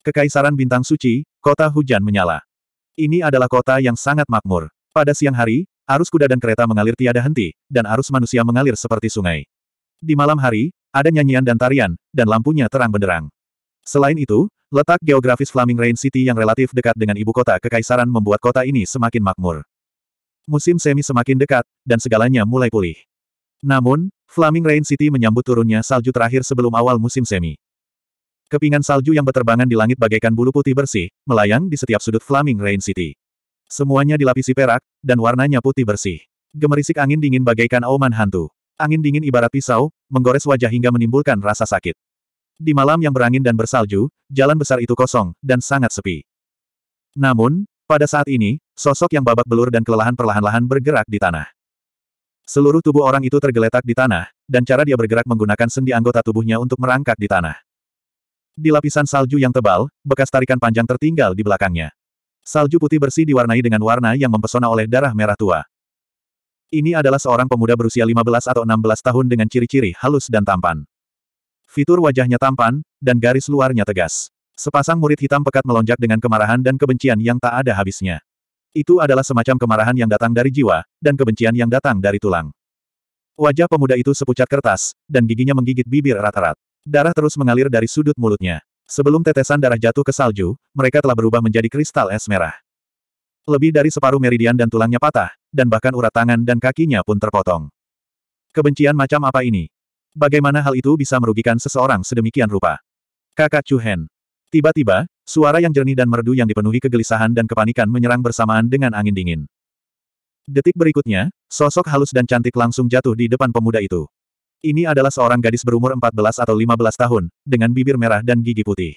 Kekaisaran Bintang Suci, Kota Hujan Menyala. Ini adalah kota yang sangat makmur. Pada siang hari, arus kuda dan kereta mengalir tiada henti, dan arus manusia mengalir seperti sungai. Di malam hari, ada nyanyian dan tarian, dan lampunya terang benderang. Selain itu, letak geografis Flaming Rain City yang relatif dekat dengan ibu kota kekaisaran membuat kota ini semakin makmur. Musim semi semakin dekat, dan segalanya mulai pulih. Namun, Flaming Rain City menyambut turunnya salju terakhir sebelum awal musim semi. Kepingan salju yang berterbangan di langit bagaikan bulu putih bersih, melayang di setiap sudut Flaming Rain City. Semuanya dilapisi perak, dan warnanya putih bersih. Gemerisik angin dingin bagaikan auman hantu. Angin dingin ibarat pisau, menggores wajah hingga menimbulkan rasa sakit. Di malam yang berangin dan bersalju, jalan besar itu kosong, dan sangat sepi. Namun, pada saat ini, sosok yang babak belur dan kelelahan perlahan-lahan bergerak di tanah. Seluruh tubuh orang itu tergeletak di tanah, dan cara dia bergerak menggunakan sendi anggota tubuhnya untuk merangkak di tanah. Di lapisan salju yang tebal, bekas tarikan panjang tertinggal di belakangnya. Salju putih bersih diwarnai dengan warna yang mempesona oleh darah merah tua. Ini adalah seorang pemuda berusia 15 atau 16 tahun dengan ciri-ciri halus dan tampan. Fitur wajahnya tampan, dan garis luarnya tegas. Sepasang murid hitam pekat melonjak dengan kemarahan dan kebencian yang tak ada habisnya. Itu adalah semacam kemarahan yang datang dari jiwa, dan kebencian yang datang dari tulang. Wajah pemuda itu sepucat kertas, dan giginya menggigit bibir rata rata Darah terus mengalir dari sudut mulutnya. Sebelum tetesan darah jatuh ke salju, mereka telah berubah menjadi kristal es merah. Lebih dari separuh meridian dan tulangnya patah, dan bahkan urat tangan dan kakinya pun terpotong. Kebencian macam apa ini? Bagaimana hal itu bisa merugikan seseorang sedemikian rupa? Kakak Hen. Tiba-tiba, suara yang jernih dan merdu yang dipenuhi kegelisahan dan kepanikan menyerang bersamaan dengan angin dingin. Detik berikutnya, sosok halus dan cantik langsung jatuh di depan pemuda itu. Ini adalah seorang gadis berumur 14 atau 15 tahun, dengan bibir merah dan gigi putih.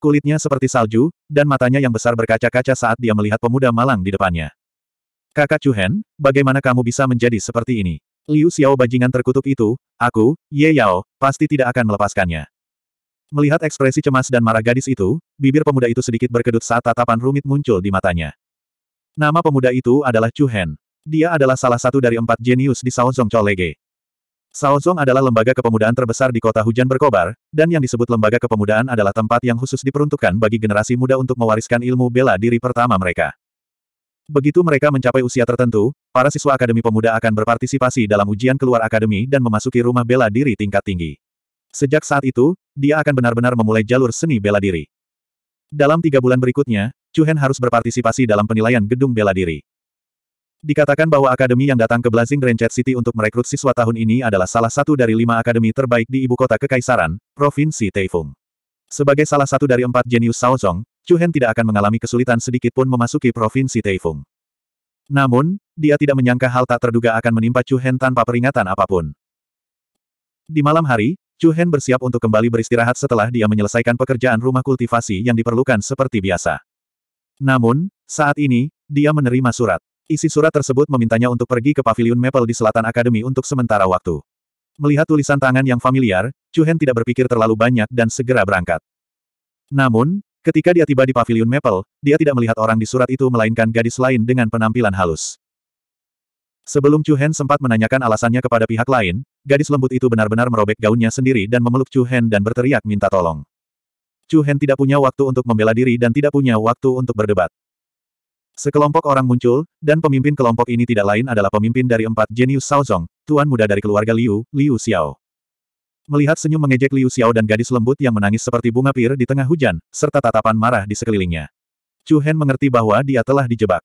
Kulitnya seperti salju, dan matanya yang besar berkaca-kaca saat dia melihat pemuda malang di depannya. Kakak Chuhen, bagaimana kamu bisa menjadi seperti ini? Liu Xiao bajingan terkutuk itu, aku, Ye Yao, pasti tidak akan melepaskannya. Melihat ekspresi cemas dan marah gadis itu, bibir pemuda itu sedikit berkedut saat tatapan rumit muncul di matanya. Nama pemuda itu adalah Chuhen. Dia adalah salah satu dari empat jenius di Saozong Cholege. Saozong adalah lembaga kepemudaan terbesar di kota hujan berkobar, dan yang disebut lembaga kepemudaan adalah tempat yang khusus diperuntukkan bagi generasi muda untuk mewariskan ilmu bela diri pertama mereka. Begitu mereka mencapai usia tertentu, para siswa Akademi Pemuda akan berpartisipasi dalam ujian keluar akademi dan memasuki rumah bela diri tingkat tinggi. Sejak saat itu, dia akan benar-benar memulai jalur seni bela diri. Dalam tiga bulan berikutnya, Chu Hen harus berpartisipasi dalam penilaian gedung bela diri. Dikatakan bahwa akademi yang datang ke Blazing Rancet City untuk merekrut siswa tahun ini adalah salah satu dari lima akademi terbaik di ibu kota Kekaisaran, Provinsi Taifung. Sebagai salah satu dari empat jenius Shaozong, Chu Hen tidak akan mengalami kesulitan sedikit pun memasuki Provinsi Taifung. Namun, dia tidak menyangka hal tak terduga akan menimpa Chu Hen tanpa peringatan apapun. Di malam hari, Chu Hen bersiap untuk kembali beristirahat setelah dia menyelesaikan pekerjaan rumah kultivasi yang diperlukan seperti biasa. Namun, saat ini, dia menerima surat. Isi surat tersebut memintanya untuk pergi ke paviliun Maple di selatan akademi untuk sementara waktu. Melihat tulisan tangan yang familiar, Chu Hen tidak berpikir terlalu banyak dan segera berangkat. Namun, ketika dia tiba di paviliun Maple, dia tidak melihat orang di surat itu melainkan gadis lain dengan penampilan halus. Sebelum Chu Hen sempat menanyakan alasannya kepada pihak lain, gadis lembut itu benar-benar merobek gaunnya sendiri dan memeluk Chu Hen dan berteriak minta tolong. Chu Hen tidak punya waktu untuk membela diri dan tidak punya waktu untuk berdebat. Sekelompok orang muncul, dan pemimpin kelompok ini tidak lain adalah pemimpin dari empat jenius Saozong, tuan muda dari keluarga Liu, Liu Xiao. Melihat senyum mengejek Liu Xiao dan gadis lembut yang menangis seperti bunga pir di tengah hujan, serta tatapan marah di sekelilingnya. Chu Hen mengerti bahwa dia telah dijebak.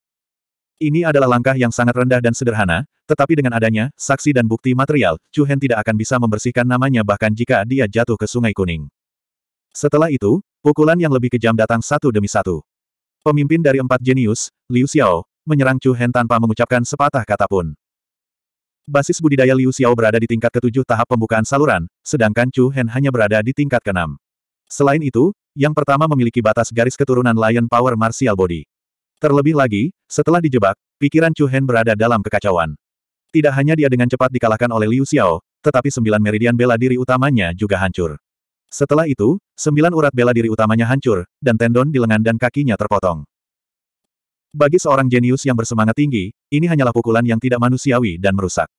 Ini adalah langkah yang sangat rendah dan sederhana, tetapi dengan adanya saksi dan bukti material, Chu Hen tidak akan bisa membersihkan namanya bahkan jika dia jatuh ke sungai kuning. Setelah itu, pukulan yang lebih kejam datang satu demi satu. Pemimpin dari empat jenius, Liu Xiao, menyerang Chu Hen tanpa mengucapkan sepatah kata pun. Basis budidaya Liu Xiao berada di tingkat ketujuh tahap pembukaan saluran, sedangkan Chu Hen hanya berada di tingkat keenam. Selain itu, yang pertama memiliki batas garis keturunan Lion Power Martial Body. Terlebih lagi, setelah dijebak, pikiran Chu Hen berada dalam kekacauan. Tidak hanya dia dengan cepat dikalahkan oleh Liu Xiao, tetapi sembilan meridian bela diri utamanya juga hancur. Setelah itu, sembilan urat bela diri utamanya hancur, dan tendon di lengan dan kakinya terpotong. Bagi seorang jenius yang bersemangat tinggi, ini hanyalah pukulan yang tidak manusiawi dan merusak.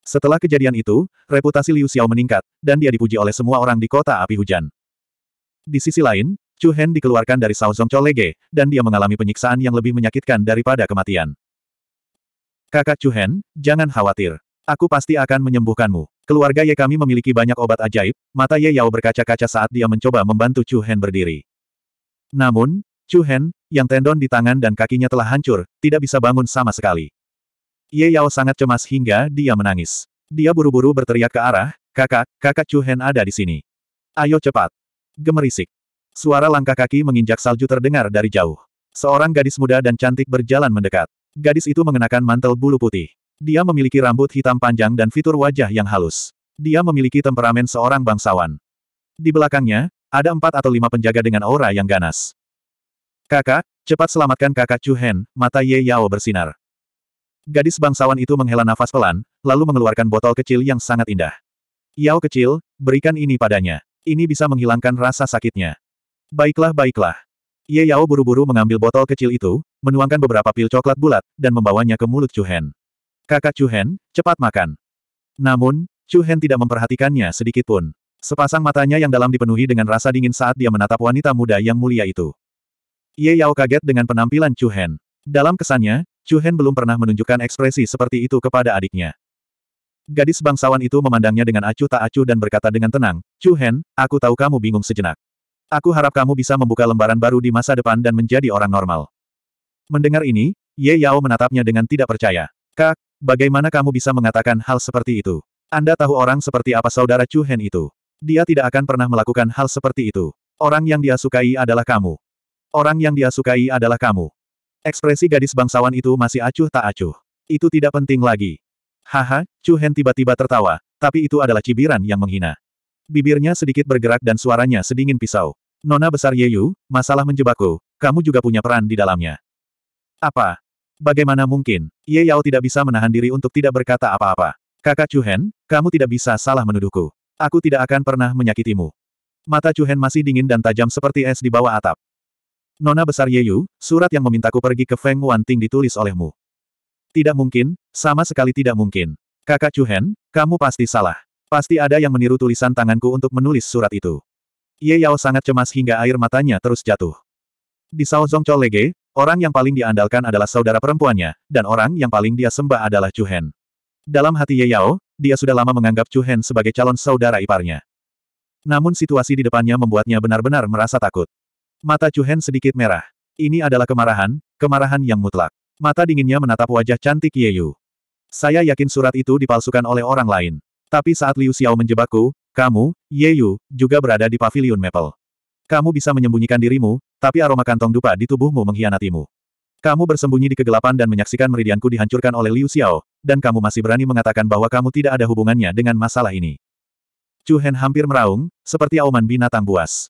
Setelah kejadian itu, reputasi Liu Xiao meningkat, dan dia dipuji oleh semua orang di kota api hujan. Di sisi lain, Chu Hen dikeluarkan dari Zhong Cholege, dan dia mengalami penyiksaan yang lebih menyakitkan daripada kematian. Kakak Chu Hen, jangan khawatir. Aku pasti akan menyembuhkanmu. Keluarga Ye kami memiliki banyak obat ajaib, mata Ye Yao berkaca-kaca saat dia mencoba membantu Chu Hen berdiri. Namun, Chu Hen, yang tendon di tangan dan kakinya telah hancur, tidak bisa bangun sama sekali. Ye Yao sangat cemas hingga dia menangis. Dia buru-buru berteriak ke arah, kakak, kakak Chu Hen ada di sini. Ayo cepat. Gemerisik. Suara langkah kaki menginjak salju terdengar dari jauh. Seorang gadis muda dan cantik berjalan mendekat. Gadis itu mengenakan mantel bulu putih. Dia memiliki rambut hitam panjang dan fitur wajah yang halus. Dia memiliki temperamen seorang bangsawan. Di belakangnya, ada empat atau lima penjaga dengan aura yang ganas. Kakak, cepat selamatkan kakak Chu Hen, mata Ye Yao bersinar. Gadis bangsawan itu menghela nafas pelan, lalu mengeluarkan botol kecil yang sangat indah. Yao kecil, berikan ini padanya. Ini bisa menghilangkan rasa sakitnya. Baiklah baiklah. Ye Yao buru-buru mengambil botol kecil itu, menuangkan beberapa pil coklat bulat, dan membawanya ke mulut Chu Hen. Kakak Chu Hen, cepat makan. Namun, Chu Hen tidak memperhatikannya sedikit pun. Sepasang matanya yang dalam dipenuhi dengan rasa dingin saat dia menatap wanita muda yang mulia itu. Ye Yao kaget dengan penampilan Chu Hen. Dalam kesannya, Chu Hen belum pernah menunjukkan ekspresi seperti itu kepada adiknya. Gadis bangsawan itu memandangnya dengan acuh tak acuh dan berkata dengan tenang, Chu Hen, aku tahu kamu bingung sejenak. Aku harap kamu bisa membuka lembaran baru di masa depan dan menjadi orang normal. Mendengar ini, Ye Yao menatapnya dengan tidak percaya. Kak, Bagaimana kamu bisa mengatakan hal seperti itu? Anda tahu orang seperti apa saudara Chu Hen itu. Dia tidak akan pernah melakukan hal seperti itu. Orang yang dia sukai adalah kamu. Orang yang dia sukai adalah kamu. Ekspresi gadis bangsawan itu masih acuh tak acuh. Itu tidak penting lagi. Haha, Chu Hen tiba-tiba tertawa, tapi itu adalah cibiran yang menghina. Bibirnya sedikit bergerak dan suaranya sedingin pisau. Nona besar Ye Yu, masalah menjebakku, kamu juga punya peran di dalamnya. Apa? Bagaimana mungkin, Ye Yao tidak bisa menahan diri untuk tidak berkata apa-apa. Kakak Hen, kamu tidak bisa salah menuduhku. Aku tidak akan pernah menyakitimu. Mata Hen masih dingin dan tajam seperti es di bawah atap. Nona besar Ye Yu, surat yang memintaku pergi ke Feng Wanting ditulis olehmu. Tidak mungkin, sama sekali tidak mungkin. Kakak Hen, kamu pasti salah. Pasti ada yang meniru tulisan tanganku untuk menulis surat itu. Ye Yao sangat cemas hingga air matanya terus jatuh. Di Sao Zongco Lege, Orang yang paling diandalkan adalah saudara perempuannya, dan orang yang paling dia sembah adalah Chu Hen. Dalam hati Ye Yao, dia sudah lama menganggap Chu Hen sebagai calon saudara iparnya. Namun situasi di depannya membuatnya benar-benar merasa takut. Mata Chu Hen sedikit merah. Ini adalah kemarahan, kemarahan yang mutlak. Mata dinginnya menatap wajah cantik Ye Yu. Saya yakin surat itu dipalsukan oleh orang lain. Tapi saat Liu Xiao menjebakku, kamu, Ye Yu, juga berada di pavilion Maple. Kamu bisa menyembunyikan dirimu, tapi aroma kantong dupa di tubuhmu mengkhianatimu. Kamu bersembunyi di kegelapan dan menyaksikan meridianku dihancurkan oleh Liu Xiao, dan kamu masih berani mengatakan bahwa kamu tidak ada hubungannya dengan masalah ini. Chu Hen hampir meraung, seperti auman binatang buas.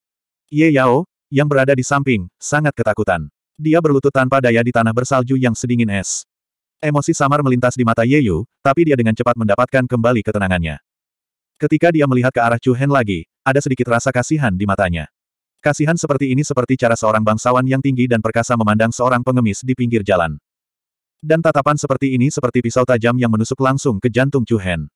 Ye Yao, yang berada di samping, sangat ketakutan. Dia berlutut tanpa daya di tanah bersalju yang sedingin es. Emosi samar melintas di mata Ye Yu, tapi dia dengan cepat mendapatkan kembali ketenangannya. Ketika dia melihat ke arah Chu Hen lagi, ada sedikit rasa kasihan di matanya. Kasihan seperti ini seperti cara seorang bangsawan yang tinggi dan perkasa memandang seorang pengemis di pinggir jalan. Dan tatapan seperti ini seperti pisau tajam yang menusuk langsung ke jantung Chu Hen.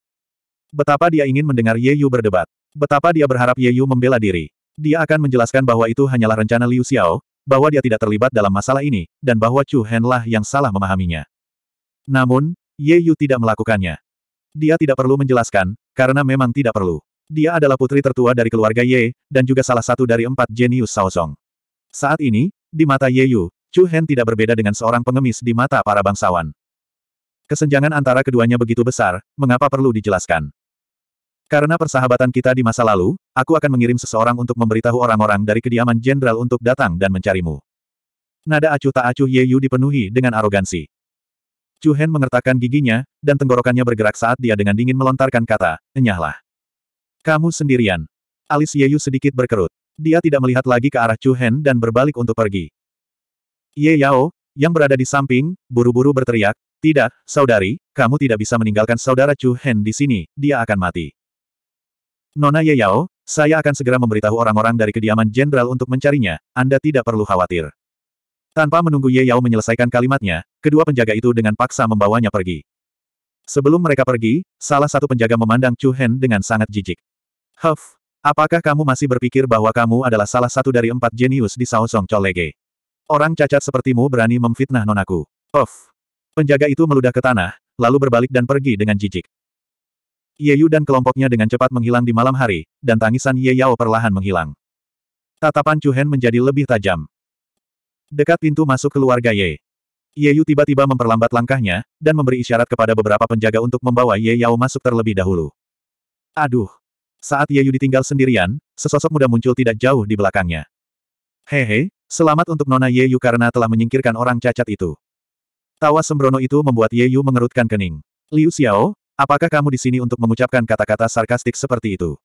Betapa dia ingin mendengar Ye Yu berdebat. Betapa dia berharap Ye Yu membela diri. Dia akan menjelaskan bahwa itu hanyalah rencana Liu Xiao, bahwa dia tidak terlibat dalam masalah ini, dan bahwa Chu Hen lah yang salah memahaminya. Namun, Ye Yu tidak melakukannya. Dia tidak perlu menjelaskan, karena memang tidak perlu. Dia adalah putri tertua dari keluarga Ye, dan juga salah satu dari empat jenius Saozong. Saat ini, di mata Ye Yu, Chu Hen tidak berbeda dengan seorang pengemis di mata para bangsawan. Kesenjangan antara keduanya begitu besar, mengapa perlu dijelaskan? Karena persahabatan kita di masa lalu, aku akan mengirim seseorang untuk memberitahu orang-orang dari kediaman jenderal untuk datang dan mencarimu. Nada acuh tak acuh Ye Yu dipenuhi dengan arogansi. Chu Hen mengertakkan giginya, dan tenggorokannya bergerak saat dia dengan dingin melontarkan kata, enyahlah. Kamu sendirian. Alis Yeyu sedikit berkerut. Dia tidak melihat lagi ke arah Chu Hen dan berbalik untuk pergi. Ye Yao, yang berada di samping, buru-buru berteriak, tidak, saudari, kamu tidak bisa meninggalkan saudara Chu Hen di sini, dia akan mati. Nona Ye Yao, saya akan segera memberitahu orang-orang dari kediaman jenderal untuk mencarinya, Anda tidak perlu khawatir. Tanpa menunggu Ye Yao menyelesaikan kalimatnya, kedua penjaga itu dengan paksa membawanya pergi. Sebelum mereka pergi, salah satu penjaga memandang Chu Hen dengan sangat jijik. Huff, apakah kamu masih berpikir bahwa kamu adalah salah satu dari empat jenius di Saosong Cholege? Orang cacat sepertimu berani memfitnah nonaku. Huff, Penjaga itu meludah ke tanah, lalu berbalik dan pergi dengan jijik. Yeyu dan kelompoknya dengan cepat menghilang di malam hari, dan tangisan Ye Yao perlahan menghilang. Tatapan Chu menjadi lebih tajam. Dekat pintu masuk keluarga Ye. Yeyu tiba-tiba memperlambat langkahnya, dan memberi isyarat kepada beberapa penjaga untuk membawa Ye Yao masuk terlebih dahulu. Aduh, saat Ye Yu ditinggal sendirian, sesosok muda muncul tidak jauh di belakangnya. Hehe, selamat untuk Nona Ye Yu karena telah menyingkirkan orang cacat itu. Tawa sembrono itu membuat Ye Yu mengerutkan kening. Liu Xiao, apakah kamu di sini untuk mengucapkan kata-kata sarkastik seperti itu?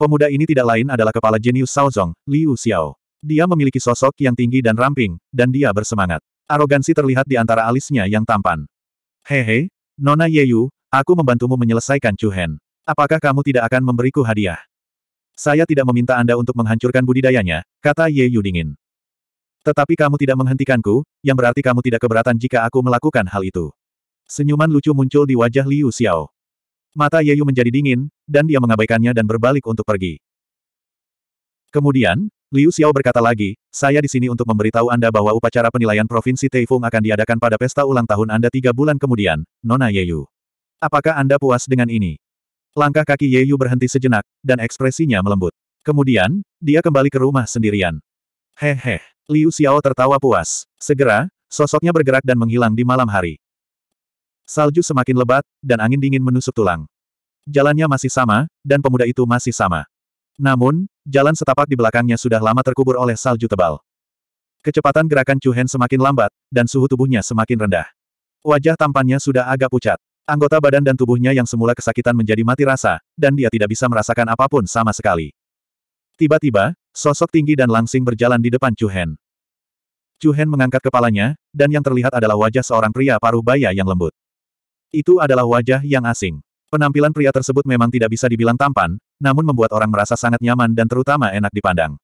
Pemuda ini tidak lain adalah kepala jenius Shaozong, Liu Xiao. Dia memiliki sosok yang tinggi dan ramping, dan dia bersemangat. Arogansi terlihat di antara alisnya yang tampan. Hehe, Nona Yeyu, aku membantumu menyelesaikan Chu Hen. Apakah kamu tidak akan memberiku hadiah? Saya tidak meminta Anda untuk menghancurkan budidayanya, kata Ye Yu dingin. Tetapi kamu tidak menghentikanku, yang berarti kamu tidak keberatan jika aku melakukan hal itu. Senyuman lucu muncul di wajah Liu Xiao. Mata Ye Yu menjadi dingin, dan dia mengabaikannya dan berbalik untuk pergi. Kemudian, Liu Xiao berkata lagi, saya di sini untuk memberitahu Anda bahwa upacara penilaian Provinsi Taifung akan diadakan pada pesta ulang tahun Anda tiga bulan kemudian, Nona Ye Yu. Apakah Anda puas dengan ini? Langkah kaki Ye Yu berhenti sejenak, dan ekspresinya melembut. Kemudian, dia kembali ke rumah sendirian. Hehe, Liu Xiao tertawa puas. Segera, sosoknya bergerak dan menghilang di malam hari. Salju semakin lebat, dan angin dingin menusuk tulang. Jalannya masih sama, dan pemuda itu masih sama. Namun, jalan setapak di belakangnya sudah lama terkubur oleh salju tebal. Kecepatan gerakan Chu Hen semakin lambat, dan suhu tubuhnya semakin rendah. Wajah tampannya sudah agak pucat. Anggota badan dan tubuhnya yang semula kesakitan menjadi mati rasa, dan dia tidak bisa merasakan apapun sama sekali. Tiba-tiba, sosok tinggi dan langsing berjalan di depan Chu Hen. Chu Hen mengangkat kepalanya, dan yang terlihat adalah wajah seorang pria paruh baya yang lembut. Itu adalah wajah yang asing. Penampilan pria tersebut memang tidak bisa dibilang tampan, namun membuat orang merasa sangat nyaman dan terutama enak dipandang.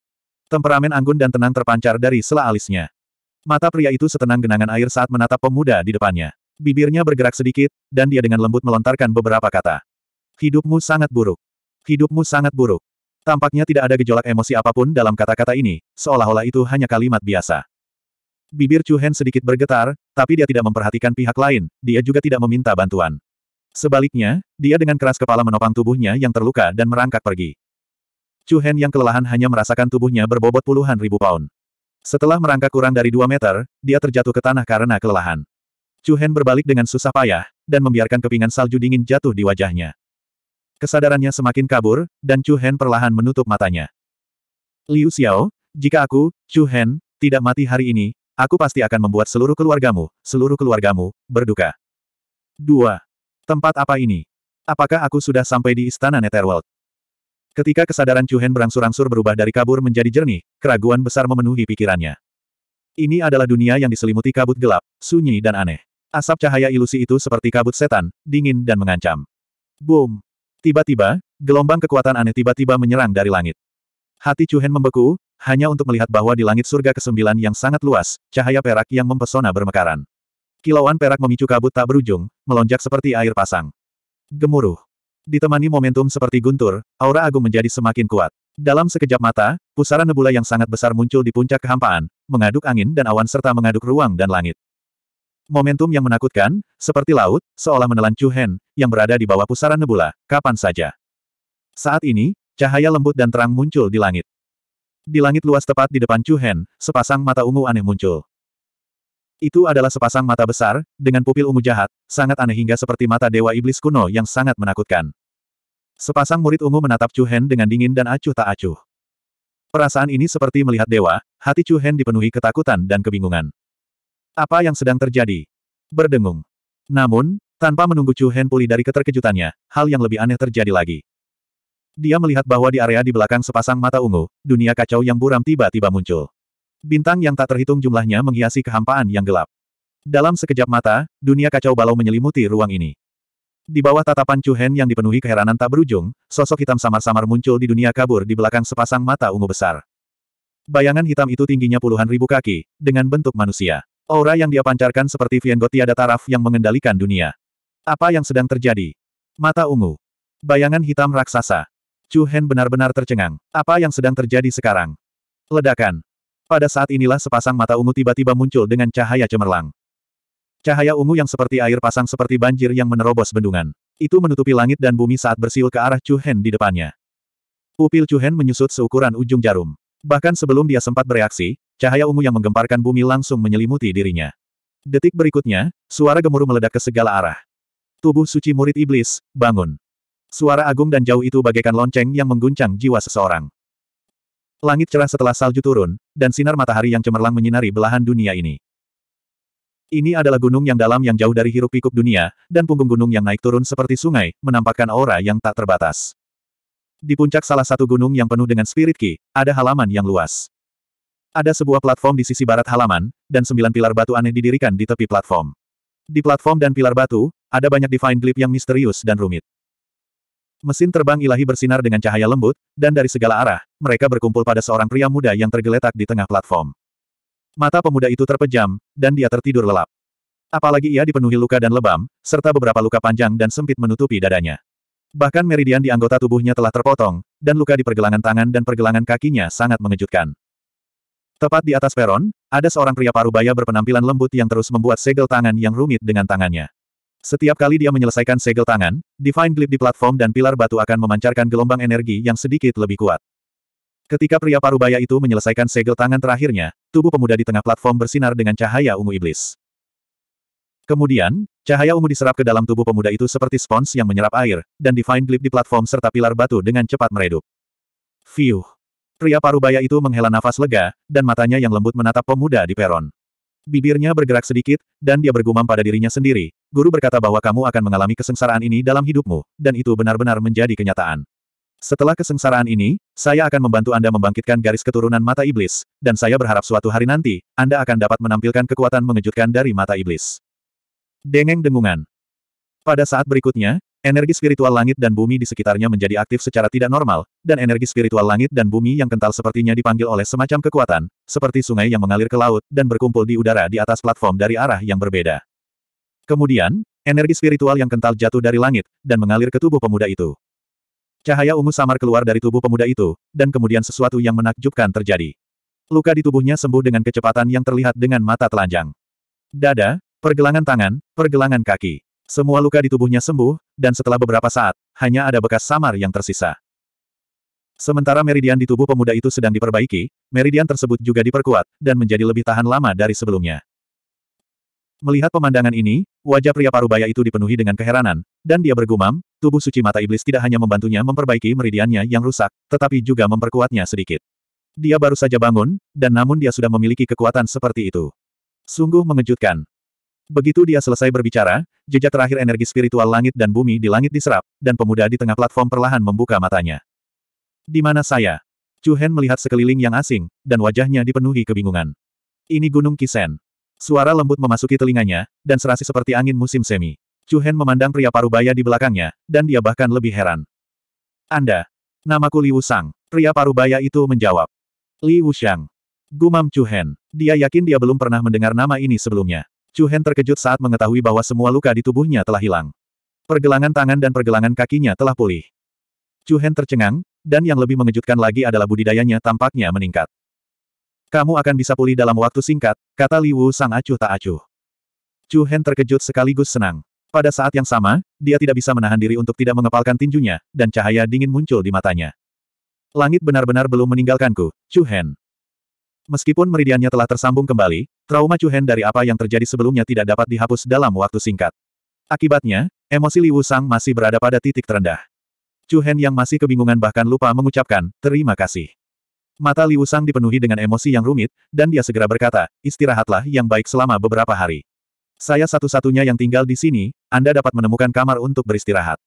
Temperamen anggun dan tenang terpancar dari sela alisnya. Mata pria itu setenang genangan air saat menatap pemuda di depannya. Bibirnya bergerak sedikit, dan dia dengan lembut melontarkan beberapa kata. Hidupmu sangat buruk. Hidupmu sangat buruk. Tampaknya tidak ada gejolak emosi apapun dalam kata-kata ini, seolah-olah itu hanya kalimat biasa. Bibir Chu Hen sedikit bergetar, tapi dia tidak memperhatikan pihak lain, dia juga tidak meminta bantuan. Sebaliknya, dia dengan keras kepala menopang tubuhnya yang terluka dan merangkak pergi. Chu Hen yang kelelahan hanya merasakan tubuhnya berbobot puluhan ribu pound. Setelah merangkak kurang dari dua meter, dia terjatuh ke tanah karena kelelahan. Chu Hen berbalik dengan susah payah, dan membiarkan kepingan salju dingin jatuh di wajahnya. Kesadarannya semakin kabur, dan Chu Hen perlahan menutup matanya. Liu Xiao, jika aku, Chu Hen, tidak mati hari ini, aku pasti akan membuat seluruh keluargamu, seluruh keluargamu, berduka. 2. Tempat apa ini? Apakah aku sudah sampai di Istana Netherworld? Ketika kesadaran Chu Hen berangsur-angsur berubah dari kabur menjadi jernih, keraguan besar memenuhi pikirannya. Ini adalah dunia yang diselimuti kabut gelap, sunyi dan aneh. Asap cahaya ilusi itu seperti kabut setan, dingin dan mengancam. Boom! Tiba-tiba, gelombang kekuatan aneh tiba-tiba menyerang dari langit. Hati Chuhen membeku, hanya untuk melihat bahwa di langit surga kesembilan yang sangat luas, cahaya perak yang mempesona bermekaran. Kilauan perak memicu kabut tak berujung, melonjak seperti air pasang. Gemuruh. Ditemani momentum seperti guntur, aura agung menjadi semakin kuat. Dalam sekejap mata, pusaran nebula yang sangat besar muncul di puncak kehampaan, mengaduk angin dan awan serta mengaduk ruang dan langit. Momentum yang menakutkan, seperti laut, seolah menelan Chu Hen, yang berada di bawah pusaran nebula, kapan saja. Saat ini, cahaya lembut dan terang muncul di langit. Di langit luas tepat di depan Chu Hen, sepasang mata ungu aneh muncul. Itu adalah sepasang mata besar, dengan pupil ungu jahat, sangat aneh hingga seperti mata dewa iblis kuno yang sangat menakutkan. Sepasang murid ungu menatap Chu Hen dengan dingin dan acuh tak acuh. Perasaan ini seperti melihat dewa, hati Chu Hen dipenuhi ketakutan dan kebingungan. Apa yang sedang terjadi? Berdengung. Namun, tanpa menunggu Chu Hen pulih dari keterkejutannya, hal yang lebih aneh terjadi lagi. Dia melihat bahwa di area di belakang sepasang mata ungu, dunia kacau yang buram tiba-tiba muncul. Bintang yang tak terhitung jumlahnya menghiasi kehampaan yang gelap. Dalam sekejap mata, dunia kacau balau menyelimuti ruang ini. Di bawah tatapan Chu Hen yang dipenuhi keheranan tak berujung, sosok hitam samar-samar muncul di dunia kabur di belakang sepasang mata ungu besar. Bayangan hitam itu tingginya puluhan ribu kaki, dengan bentuk manusia. Aura yang dia pancarkan seperti Viengo tiada taraf yang mengendalikan dunia. Apa yang sedang terjadi? Mata ungu. Bayangan hitam raksasa. Chu Hen benar-benar tercengang. Apa yang sedang terjadi sekarang? Ledakan. Pada saat inilah sepasang mata ungu tiba-tiba muncul dengan cahaya cemerlang. Cahaya ungu yang seperti air pasang seperti banjir yang menerobos bendungan. Itu menutupi langit dan bumi saat bersiul ke arah Chu Hen di depannya. Pupil Chu Hen menyusut seukuran ujung jarum. Bahkan sebelum dia sempat bereaksi, cahaya ungu yang menggemparkan bumi langsung menyelimuti dirinya. Detik berikutnya, suara gemuruh meledak ke segala arah. Tubuh suci murid iblis, bangun. Suara agung dan jauh itu bagaikan lonceng yang mengguncang jiwa seseorang. Langit cerah setelah salju turun, dan sinar matahari yang cemerlang menyinari belahan dunia ini. Ini adalah gunung yang dalam yang jauh dari hiruk pikuk dunia, dan punggung gunung yang naik turun seperti sungai, menampakkan aura yang tak terbatas. Di puncak salah satu gunung yang penuh dengan spirit ki, ada halaman yang luas. Ada sebuah platform di sisi barat halaman, dan sembilan pilar batu aneh didirikan di tepi platform. Di platform dan pilar batu, ada banyak divine glyph yang misterius dan rumit. Mesin terbang ilahi bersinar dengan cahaya lembut, dan dari segala arah, mereka berkumpul pada seorang pria muda yang tergeletak di tengah platform. Mata pemuda itu terpejam, dan dia tertidur lelap. Apalagi ia dipenuhi luka dan lebam, serta beberapa luka panjang dan sempit menutupi dadanya. Bahkan meridian di anggota tubuhnya telah terpotong, dan luka di pergelangan tangan dan pergelangan kakinya sangat mengejutkan. Tepat di atas peron, ada seorang pria parubaya berpenampilan lembut yang terus membuat segel tangan yang rumit dengan tangannya. Setiap kali dia menyelesaikan segel tangan, Divine Glyph di platform dan pilar batu akan memancarkan gelombang energi yang sedikit lebih kuat. Ketika pria parubaya itu menyelesaikan segel tangan terakhirnya, tubuh pemuda di tengah platform bersinar dengan cahaya ungu iblis. Kemudian, cahaya ungu diserap ke dalam tubuh pemuda itu seperti spons yang menyerap air, dan Divine Glip di platform serta pilar batu dengan cepat meredup. Fiuh! Pria parubaya itu menghela nafas lega, dan matanya yang lembut menatap pemuda di peron. Bibirnya bergerak sedikit, dan dia bergumam pada dirinya sendiri. Guru berkata bahwa kamu akan mengalami kesengsaraan ini dalam hidupmu, dan itu benar-benar menjadi kenyataan. Setelah kesengsaraan ini, saya akan membantu Anda membangkitkan garis keturunan mata iblis, dan saya berharap suatu hari nanti, Anda akan dapat menampilkan kekuatan mengejutkan dari mata iblis. Dengeng-dengungan. Pada saat berikutnya, energi spiritual langit dan bumi di sekitarnya menjadi aktif secara tidak normal, dan energi spiritual langit dan bumi yang kental sepertinya dipanggil oleh semacam kekuatan, seperti sungai yang mengalir ke laut, dan berkumpul di udara di atas platform dari arah yang berbeda. Kemudian, energi spiritual yang kental jatuh dari langit, dan mengalir ke tubuh pemuda itu. Cahaya ungu samar keluar dari tubuh pemuda itu, dan kemudian sesuatu yang menakjubkan terjadi. Luka di tubuhnya sembuh dengan kecepatan yang terlihat dengan mata telanjang. Dada, Pergelangan tangan, pergelangan kaki. Semua luka di tubuhnya sembuh, dan setelah beberapa saat, hanya ada bekas samar yang tersisa. Sementara meridian di tubuh pemuda itu sedang diperbaiki, meridian tersebut juga diperkuat, dan menjadi lebih tahan lama dari sebelumnya. Melihat pemandangan ini, wajah pria parubaya itu dipenuhi dengan keheranan, dan dia bergumam, tubuh suci mata iblis tidak hanya membantunya memperbaiki meridiannya yang rusak, tetapi juga memperkuatnya sedikit. Dia baru saja bangun, dan namun dia sudah memiliki kekuatan seperti itu. Sungguh mengejutkan. Begitu dia selesai berbicara, jejak terakhir energi spiritual langit dan bumi di langit diserap, dan pemuda di tengah platform perlahan membuka matanya. Di mana saya? Chu Hen melihat sekeliling yang asing, dan wajahnya dipenuhi kebingungan. Ini Gunung Kisen. Suara lembut memasuki telinganya, dan serasi seperti angin musim semi. Chu Hen memandang pria parubaya di belakangnya, dan dia bahkan lebih heran. Anda. Namaku Liu Sang. Pria parubaya itu menjawab. Liu Shang. Gumam Chu Hen. Dia yakin dia belum pernah mendengar nama ini sebelumnya. Chu Hen terkejut saat mengetahui bahwa semua luka di tubuhnya telah hilang. Pergelangan tangan dan pergelangan kakinya telah pulih. Chu Hen tercengang, dan yang lebih mengejutkan lagi adalah budidayanya tampaknya meningkat. Kamu akan bisa pulih dalam waktu singkat, kata Li Wu sang acuh tak acuh. Chu Hen terkejut sekaligus senang. Pada saat yang sama, dia tidak bisa menahan diri untuk tidak mengepalkan tinjunya, dan cahaya dingin muncul di matanya. Langit benar-benar belum meninggalkanku, Chu Hen. Meskipun meridiannya telah tersambung kembali, trauma Hen dari apa yang terjadi sebelumnya tidak dapat dihapus dalam waktu singkat. Akibatnya, emosi Liu Sang masih berada pada titik terendah. Hen yang masih kebingungan bahkan lupa mengucapkan, terima kasih. Mata Liu Sang dipenuhi dengan emosi yang rumit, dan dia segera berkata, istirahatlah yang baik selama beberapa hari. Saya satu-satunya yang tinggal di sini, Anda dapat menemukan kamar untuk beristirahat.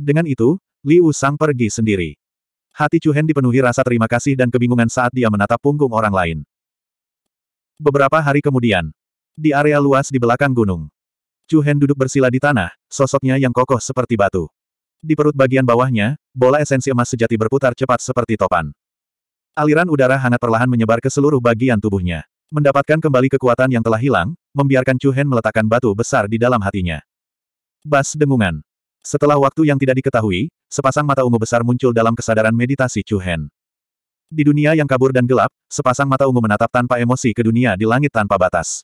Dengan itu, Liu Sang pergi sendiri. Hati Chuhen dipenuhi rasa terima kasih dan kebingungan saat dia menatap punggung orang lain. Beberapa hari kemudian, di area luas di belakang gunung, Chuhen duduk bersila di tanah, sosoknya yang kokoh seperti batu. Di perut bagian bawahnya, bola esensi emas sejati berputar cepat seperti topan. Aliran udara hangat perlahan menyebar ke seluruh bagian tubuhnya. Mendapatkan kembali kekuatan yang telah hilang, membiarkan Chu Hen meletakkan batu besar di dalam hatinya. Bas dengungan. Setelah waktu yang tidak diketahui, sepasang mata ungu besar muncul dalam kesadaran meditasi Chu Hen. Di dunia yang kabur dan gelap, sepasang mata ungu menatap tanpa emosi ke dunia di langit tanpa batas.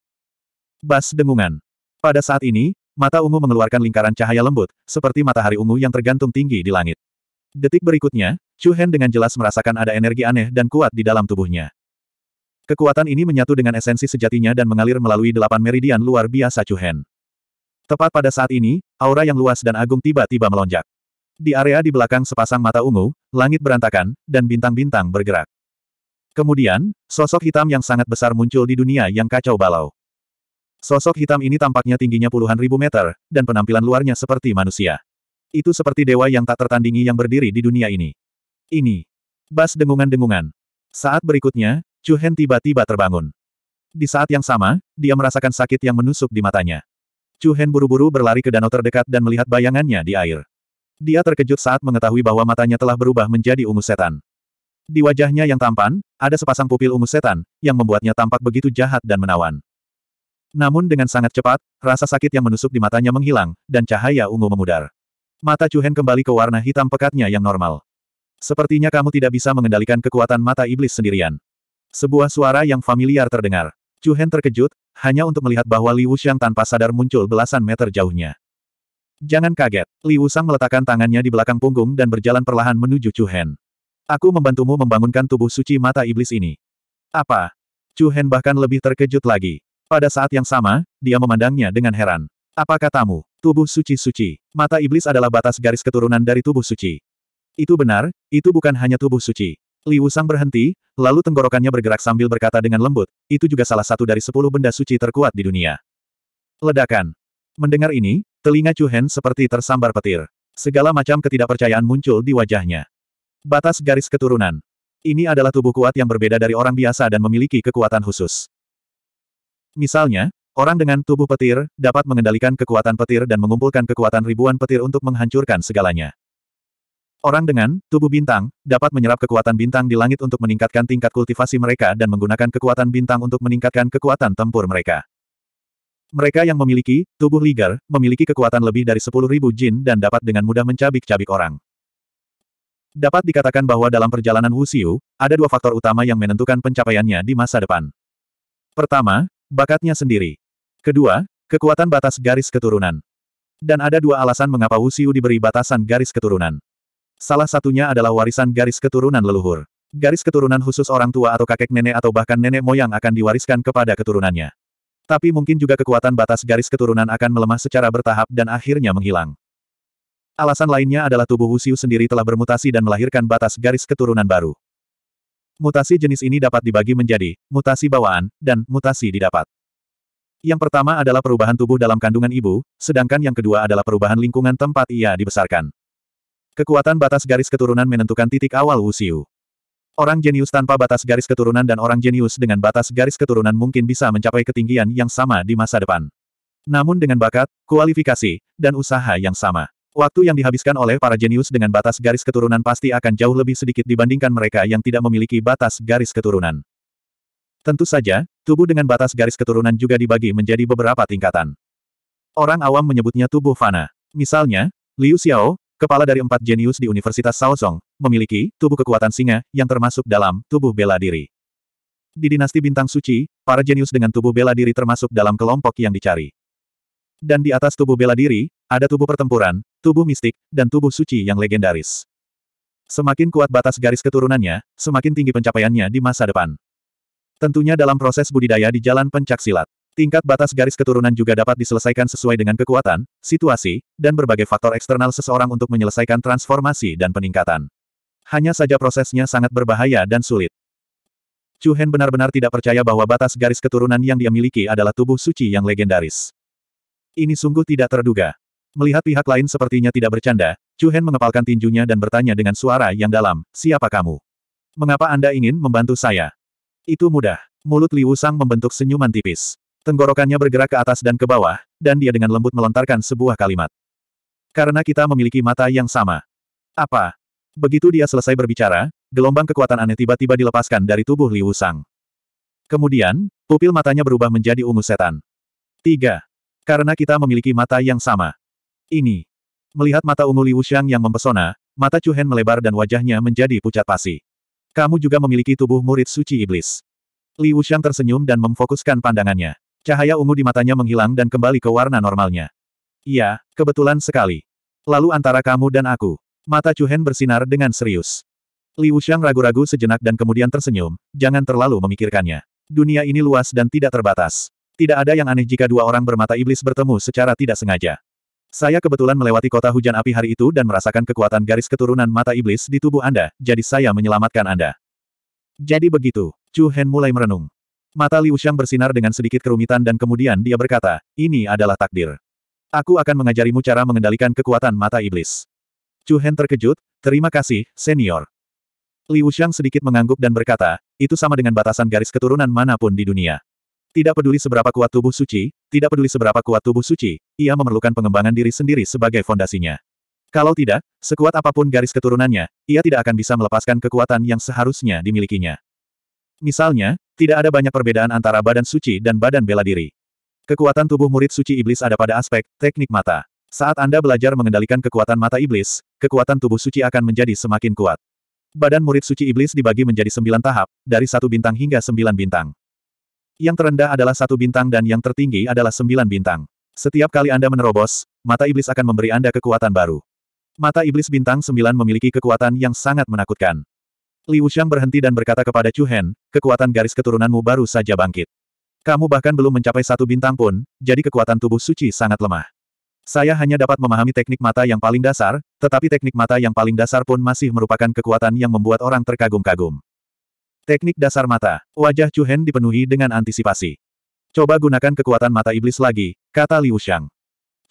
Bas dengungan. Pada saat ini, mata ungu mengeluarkan lingkaran cahaya lembut, seperti matahari ungu yang tergantung tinggi di langit. Detik berikutnya, Chu Hen dengan jelas merasakan ada energi aneh dan kuat di dalam tubuhnya. Kekuatan ini menyatu dengan esensi sejatinya dan mengalir melalui delapan meridian luar biasa Chu Hen. Tepat pada saat ini, aura yang luas dan agung tiba-tiba melonjak. Di area di belakang sepasang mata ungu, langit berantakan, dan bintang-bintang bergerak. Kemudian, sosok hitam yang sangat besar muncul di dunia yang kacau balau. Sosok hitam ini tampaknya tingginya puluhan ribu meter, dan penampilan luarnya seperti manusia. Itu seperti dewa yang tak tertandingi yang berdiri di dunia ini. Ini. Bas dengungan-dengungan. Saat berikutnya, Chu Hen tiba-tiba terbangun. Di saat yang sama, dia merasakan sakit yang menusuk di matanya. Chu Hen buru-buru berlari ke danau terdekat dan melihat bayangannya di air. Dia terkejut saat mengetahui bahwa matanya telah berubah menjadi ungu setan. Di wajahnya yang tampan, ada sepasang pupil ungu setan, yang membuatnya tampak begitu jahat dan menawan. Namun dengan sangat cepat, rasa sakit yang menusuk di matanya menghilang, dan cahaya ungu memudar. Mata Chu Hen kembali ke warna hitam pekatnya yang normal. Sepertinya kamu tidak bisa mengendalikan kekuatan mata iblis sendirian. Sebuah suara yang familiar terdengar. Chu Hen terkejut, hanya untuk melihat bahwa Liu Xiang tanpa sadar muncul belasan meter jauhnya. Jangan kaget, Liu Sang meletakkan tangannya di belakang punggung dan berjalan perlahan menuju Chu Hen. Aku membantumu membangunkan tubuh suci mata iblis ini. Apa? Chu Hen bahkan lebih terkejut lagi. Pada saat yang sama, dia memandangnya dengan heran. Apa katamu, tubuh suci-suci, mata iblis adalah batas garis keturunan dari tubuh suci. Itu benar, itu bukan hanya tubuh suci. Li Wusang berhenti, lalu tenggorokannya bergerak sambil berkata dengan lembut, itu juga salah satu dari sepuluh benda suci terkuat di dunia. Ledakan. Mendengar ini, telinga Chu Hen seperti tersambar petir. Segala macam ketidakpercayaan muncul di wajahnya. Batas garis keturunan. Ini adalah tubuh kuat yang berbeda dari orang biasa dan memiliki kekuatan khusus. Misalnya, orang dengan tubuh petir, dapat mengendalikan kekuatan petir dan mengumpulkan kekuatan ribuan petir untuk menghancurkan segalanya. Orang dengan tubuh bintang dapat menyerap kekuatan bintang di langit untuk meningkatkan tingkat kultivasi mereka dan menggunakan kekuatan bintang untuk meningkatkan kekuatan tempur mereka. Mereka yang memiliki tubuh ligar memiliki kekuatan lebih dari 10.000 jin dan dapat dengan mudah mencabik-cabik orang. Dapat dikatakan bahwa dalam perjalanan Wuxiu, ada dua faktor utama yang menentukan pencapaiannya di masa depan. Pertama, bakatnya sendiri. Kedua, kekuatan batas garis keturunan. Dan ada dua alasan mengapa Wuxiu diberi batasan garis keturunan. Salah satunya adalah warisan garis keturunan leluhur. Garis keturunan khusus orang tua atau kakek nenek atau bahkan nenek moyang akan diwariskan kepada keturunannya. Tapi mungkin juga kekuatan batas garis keturunan akan melemah secara bertahap dan akhirnya menghilang. Alasan lainnya adalah tubuh Wuxiu sendiri telah bermutasi dan melahirkan batas garis keturunan baru. Mutasi jenis ini dapat dibagi menjadi mutasi bawaan dan mutasi didapat. Yang pertama adalah perubahan tubuh dalam kandungan ibu, sedangkan yang kedua adalah perubahan lingkungan tempat ia dibesarkan. Kekuatan batas garis keturunan menentukan titik awal Wuxiu. Orang jenius tanpa batas garis keturunan dan orang jenius dengan batas garis keturunan mungkin bisa mencapai ketinggian yang sama di masa depan. Namun dengan bakat, kualifikasi, dan usaha yang sama. Waktu yang dihabiskan oleh para jenius dengan batas garis keturunan pasti akan jauh lebih sedikit dibandingkan mereka yang tidak memiliki batas garis keturunan. Tentu saja, tubuh dengan batas garis keturunan juga dibagi menjadi beberapa tingkatan. Orang awam menyebutnya tubuh fana. Misalnya, Liu Xiao, kepala dari empat jenius di Universitas Song memiliki tubuh kekuatan singa yang termasuk dalam tubuh bela diri. Di dinasti bintang suci, para jenius dengan tubuh bela diri termasuk dalam kelompok yang dicari. Dan di atas tubuh bela diri, ada tubuh pertempuran, tubuh mistik, dan tubuh suci yang legendaris. Semakin kuat batas garis keturunannya, semakin tinggi pencapaiannya di masa depan. Tentunya dalam proses budidaya di jalan pencaksilat. Tingkat batas garis keturunan juga dapat diselesaikan sesuai dengan kekuatan, situasi, dan berbagai faktor eksternal seseorang untuk menyelesaikan transformasi dan peningkatan. Hanya saja prosesnya sangat berbahaya dan sulit. Chu Hen benar-benar tidak percaya bahwa batas garis keturunan yang dia miliki adalah tubuh suci yang legendaris. Ini sungguh tidak terduga. Melihat pihak lain sepertinya tidak bercanda, Chu Hen mengepalkan tinjunya dan bertanya dengan suara yang dalam, siapa kamu? Mengapa Anda ingin membantu saya? Itu mudah. Mulut Liu Sang membentuk senyuman tipis. Tenggorokannya bergerak ke atas dan ke bawah, dan dia dengan lembut melontarkan sebuah kalimat. Karena kita memiliki mata yang sama. Apa? Begitu dia selesai berbicara, gelombang kekuatan aneh tiba-tiba dilepaskan dari tubuh Liu Sang. Kemudian, pupil matanya berubah menjadi ungu setan. Tiga. Karena kita memiliki mata yang sama. Ini. Melihat mata ungu Liu Shang yang mempesona, mata Chu melebar dan wajahnya menjadi pucat pasi. Kamu juga memiliki tubuh murid suci iblis. Liu Shang tersenyum dan memfokuskan pandangannya. Cahaya ungu di matanya menghilang dan kembali ke warna normalnya. Iya, kebetulan sekali. Lalu antara kamu dan aku. Mata Chu Hen bersinar dengan serius. Li Wuxiang ragu-ragu sejenak dan kemudian tersenyum, jangan terlalu memikirkannya. Dunia ini luas dan tidak terbatas. Tidak ada yang aneh jika dua orang bermata iblis bertemu secara tidak sengaja. Saya kebetulan melewati kota hujan api hari itu dan merasakan kekuatan garis keturunan mata iblis di tubuh Anda, jadi saya menyelamatkan Anda. Jadi begitu, Chu Hen mulai merenung. Mata Liu Xiang bersinar dengan sedikit kerumitan dan kemudian dia berkata, ini adalah takdir. Aku akan mengajarimu cara mengendalikan kekuatan mata iblis. Chu Hen terkejut, terima kasih, senior. Liu Xiang sedikit mengangguk dan berkata, itu sama dengan batasan garis keturunan manapun di dunia. Tidak peduli seberapa kuat tubuh suci, tidak peduli seberapa kuat tubuh suci, ia memerlukan pengembangan diri sendiri sebagai fondasinya. Kalau tidak, sekuat apapun garis keturunannya, ia tidak akan bisa melepaskan kekuatan yang seharusnya dimilikinya. Misalnya, tidak ada banyak perbedaan antara badan suci dan badan bela diri. Kekuatan tubuh murid suci iblis ada pada aspek teknik mata. Saat Anda belajar mengendalikan kekuatan mata iblis, kekuatan tubuh suci akan menjadi semakin kuat. Badan murid suci iblis dibagi menjadi sembilan tahap, dari satu bintang hingga sembilan bintang. Yang terendah adalah satu bintang dan yang tertinggi adalah sembilan bintang. Setiap kali Anda menerobos, mata iblis akan memberi Anda kekuatan baru. Mata iblis bintang sembilan memiliki kekuatan yang sangat menakutkan. Liu Shang berhenti dan berkata kepada Chu Hen, kekuatan garis keturunanmu baru saja bangkit. Kamu bahkan belum mencapai satu bintang pun, jadi kekuatan tubuh suci sangat lemah. Saya hanya dapat memahami teknik mata yang paling dasar, tetapi teknik mata yang paling dasar pun masih merupakan kekuatan yang membuat orang terkagum-kagum. Teknik dasar mata, wajah Chu Hen dipenuhi dengan antisipasi. Coba gunakan kekuatan mata iblis lagi, kata Liu Shang.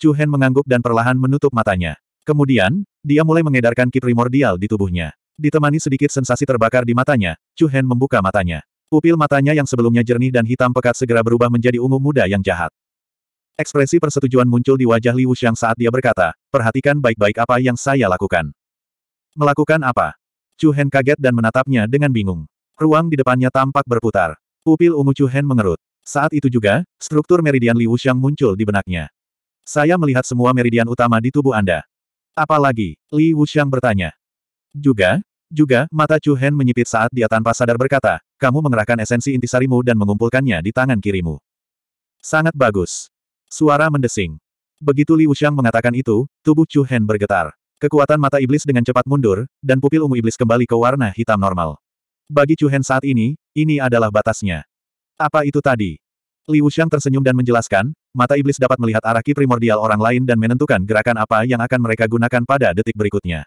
Chu Hen mengangguk dan perlahan menutup matanya. Kemudian, dia mulai mengedarkan ki primordial di tubuhnya. Ditemani sedikit sensasi terbakar di matanya, Chu Hen membuka matanya. Pupil matanya yang sebelumnya jernih dan hitam pekat segera berubah menjadi ungu muda yang jahat. Ekspresi persetujuan muncul di wajah Liu Wuxiang saat dia berkata, perhatikan baik-baik apa yang saya lakukan. Melakukan apa? Chu Hen kaget dan menatapnya dengan bingung. Ruang di depannya tampak berputar. Pupil ungu Chu Hen mengerut. Saat itu juga, struktur meridian Liu Wuxiang muncul di benaknya. Saya melihat semua meridian utama di tubuh Anda. Apalagi, Li Wuxiang bertanya. Juga, juga, mata Chu Hen menyipit saat dia tanpa sadar berkata, kamu mengerahkan esensi intisarimu dan mengumpulkannya di tangan kirimu. Sangat bagus. Suara mendesing. Begitu Li Wuxiang mengatakan itu, tubuh Chu Hen bergetar. Kekuatan mata iblis dengan cepat mundur, dan pupil ungu iblis kembali ke warna hitam normal. Bagi Chu Hen saat ini, ini adalah batasnya. Apa itu tadi? Li Wuxiang tersenyum dan menjelaskan, mata iblis dapat melihat arah ki primordial orang lain dan menentukan gerakan apa yang akan mereka gunakan pada detik berikutnya.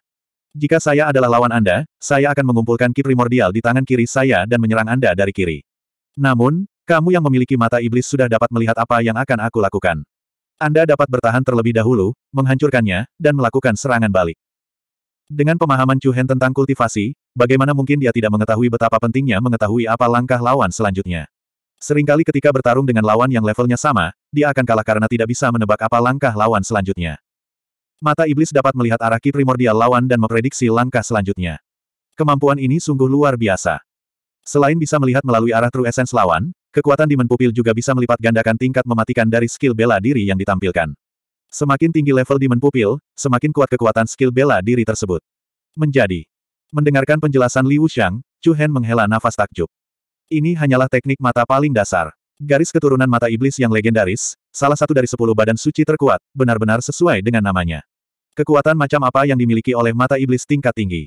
Jika saya adalah lawan Anda, saya akan mengumpulkan ki primordial di tangan kiri saya dan menyerang Anda dari kiri. Namun, kamu yang memiliki mata iblis sudah dapat melihat apa yang akan aku lakukan. Anda dapat bertahan terlebih dahulu, menghancurkannya, dan melakukan serangan balik. Dengan pemahaman Chu tentang kultivasi, bagaimana mungkin dia tidak mengetahui betapa pentingnya mengetahui apa langkah lawan selanjutnya. Seringkali ketika bertarung dengan lawan yang levelnya sama, dia akan kalah karena tidak bisa menebak apa langkah lawan selanjutnya. Mata iblis dapat melihat arah ki primordial lawan dan memprediksi langkah selanjutnya. Kemampuan ini sungguh luar biasa. Selain bisa melihat melalui arah true essence lawan, kekuatan Demon Pupil juga bisa melipat gandakan tingkat mematikan dari skill bela diri yang ditampilkan. Semakin tinggi level Demon Pupil, semakin kuat kekuatan skill bela diri tersebut. Menjadi. Mendengarkan penjelasan Liu Shang, Chu Hen menghela nafas takjub. Ini hanyalah teknik mata paling dasar. Garis keturunan mata iblis yang legendaris, salah satu dari sepuluh badan suci terkuat, benar-benar sesuai dengan namanya. Kekuatan macam apa yang dimiliki oleh mata iblis tingkat tinggi?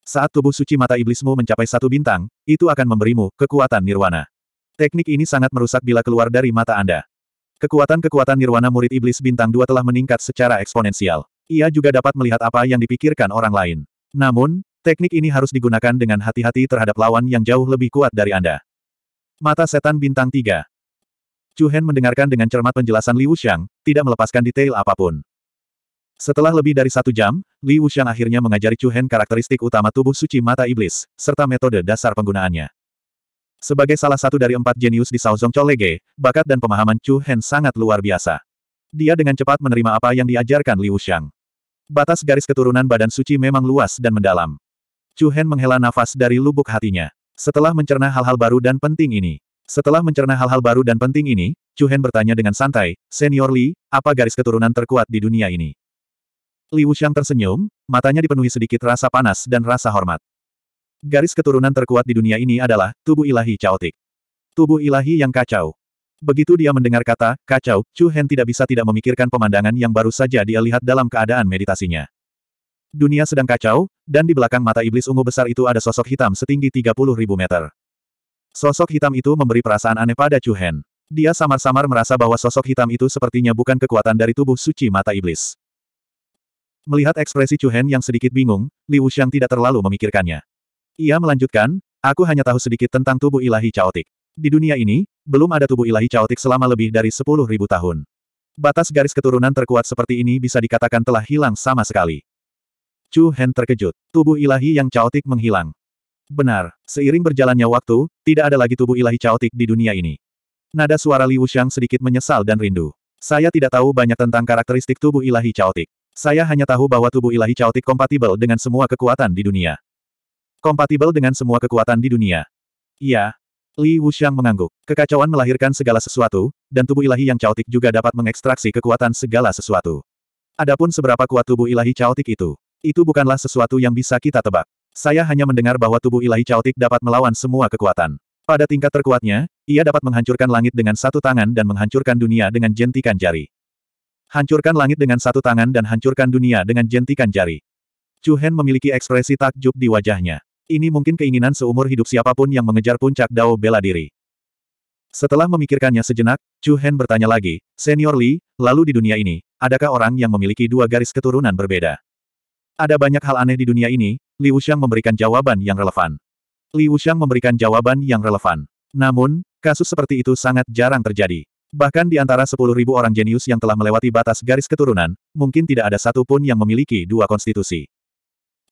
Saat tubuh suci mata iblismu mencapai satu bintang, itu akan memberimu kekuatan nirwana. Teknik ini sangat merusak bila keluar dari mata Anda. Kekuatan-kekuatan nirwana murid iblis bintang dua telah meningkat secara eksponensial. Ia juga dapat melihat apa yang dipikirkan orang lain. Namun, Teknik ini harus digunakan dengan hati-hati terhadap lawan yang jauh lebih kuat dari Anda. Mata setan bintang tiga. Chu Hen mendengarkan dengan cermat penjelasan Liu Xiang, tidak melepaskan detail apapun. Setelah lebih dari satu jam, Liu Xiang akhirnya mengajari Chu Hen karakteristik utama tubuh suci mata iblis, serta metode dasar penggunaannya. Sebagai salah satu dari empat jenius di Saozong Cholege, bakat dan pemahaman Chu Hen sangat luar biasa. Dia dengan cepat menerima apa yang diajarkan Liu Xiang. Batas garis keturunan badan suci memang luas dan mendalam. Chu Hen menghela nafas dari lubuk hatinya. Setelah mencerna hal-hal baru dan penting ini. Setelah mencerna hal-hal baru dan penting ini, Chu Hen bertanya dengan santai, Senior Li, apa garis keturunan terkuat di dunia ini? Li Wuxiang tersenyum, matanya dipenuhi sedikit rasa panas dan rasa hormat. Garis keturunan terkuat di dunia ini adalah tubuh ilahi caotik. Tubuh ilahi yang kacau. Begitu dia mendengar kata, kacau, Chu Hen tidak bisa tidak memikirkan pemandangan yang baru saja dia lihat dalam keadaan meditasinya. Dunia sedang kacau, dan di belakang mata iblis ungu besar itu ada sosok hitam setinggi 30 ribu meter. Sosok hitam itu memberi perasaan aneh pada Chu Hen. Dia samar-samar merasa bahwa sosok hitam itu sepertinya bukan kekuatan dari tubuh suci mata iblis. Melihat ekspresi Chu Hen yang sedikit bingung, Liu Xiang tidak terlalu memikirkannya. Ia melanjutkan, aku hanya tahu sedikit tentang tubuh ilahi caotik. Di dunia ini, belum ada tubuh ilahi caotik selama lebih dari 10.000 tahun. Batas garis keturunan terkuat seperti ini bisa dikatakan telah hilang sama sekali. Chu Hen terkejut. Tubuh ilahi yang caotik menghilang. Benar, seiring berjalannya waktu, tidak ada lagi tubuh ilahi caotik di dunia ini. Nada suara Liu Xiang sedikit menyesal dan rindu. Saya tidak tahu banyak tentang karakteristik tubuh ilahi caotik. Saya hanya tahu bahwa tubuh ilahi caotik kompatibel dengan semua kekuatan di dunia. Kompatibel dengan semua kekuatan di dunia. Iya. Li Wuxiang mengangguk. Kekacauan melahirkan segala sesuatu, dan tubuh ilahi yang caotik juga dapat mengekstraksi kekuatan segala sesuatu. Adapun seberapa kuat tubuh ilahi caotik itu, itu bukanlah sesuatu yang bisa kita tebak. Saya hanya mendengar bahwa tubuh ilahi caotik dapat melawan semua kekuatan. Pada tingkat terkuatnya, ia dapat menghancurkan langit dengan satu tangan dan menghancurkan dunia dengan jentikan jari. Hancurkan langit dengan satu tangan dan hancurkan dunia dengan jentikan jari. Chu Hen memiliki ekspresi takjub di wajahnya. Ini mungkin keinginan seumur hidup siapapun yang mengejar puncak dao bela diri. Setelah memikirkannya sejenak, Chu Hen bertanya lagi, Senior Li, lalu di dunia ini, adakah orang yang memiliki dua garis keturunan berbeda? Ada banyak hal aneh di dunia ini, Liu Xiang memberikan jawaban yang relevan. Liu Xiang memberikan jawaban yang relevan. Namun, kasus seperti itu sangat jarang terjadi. Bahkan di antara 10.000 orang jenius yang telah melewati batas garis keturunan, mungkin tidak ada satu pun yang memiliki dua konstitusi.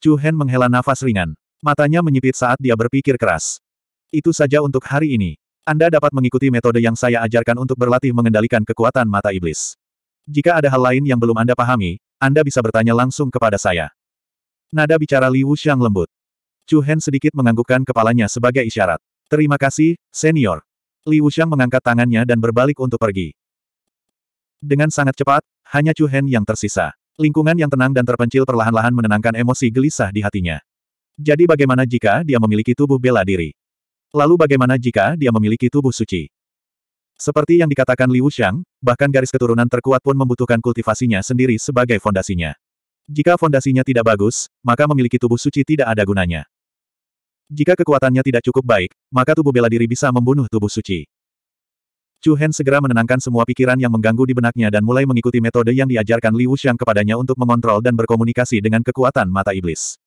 Chu Hen menghela nafas ringan. Matanya menyipit saat dia berpikir keras. Itu saja untuk hari ini. Anda dapat mengikuti metode yang saya ajarkan untuk berlatih mengendalikan kekuatan mata iblis. Jika ada hal lain yang belum Anda pahami, anda bisa bertanya langsung kepada saya. Nada bicara Liu Xiang lembut. Chu Hen sedikit menganggukkan kepalanya sebagai isyarat. Terima kasih, senior. Liu Xiang mengangkat tangannya dan berbalik untuk pergi. Dengan sangat cepat, hanya Chu Hen yang tersisa. Lingkungan yang tenang dan terpencil perlahan-lahan menenangkan emosi gelisah di hatinya. Jadi bagaimana jika dia memiliki tubuh bela diri? Lalu bagaimana jika dia memiliki tubuh suci? Seperti yang dikatakan Liu Xiang, bahkan garis keturunan terkuat pun membutuhkan kultivasinya sendiri sebagai fondasinya. Jika fondasinya tidak bagus, maka memiliki tubuh suci tidak ada gunanya. Jika kekuatannya tidak cukup baik, maka tubuh bela diri bisa membunuh tubuh suci. Chu Hen segera menenangkan semua pikiran yang mengganggu di benaknya dan mulai mengikuti metode yang diajarkan Liu Xiang kepadanya untuk mengontrol dan berkomunikasi dengan kekuatan mata iblis.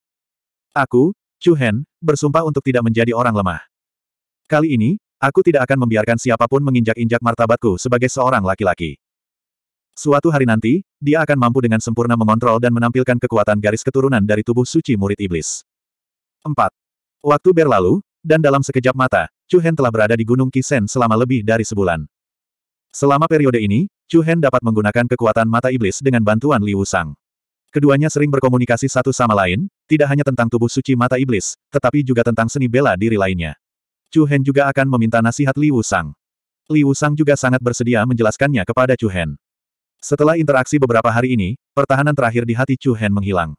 Aku, Chu Hen, bersumpah untuk tidak menjadi orang lemah. Kali ini, Aku tidak akan membiarkan siapapun menginjak-injak martabatku sebagai seorang laki-laki. Suatu hari nanti, dia akan mampu dengan sempurna mengontrol dan menampilkan kekuatan garis keturunan dari tubuh suci murid iblis. 4. Waktu berlalu, dan dalam sekejap mata, Chu Hen telah berada di Gunung Kisen selama lebih dari sebulan. Selama periode ini, Chu Hen dapat menggunakan kekuatan mata iblis dengan bantuan Liu Sang. Keduanya sering berkomunikasi satu sama lain, tidak hanya tentang tubuh suci mata iblis, tetapi juga tentang seni bela diri lainnya. Chu Hen juga akan meminta nasihat Liu Sang. Liu Sang juga sangat bersedia menjelaskannya kepada Chu Hen. Setelah interaksi beberapa hari ini, pertahanan terakhir di hati Chu Hen menghilang.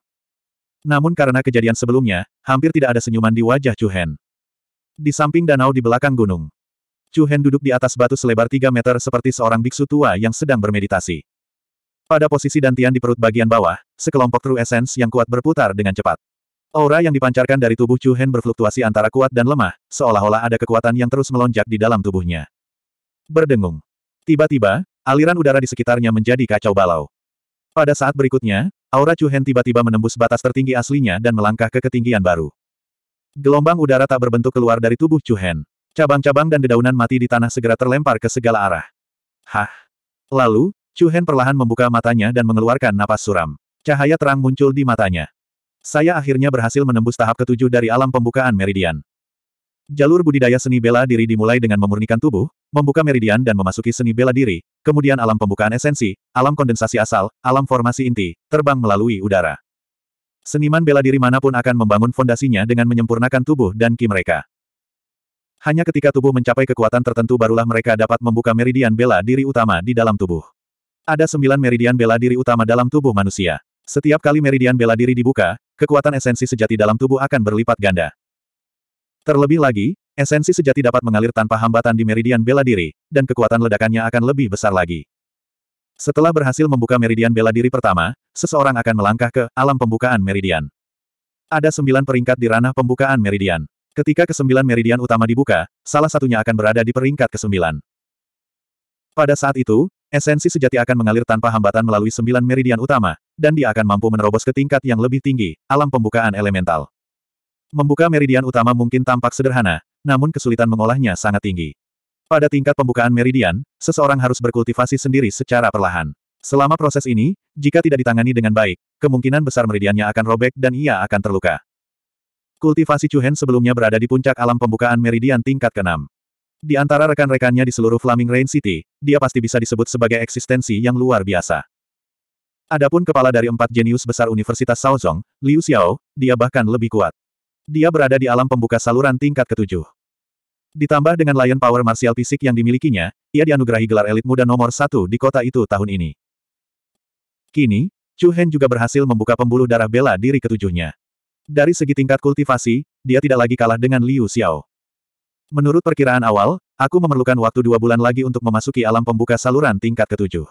Namun karena kejadian sebelumnya, hampir tidak ada senyuman di wajah Chu Hen. Di samping danau di belakang gunung, Chu Hen duduk di atas batu selebar 3 meter seperti seorang biksu tua yang sedang bermeditasi. Pada posisi dantian di perut bagian bawah, sekelompok true essence yang kuat berputar dengan cepat. Aura yang dipancarkan dari tubuh Chu Hen berfluktuasi antara kuat dan lemah, seolah-olah ada kekuatan yang terus melonjak di dalam tubuhnya. Berdengung. Tiba-tiba, aliran udara di sekitarnya menjadi kacau balau. Pada saat berikutnya, aura Chu Hen tiba-tiba menembus batas tertinggi aslinya dan melangkah ke ketinggian baru. Gelombang udara tak berbentuk keluar dari tubuh Chu Hen. Cabang-cabang dan dedaunan mati di tanah segera terlempar ke segala arah. Hah. Lalu, Chu Hen perlahan membuka matanya dan mengeluarkan napas suram. Cahaya terang muncul di matanya. Saya akhirnya berhasil menembus tahap ketujuh dari alam pembukaan meridian. Jalur budidaya seni bela diri dimulai dengan memurnikan tubuh, membuka meridian dan memasuki seni bela diri, kemudian alam pembukaan esensi, alam kondensasi asal, alam formasi inti, terbang melalui udara. Seniman bela diri manapun akan membangun fondasinya dengan menyempurnakan tubuh dan ki mereka. Hanya ketika tubuh mencapai kekuatan tertentu barulah mereka dapat membuka meridian bela diri utama di dalam tubuh. Ada sembilan meridian bela diri utama dalam tubuh manusia. Setiap kali meridian bela diri dibuka, kekuatan esensi sejati dalam tubuh akan berlipat ganda. Terlebih lagi, esensi sejati dapat mengalir tanpa hambatan di meridian bela diri, dan kekuatan ledakannya akan lebih besar lagi. Setelah berhasil membuka meridian bela diri pertama, seseorang akan melangkah ke alam pembukaan meridian. Ada sembilan peringkat di ranah pembukaan meridian. Ketika kesembilan meridian utama dibuka, salah satunya akan berada di peringkat kesembilan. Pada saat itu, Esensi sejati akan mengalir tanpa hambatan melalui sembilan meridian utama, dan dia akan mampu menerobos ke tingkat yang lebih tinggi, alam pembukaan elemental. Membuka meridian utama mungkin tampak sederhana, namun kesulitan mengolahnya sangat tinggi. Pada tingkat pembukaan meridian, seseorang harus berkultivasi sendiri secara perlahan. Selama proses ini, jika tidak ditangani dengan baik, kemungkinan besar meridiannya akan robek dan ia akan terluka. Kultivasi Chuhen sebelumnya berada di puncak alam pembukaan meridian tingkat keenam. Di antara rekan-rekannya di seluruh Flaming Rain City, dia pasti bisa disebut sebagai eksistensi yang luar biasa. Adapun kepala dari empat jenius besar Universitas Shaozhong, Liu Xiao, dia bahkan lebih kuat. Dia berada di alam pembuka saluran tingkat ketujuh. Ditambah dengan Lion Power Martial Fisik yang dimilikinya, ia dianugerahi gelar elit muda nomor satu di kota itu tahun ini. Kini, Chu Hen juga berhasil membuka pembuluh darah bela diri ketujuhnya. Dari segi tingkat kultivasi, dia tidak lagi kalah dengan Liu Xiao. Menurut perkiraan awal, aku memerlukan waktu dua bulan lagi untuk memasuki alam pembuka saluran tingkat ketujuh.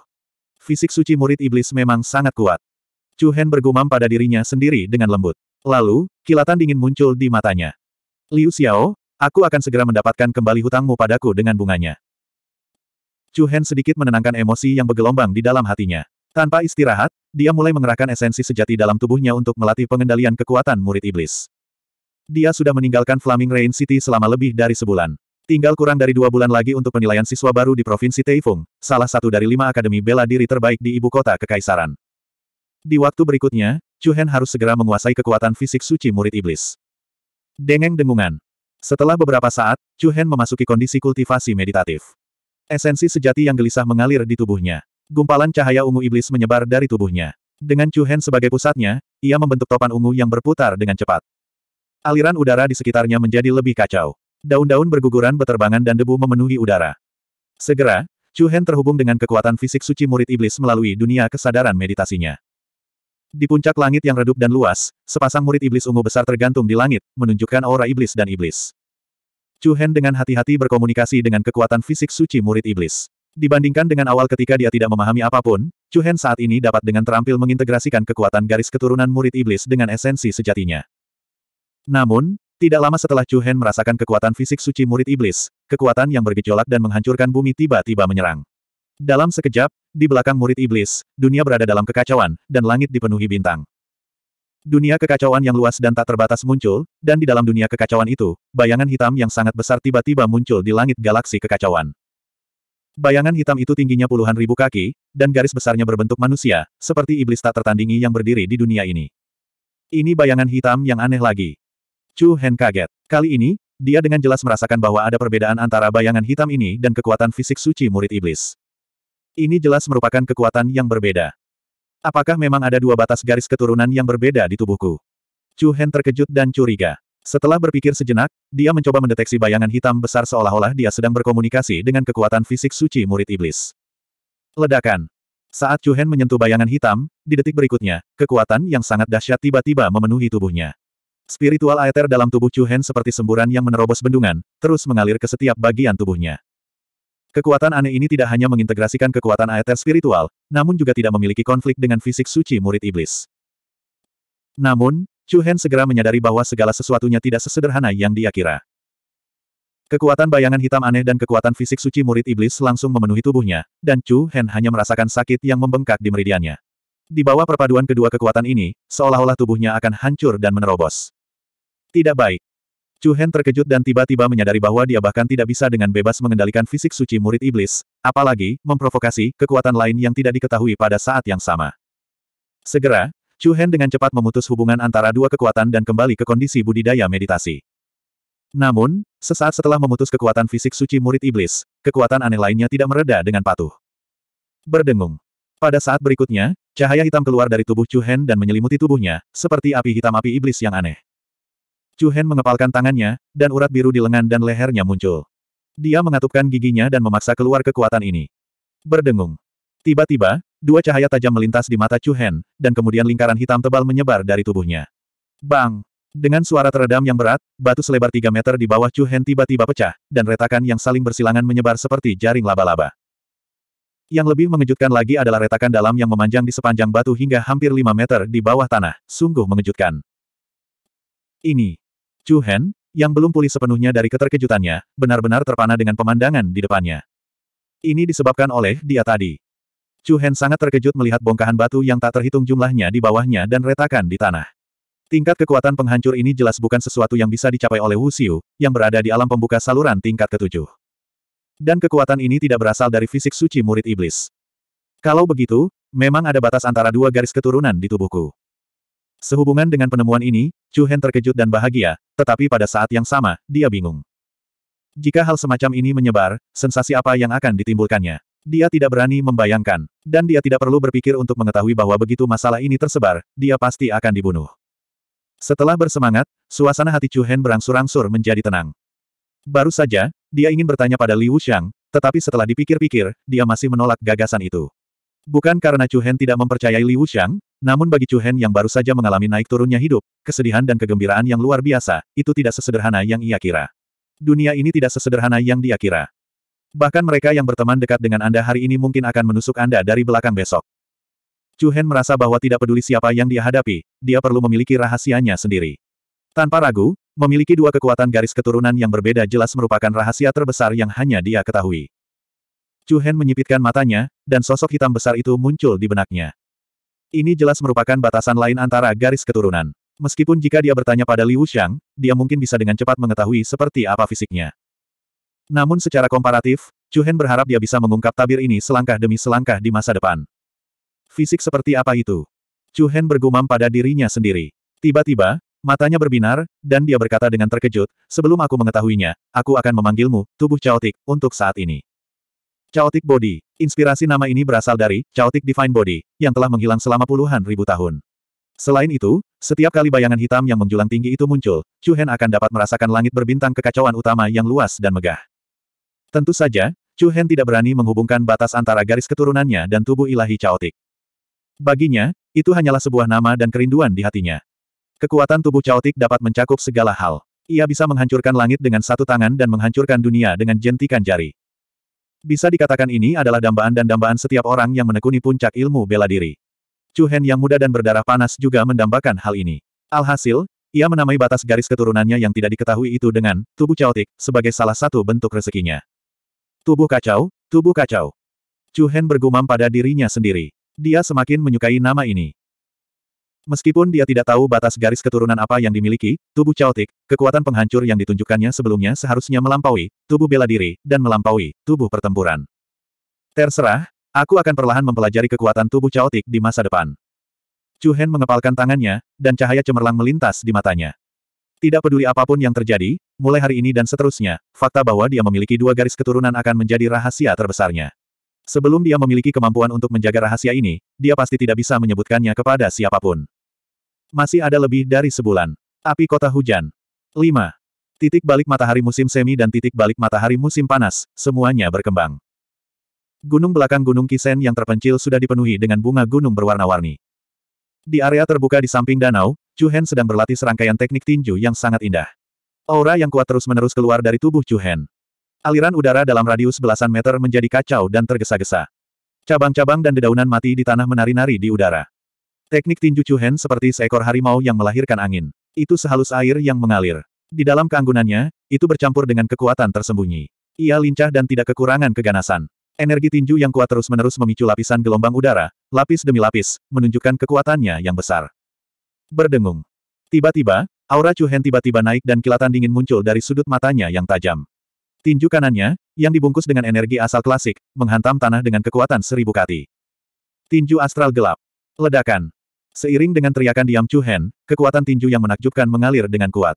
Fisik suci murid iblis memang sangat kuat. Chu Hen bergumam pada dirinya sendiri dengan lembut. Lalu, kilatan dingin muncul di matanya. Liu Xiao, aku akan segera mendapatkan kembali hutangmu padaku dengan bunganya. Chu Hen sedikit menenangkan emosi yang bergelombang di dalam hatinya. Tanpa istirahat, dia mulai mengerahkan esensi sejati dalam tubuhnya untuk melatih pengendalian kekuatan murid iblis. Dia sudah meninggalkan Flaming Rain City selama lebih dari sebulan. Tinggal kurang dari dua bulan lagi untuk penilaian siswa baru di Provinsi Teifung, salah satu dari lima akademi bela diri terbaik di ibu kota Kekaisaran. Di waktu berikutnya, Chu Hen harus segera menguasai kekuatan fisik suci murid iblis. Dengeng dengungan. Setelah beberapa saat, Chu Hen memasuki kondisi kultivasi meditatif. Esensi sejati yang gelisah mengalir di tubuhnya. Gumpalan cahaya ungu iblis menyebar dari tubuhnya. Dengan Chu Hen sebagai pusatnya, ia membentuk topan ungu yang berputar dengan cepat. Aliran udara di sekitarnya menjadi lebih kacau. Daun-daun berguguran beterbangan dan debu memenuhi udara. Segera, Chu Hen terhubung dengan kekuatan fisik suci murid iblis melalui dunia kesadaran meditasinya. Di puncak langit yang redup dan luas, sepasang murid iblis ungu besar tergantung di langit, menunjukkan aura iblis dan iblis. Chu Hen dengan hati-hati berkomunikasi dengan kekuatan fisik suci murid iblis. Dibandingkan dengan awal ketika dia tidak memahami apapun, Chu Hen saat ini dapat dengan terampil mengintegrasikan kekuatan garis keturunan murid iblis dengan esensi sejatinya. Namun, tidak lama setelah Chu Hen merasakan kekuatan fisik suci murid iblis, kekuatan yang bergejolak dan menghancurkan bumi tiba-tiba menyerang. Dalam sekejap, di belakang murid iblis, dunia berada dalam kekacauan, dan langit dipenuhi bintang. Dunia kekacauan yang luas dan tak terbatas muncul, dan di dalam dunia kekacauan itu, bayangan hitam yang sangat besar tiba-tiba muncul di langit galaksi kekacauan. Bayangan hitam itu tingginya puluhan ribu kaki, dan garis besarnya berbentuk manusia, seperti iblis tak tertandingi yang berdiri di dunia ini. Ini bayangan hitam yang aneh lagi. Chu Hen kaget. Kali ini, dia dengan jelas merasakan bahwa ada perbedaan antara bayangan hitam ini dan kekuatan fisik suci murid iblis. Ini jelas merupakan kekuatan yang berbeda. Apakah memang ada dua batas garis keturunan yang berbeda di tubuhku? Chu Hen terkejut dan curiga. Setelah berpikir sejenak, dia mencoba mendeteksi bayangan hitam besar seolah-olah dia sedang berkomunikasi dengan kekuatan fisik suci murid iblis. Ledakan. Saat Chu Hen menyentuh bayangan hitam, di detik berikutnya, kekuatan yang sangat dahsyat tiba-tiba memenuhi tubuhnya. Spiritual aether dalam tubuh Chu Hen seperti semburan yang menerobos bendungan, terus mengalir ke setiap bagian tubuhnya. Kekuatan aneh ini tidak hanya mengintegrasikan kekuatan aether spiritual, namun juga tidak memiliki konflik dengan fisik suci murid iblis. Namun, Chu Hen segera menyadari bahwa segala sesuatunya tidak sesederhana yang dia kira. Kekuatan bayangan hitam aneh dan kekuatan fisik suci murid iblis langsung memenuhi tubuhnya, dan Chu Hen hanya merasakan sakit yang membengkak di meridiannya. Di bawah perpaduan kedua kekuatan ini, seolah-olah tubuhnya akan hancur dan menerobos. Tidak baik. Chu Hen terkejut dan tiba-tiba menyadari bahwa dia bahkan tidak bisa dengan bebas mengendalikan fisik suci murid iblis, apalagi memprovokasi kekuatan lain yang tidak diketahui pada saat yang sama. Segera, Chu Hen dengan cepat memutus hubungan antara dua kekuatan dan kembali ke kondisi budidaya meditasi. Namun, sesaat setelah memutus kekuatan fisik suci murid iblis, kekuatan aneh lainnya tidak mereda dengan patuh. Berdengung. Pada saat berikutnya, cahaya hitam keluar dari tubuh Chu Hen dan menyelimuti tubuhnya, seperti api hitam api iblis yang aneh. Chu Hen mengepalkan tangannya, dan urat biru di lengan dan lehernya muncul. Dia mengatupkan giginya dan memaksa keluar kekuatan ini. Berdengung. Tiba-tiba, dua cahaya tajam melintas di mata Chu Hen, dan kemudian lingkaran hitam tebal menyebar dari tubuhnya. Bang! Dengan suara teredam yang berat, batu selebar 3 meter di bawah Chu Hen tiba-tiba pecah, dan retakan yang saling bersilangan menyebar seperti jaring laba-laba. Yang lebih mengejutkan lagi adalah retakan dalam yang memanjang di sepanjang batu hingga hampir 5 meter di bawah tanah. Sungguh mengejutkan. Ini. Chu Hen, yang belum pulih sepenuhnya dari keterkejutannya, benar-benar terpana dengan pemandangan di depannya. Ini disebabkan oleh dia tadi. Chu Hen sangat terkejut melihat bongkahan batu yang tak terhitung jumlahnya di bawahnya dan retakan di tanah. Tingkat kekuatan penghancur ini jelas bukan sesuatu yang bisa dicapai oleh Wu Xiu, yang berada di alam pembuka saluran tingkat ketujuh. Dan kekuatan ini tidak berasal dari fisik suci murid iblis. Kalau begitu, memang ada batas antara dua garis keturunan di tubuhku. Sehubungan dengan penemuan ini, Chu Hen terkejut dan bahagia, tetapi pada saat yang sama, dia bingung. Jika hal semacam ini menyebar, sensasi apa yang akan ditimbulkannya? Dia tidak berani membayangkan, dan dia tidak perlu berpikir untuk mengetahui bahwa begitu masalah ini tersebar, dia pasti akan dibunuh. Setelah bersemangat, suasana hati Chu Hen berangsur-angsur menjadi tenang. Baru saja, dia ingin bertanya pada Liu Shang, tetapi setelah dipikir-pikir, dia masih menolak gagasan itu. Bukan karena Chu Hen tidak mempercayai Liu Shang, namun bagi Chu Hen yang baru saja mengalami naik turunnya hidup, kesedihan dan kegembiraan yang luar biasa, itu tidak sesederhana yang ia kira. Dunia ini tidak sesederhana yang dia kira. Bahkan mereka yang berteman dekat dengan Anda hari ini mungkin akan menusuk Anda dari belakang besok. Chu Hen merasa bahwa tidak peduli siapa yang dia hadapi, dia perlu memiliki rahasianya sendiri. Tanpa ragu, Memiliki dua kekuatan garis keturunan yang berbeda jelas merupakan rahasia terbesar yang hanya dia ketahui. Chu Hen menyipitkan matanya, dan sosok hitam besar itu muncul di benaknya. Ini jelas merupakan batasan lain antara garis keturunan. Meskipun jika dia bertanya pada Liu Xiang, dia mungkin bisa dengan cepat mengetahui seperti apa fisiknya. Namun secara komparatif, Chu Hen berharap dia bisa mengungkap tabir ini selangkah demi selangkah di masa depan. Fisik seperti apa itu? Chu Hen bergumam pada dirinya sendiri. Tiba-tiba, Matanya berbinar, dan dia berkata dengan terkejut, sebelum aku mengetahuinya, aku akan memanggilmu, tubuh caotik, untuk saat ini. Chaotic Body. Inspirasi nama ini berasal dari Chaotic Divine Body, yang telah menghilang selama puluhan ribu tahun. Selain itu, setiap kali bayangan hitam yang menjulang tinggi itu muncul, Chu Hen akan dapat merasakan langit berbintang kekacauan utama yang luas dan megah. Tentu saja, Chu Hen tidak berani menghubungkan batas antara garis keturunannya dan tubuh ilahi Chaotic. Baginya, itu hanyalah sebuah nama dan kerinduan di hatinya. Kekuatan tubuh caotik dapat mencakup segala hal. Ia bisa menghancurkan langit dengan satu tangan dan menghancurkan dunia dengan jentikan jari. Bisa dikatakan ini adalah dambaan dan dambaan setiap orang yang menekuni puncak ilmu bela diri. Chu yang muda dan berdarah panas juga mendambakan hal ini. Alhasil, ia menamai batas garis keturunannya yang tidak diketahui itu dengan tubuh caotik sebagai salah satu bentuk rezekinya. Tubuh kacau, tubuh kacau. Chu bergumam pada dirinya sendiri. Dia semakin menyukai nama ini. Meskipun dia tidak tahu batas garis keturunan apa yang dimiliki, tubuh caotik, kekuatan penghancur yang ditunjukkannya sebelumnya seharusnya melampaui, tubuh bela diri, dan melampaui, tubuh pertempuran. Terserah, aku akan perlahan mempelajari kekuatan tubuh caotik di masa depan. Chu Hen mengepalkan tangannya, dan cahaya cemerlang melintas di matanya. Tidak peduli apapun yang terjadi, mulai hari ini dan seterusnya, fakta bahwa dia memiliki dua garis keturunan akan menjadi rahasia terbesarnya. Sebelum dia memiliki kemampuan untuk menjaga rahasia ini, dia pasti tidak bisa menyebutkannya kepada siapapun. Masih ada lebih dari sebulan. Api kota hujan. 5. Titik balik matahari musim semi dan titik balik matahari musim panas, semuanya berkembang. Gunung belakang Gunung Kisen yang terpencil sudah dipenuhi dengan bunga gunung berwarna-warni. Di area terbuka di samping danau, Chuhen sedang berlatih serangkaian teknik tinju yang sangat indah. Aura yang kuat terus-menerus keluar dari tubuh Chuhen. Aliran udara dalam radius belasan meter menjadi kacau dan tergesa-gesa. Cabang-cabang dan dedaunan mati di tanah menari-nari di udara. Teknik tinju Chuhen seperti seekor harimau yang melahirkan angin. Itu sehalus air yang mengalir. Di dalam keanggunannya, itu bercampur dengan kekuatan tersembunyi. Ia lincah dan tidak kekurangan keganasan. Energi tinju yang kuat terus-menerus memicu lapisan gelombang udara, lapis demi lapis, menunjukkan kekuatannya yang besar. Berdengung. Tiba-tiba, aura Chuhen tiba-tiba naik dan kilatan dingin muncul dari sudut matanya yang tajam. Tinju kanannya, yang dibungkus dengan energi asal klasik, menghantam tanah dengan kekuatan seribu kati. Tinju astral gelap. Ledakan. Seiring dengan teriakan diam Chu Hen, kekuatan tinju yang menakjubkan mengalir dengan kuat.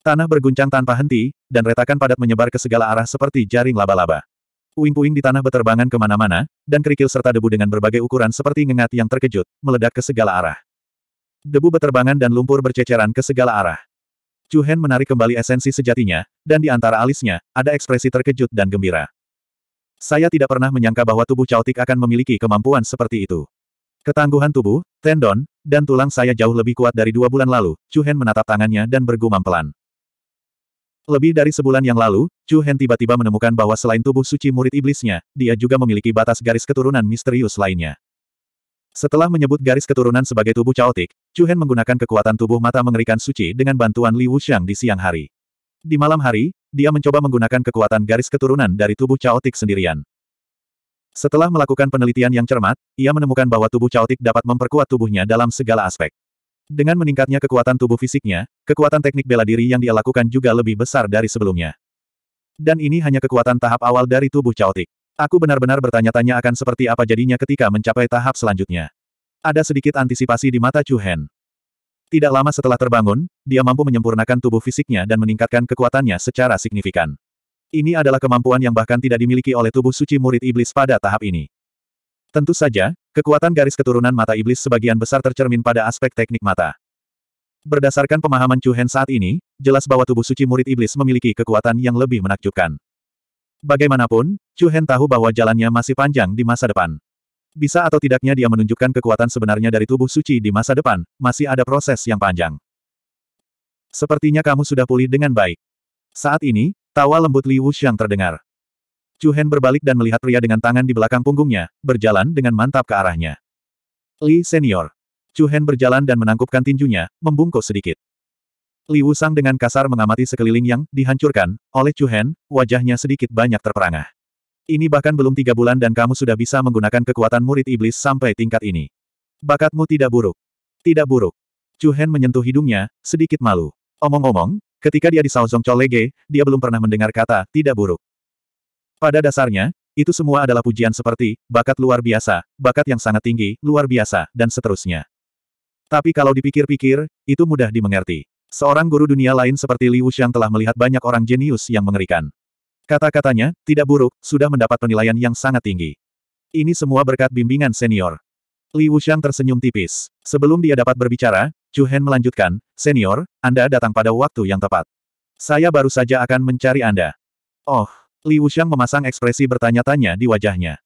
Tanah berguncang tanpa henti, dan retakan padat menyebar ke segala arah seperti jaring laba-laba. Puing-puing di tanah beterbangan kemana-mana, dan kerikil serta debu dengan berbagai ukuran seperti ngengat yang terkejut, meledak ke segala arah. Debu beterbangan dan lumpur berceceran ke segala arah. Chu Hen menarik kembali esensi sejatinya, dan di antara alisnya, ada ekspresi terkejut dan gembira. Saya tidak pernah menyangka bahwa tubuh caotik akan memiliki kemampuan seperti itu. Ketangguhan tubuh, tendon, dan tulang saya jauh lebih kuat dari dua bulan lalu, Chu Hen menatap tangannya dan bergumam pelan. Lebih dari sebulan yang lalu, Chu Hen tiba-tiba menemukan bahwa selain tubuh suci murid iblisnya, dia juga memiliki batas garis keturunan misterius lainnya. Setelah menyebut garis keturunan sebagai tubuh caotik, Chu Hen menggunakan kekuatan tubuh mata mengerikan suci dengan bantuan Li Wuxiang di siang hari. Di malam hari, dia mencoba menggunakan kekuatan garis keturunan dari tubuh caotik sendirian. Setelah melakukan penelitian yang cermat, ia menemukan bahwa tubuh caotik dapat memperkuat tubuhnya dalam segala aspek. Dengan meningkatnya kekuatan tubuh fisiknya, kekuatan teknik bela diri yang dia lakukan juga lebih besar dari sebelumnya. Dan ini hanya kekuatan tahap awal dari tubuh caotik. Aku benar-benar bertanya-tanya akan seperti apa jadinya ketika mencapai tahap selanjutnya. Ada sedikit antisipasi di mata Chu Hen. Tidak lama setelah terbangun, dia mampu menyempurnakan tubuh fisiknya dan meningkatkan kekuatannya secara signifikan. Ini adalah kemampuan yang bahkan tidak dimiliki oleh tubuh suci murid iblis pada tahap ini. Tentu saja, kekuatan garis keturunan mata iblis sebagian besar tercermin pada aspek teknik mata. Berdasarkan pemahaman Chu Hen saat ini, jelas bahwa tubuh suci murid iblis memiliki kekuatan yang lebih menakjubkan. Bagaimanapun, Chu Hen tahu bahwa jalannya masih panjang di masa depan. Bisa atau tidaknya dia menunjukkan kekuatan sebenarnya dari tubuh suci di masa depan, masih ada proses yang panjang. Sepertinya kamu sudah pulih dengan baik. Saat ini, Tawa lembut Liu Wuxiang terdengar. Chu Hen berbalik dan melihat pria dengan tangan di belakang punggungnya, berjalan dengan mantap ke arahnya. Li Senior. Chu Hen berjalan dan menangkupkan tinjunya, membungkuk sedikit. Liu Sang dengan kasar mengamati sekeliling yang dihancurkan oleh Chu Hen, wajahnya sedikit banyak terperangah. Ini bahkan belum tiga bulan dan kamu sudah bisa menggunakan kekuatan murid iblis sampai tingkat ini. Bakatmu tidak buruk. Tidak buruk. Chu Hen menyentuh hidungnya, sedikit malu. Omong-omong, Ketika dia di Saozong Cholege, dia belum pernah mendengar kata, tidak buruk. Pada dasarnya, itu semua adalah pujian seperti, bakat luar biasa, bakat yang sangat tinggi, luar biasa, dan seterusnya. Tapi kalau dipikir-pikir, itu mudah dimengerti. Seorang guru dunia lain seperti Liu Xiang telah melihat banyak orang jenius yang mengerikan. Kata-katanya, tidak buruk, sudah mendapat penilaian yang sangat tinggi. Ini semua berkat bimbingan senior. Liu Xiang tersenyum tipis. Sebelum dia dapat berbicara, Chu Hen melanjutkan, Senior, Anda datang pada waktu yang tepat. Saya baru saja akan mencari Anda. Oh, Li Wuxiang memasang ekspresi bertanya-tanya di wajahnya.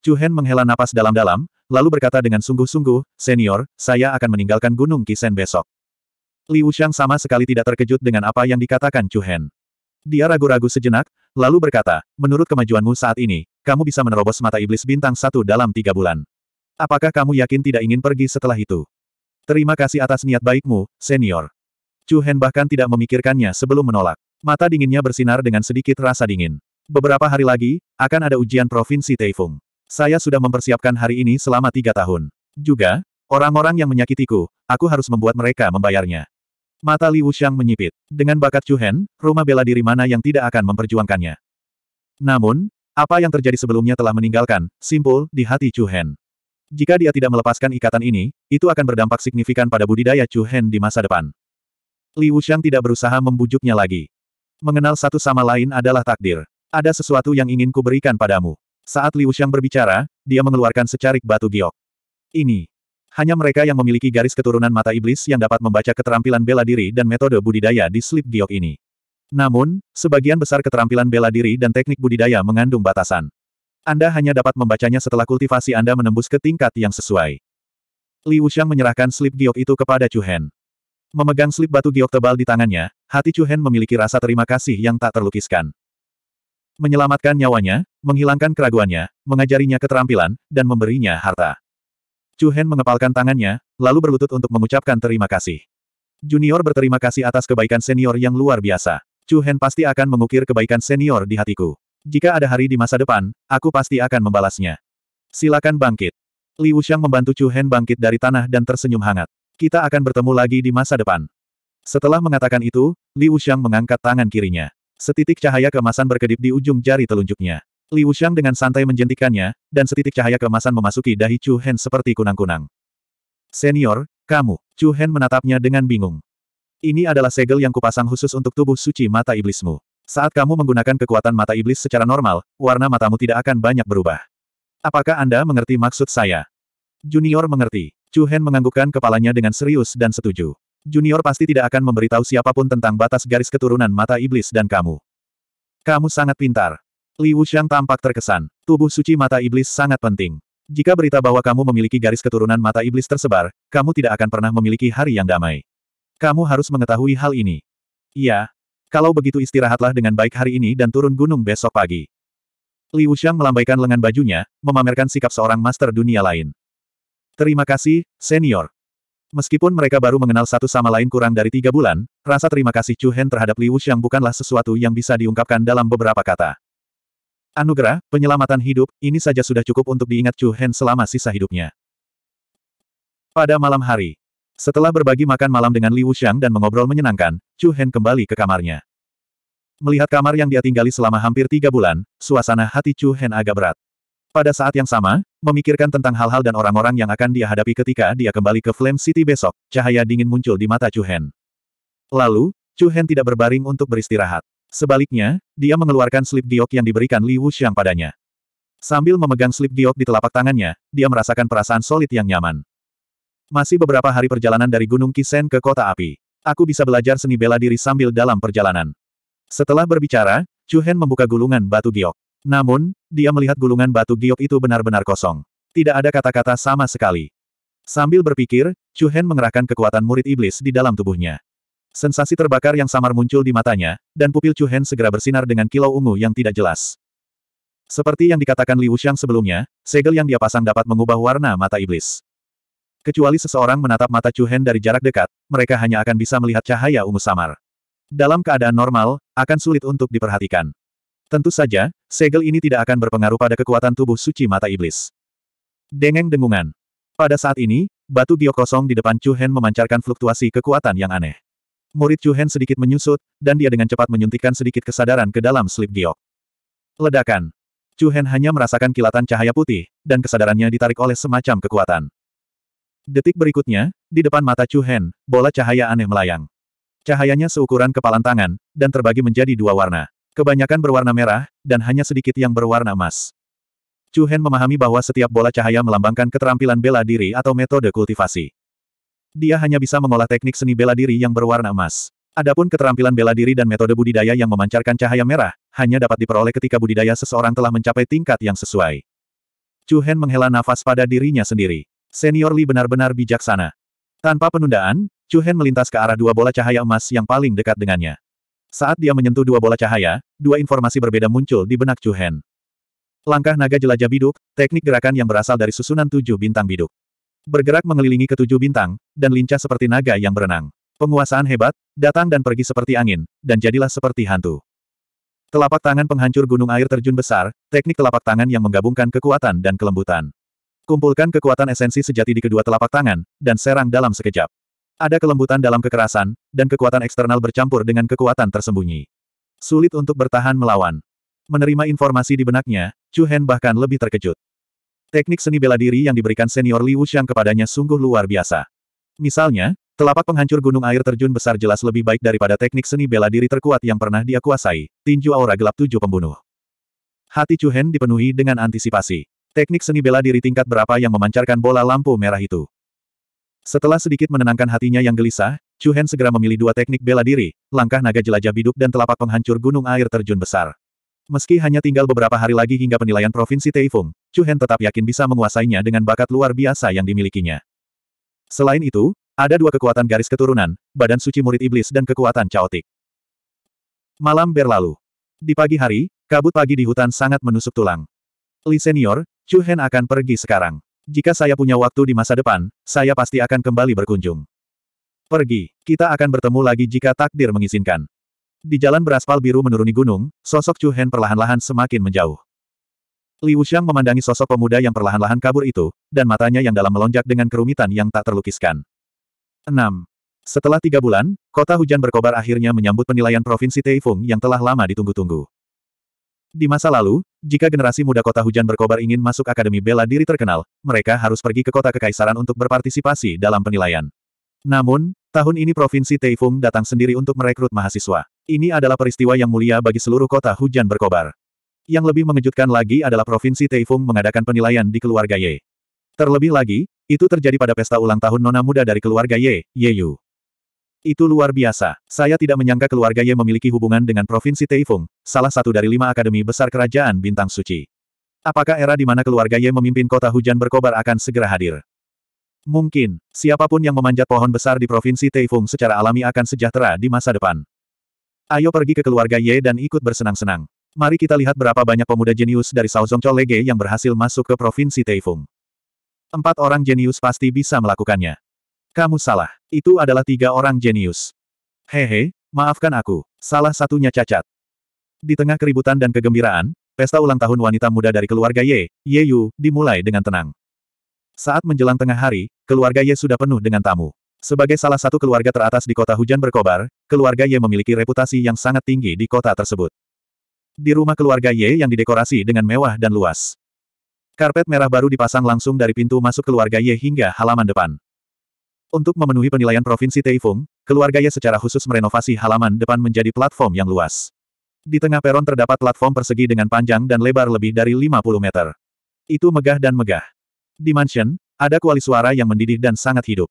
Chu Hen menghela napas dalam-dalam, lalu berkata dengan sungguh-sungguh, Senior, saya akan meninggalkan Gunung Kisen besok. Li Wuxiang sama sekali tidak terkejut dengan apa yang dikatakan Chu Hen. Dia ragu-ragu sejenak, lalu berkata, menurut kemajuanmu saat ini, kamu bisa menerobos mata iblis bintang satu dalam tiga bulan. Apakah kamu yakin tidak ingin pergi setelah itu? Terima kasih atas niat baikmu, senior. Chu Hen bahkan tidak memikirkannya sebelum menolak. Mata dinginnya bersinar dengan sedikit rasa dingin. Beberapa hari lagi, akan ada ujian Provinsi Taifung. Saya sudah mempersiapkan hari ini selama tiga tahun. Juga, orang-orang yang menyakitiku, aku harus membuat mereka membayarnya. Mata Li Wuxiang menyipit. Dengan bakat Chu Hen, rumah bela diri mana yang tidak akan memperjuangkannya. Namun, apa yang terjadi sebelumnya telah meninggalkan, simpul, di hati Chu Hen. Jika dia tidak melepaskan ikatan ini, itu akan berdampak signifikan pada budidaya Chu Hen di masa depan. Li Wuxiang tidak berusaha membujuknya lagi. Mengenal satu sama lain adalah takdir. Ada sesuatu yang ingin kuberikan padamu. Saat Li Wuxiang berbicara, dia mengeluarkan secarik batu giok. Ini. Hanya mereka yang memiliki garis keturunan mata iblis yang dapat membaca keterampilan bela diri dan metode budidaya di slip giok ini. Namun, sebagian besar keterampilan bela diri dan teknik budidaya mengandung batasan. Anda hanya dapat membacanya setelah kultivasi Anda menembus ke tingkat yang sesuai. Li Wuxiang menyerahkan slip giok itu kepada Chu Hen. Memegang slip batu giok tebal di tangannya, hati Chu Hen memiliki rasa terima kasih yang tak terlukiskan. Menyelamatkan nyawanya, menghilangkan keraguannya, mengajarinya keterampilan, dan memberinya harta. Chu Hen mengepalkan tangannya, lalu berlutut untuk mengucapkan terima kasih. Junior berterima kasih atas kebaikan senior yang luar biasa. Chu Hen pasti akan mengukir kebaikan senior di hatiku. Jika ada hari di masa depan, aku pasti akan membalasnya. Silakan bangkit. Li Wuxiang membantu Chu Hen bangkit dari tanah dan tersenyum hangat. Kita akan bertemu lagi di masa depan. Setelah mengatakan itu, Li Wuxiang mengangkat tangan kirinya. Setitik cahaya kemasan berkedip di ujung jari telunjuknya. Li Wuxiang dengan santai menjentikannya, dan setitik cahaya kemasan memasuki dahi Chu Hen seperti kunang-kunang. Senior, kamu, Chu Hen menatapnya dengan bingung. Ini adalah segel yang kupasang khusus untuk tubuh suci mata iblismu. Saat kamu menggunakan kekuatan mata iblis secara normal, warna matamu tidak akan banyak berubah. Apakah Anda mengerti maksud saya? Junior mengerti. Chu Hen menganggukkan kepalanya dengan serius dan setuju. Junior pasti tidak akan memberitahu siapapun tentang batas garis keturunan mata iblis dan kamu. Kamu sangat pintar. Li Wuxiang tampak terkesan. Tubuh suci mata iblis sangat penting. Jika berita bahwa kamu memiliki garis keturunan mata iblis tersebar, kamu tidak akan pernah memiliki hari yang damai. Kamu harus mengetahui hal ini. Iya, kalau begitu istirahatlah dengan baik hari ini dan turun gunung besok pagi. Li Wuxiang melambaikan lengan bajunya, memamerkan sikap seorang master dunia lain. Terima kasih, senior. Meskipun mereka baru mengenal satu sama lain kurang dari tiga bulan, rasa terima kasih Chu Hen terhadap Li Wuxiang bukanlah sesuatu yang bisa diungkapkan dalam beberapa kata. Anugerah, penyelamatan hidup, ini saja sudah cukup untuk diingat Chu Hen selama sisa hidupnya. Pada malam hari, setelah berbagi makan malam dengan Li Xiang dan mengobrol menyenangkan, Chu Hen kembali ke kamarnya. Melihat kamar yang dia tinggali selama hampir tiga bulan, suasana hati Chu Hen agak berat. Pada saat yang sama, memikirkan tentang hal-hal dan orang-orang yang akan dia hadapi ketika dia kembali ke Flame City besok, cahaya dingin muncul di mata Chu Hen. Lalu, Chu Hen tidak berbaring untuk beristirahat. Sebaliknya, dia mengeluarkan slip giok yang diberikan Li Xiang padanya. Sambil memegang slip giok di telapak tangannya, dia merasakan perasaan solid yang nyaman. Masih beberapa hari perjalanan dari Gunung Kisen ke Kota Api. Aku bisa belajar seni bela diri sambil dalam perjalanan. Setelah berbicara, Chu Hen membuka gulungan batu giok. Namun, dia melihat gulungan batu giok itu benar-benar kosong. Tidak ada kata-kata sama sekali. Sambil berpikir, Chu Hen mengerahkan kekuatan murid iblis di dalam tubuhnya. Sensasi terbakar yang samar muncul di matanya, dan pupil Chu Hen segera bersinar dengan kilau ungu yang tidak jelas. Seperti yang dikatakan Liu Xiang sebelumnya, segel yang dia pasang dapat mengubah warna mata iblis. Kecuali seseorang menatap mata Chu Hen dari jarak dekat, mereka hanya akan bisa melihat cahaya ungu samar. Dalam keadaan normal, akan sulit untuk diperhatikan. Tentu saja, segel ini tidak akan berpengaruh pada kekuatan tubuh suci mata iblis. Dengeng dengungan. Pada saat ini, batu giok kosong di depan Chu Hen memancarkan fluktuasi kekuatan yang aneh. Murid Chu Hen sedikit menyusut, dan dia dengan cepat menyuntikkan sedikit kesadaran ke dalam slip giok. Ledakan. Chu Hen hanya merasakan kilatan cahaya putih, dan kesadarannya ditarik oleh semacam kekuatan. Detik berikutnya, di depan mata Chu Hen, bola cahaya aneh melayang. Cahayanya seukuran kepalan tangan, dan terbagi menjadi dua warna. Kebanyakan berwarna merah, dan hanya sedikit yang berwarna emas. Chu Hen memahami bahwa setiap bola cahaya melambangkan keterampilan bela diri atau metode kultivasi. Dia hanya bisa mengolah teknik seni bela diri yang berwarna emas. Adapun keterampilan bela diri dan metode budidaya yang memancarkan cahaya merah, hanya dapat diperoleh ketika budidaya seseorang telah mencapai tingkat yang sesuai. Chu Hen menghela nafas pada dirinya sendiri. Senior Li benar-benar bijaksana. Tanpa penundaan, Chu Hen melintas ke arah dua bola cahaya emas yang paling dekat dengannya. Saat dia menyentuh dua bola cahaya, dua informasi berbeda muncul di benak Chu Hen. Langkah naga jelajah biduk, teknik gerakan yang berasal dari susunan tujuh bintang biduk. Bergerak mengelilingi ketujuh bintang, dan lincah seperti naga yang berenang. Penguasaan hebat, datang dan pergi seperti angin, dan jadilah seperti hantu. Telapak tangan penghancur gunung air terjun besar, teknik telapak tangan yang menggabungkan kekuatan dan kelembutan. Kumpulkan kekuatan esensi sejati di kedua telapak tangan, dan serang dalam sekejap. Ada kelembutan dalam kekerasan, dan kekuatan eksternal bercampur dengan kekuatan tersembunyi. Sulit untuk bertahan melawan. Menerima informasi di benaknya, Chu Hen bahkan lebih terkejut. Teknik seni bela diri yang diberikan senior Liu Xiang kepadanya sungguh luar biasa. Misalnya, telapak penghancur gunung air terjun besar jelas lebih baik daripada teknik seni bela diri terkuat yang pernah dia kuasai, tinju aura gelap tujuh pembunuh. Hati Chu Hen dipenuhi dengan antisipasi. Teknik seni bela diri tingkat berapa yang memancarkan bola lampu merah itu. Setelah sedikit menenangkan hatinya yang gelisah, Chu Hen segera memilih dua teknik bela diri, langkah naga jelajah biduk dan telapak penghancur gunung air terjun besar. Meski hanya tinggal beberapa hari lagi hingga penilaian Provinsi Teifung, Chu Hen tetap yakin bisa menguasainya dengan bakat luar biasa yang dimilikinya. Selain itu, ada dua kekuatan garis keturunan, badan suci murid iblis dan kekuatan caotik. Malam berlalu. Di pagi hari, kabut pagi di hutan sangat menusuk tulang. Li Senior, Chu Hen akan pergi sekarang. Jika saya punya waktu di masa depan, saya pasti akan kembali berkunjung. Pergi, kita akan bertemu lagi jika takdir mengizinkan. Di jalan beraspal biru menuruni gunung, sosok Chu Hen perlahan-lahan semakin menjauh. Liu Wuxiang memandangi sosok pemuda yang perlahan-lahan kabur itu, dan matanya yang dalam melonjak dengan kerumitan yang tak terlukiskan. 6. Setelah tiga bulan, kota hujan berkobar akhirnya menyambut penilaian Provinsi Taifung yang telah lama ditunggu-tunggu. Di masa lalu, jika generasi muda kota hujan berkobar ingin masuk Akademi Bela Diri terkenal, mereka harus pergi ke kota kekaisaran untuk berpartisipasi dalam penilaian. Namun, tahun ini Provinsi Teifung datang sendiri untuk merekrut mahasiswa. Ini adalah peristiwa yang mulia bagi seluruh kota hujan berkobar. Yang lebih mengejutkan lagi adalah Provinsi Teifung mengadakan penilaian di keluarga Ye. Terlebih lagi, itu terjadi pada pesta ulang tahun nona muda dari keluarga Ye, Ye Yu. Itu luar biasa. Saya tidak menyangka keluarga Ye memiliki hubungan dengan Provinsi Teifung, salah satu dari lima akademi besar kerajaan Bintang Suci. Apakah era di mana keluarga Ye memimpin kota hujan berkobar akan segera hadir? Mungkin, siapapun yang memanjat pohon besar di Provinsi Teifung secara alami akan sejahtera di masa depan. Ayo pergi ke keluarga Ye dan ikut bersenang-senang. Mari kita lihat berapa banyak pemuda jenius dari Saozongcho Lege yang berhasil masuk ke Provinsi Teifung. Empat orang jenius pasti bisa melakukannya. Kamu salah. Itu adalah tiga orang jenius. Hehe, maafkan aku. Salah satunya cacat. Di tengah keributan dan kegembiraan, pesta ulang tahun wanita muda dari keluarga Ye, Ye Yu, dimulai dengan tenang. Saat menjelang tengah hari, keluarga Ye sudah penuh dengan tamu. Sebagai salah satu keluarga teratas di kota hujan berkobar, keluarga Ye memiliki reputasi yang sangat tinggi di kota tersebut. Di rumah keluarga Ye yang didekorasi dengan mewah dan luas. Karpet merah baru dipasang langsung dari pintu masuk keluarga Ye hingga halaman depan. Untuk memenuhi penilaian Provinsi Taifung, keluarganya secara khusus merenovasi halaman depan menjadi platform yang luas. Di tengah peron terdapat platform persegi dengan panjang dan lebar lebih dari 50 meter. Itu megah dan megah. Di mansion, ada kuali suara yang mendidih dan sangat hidup.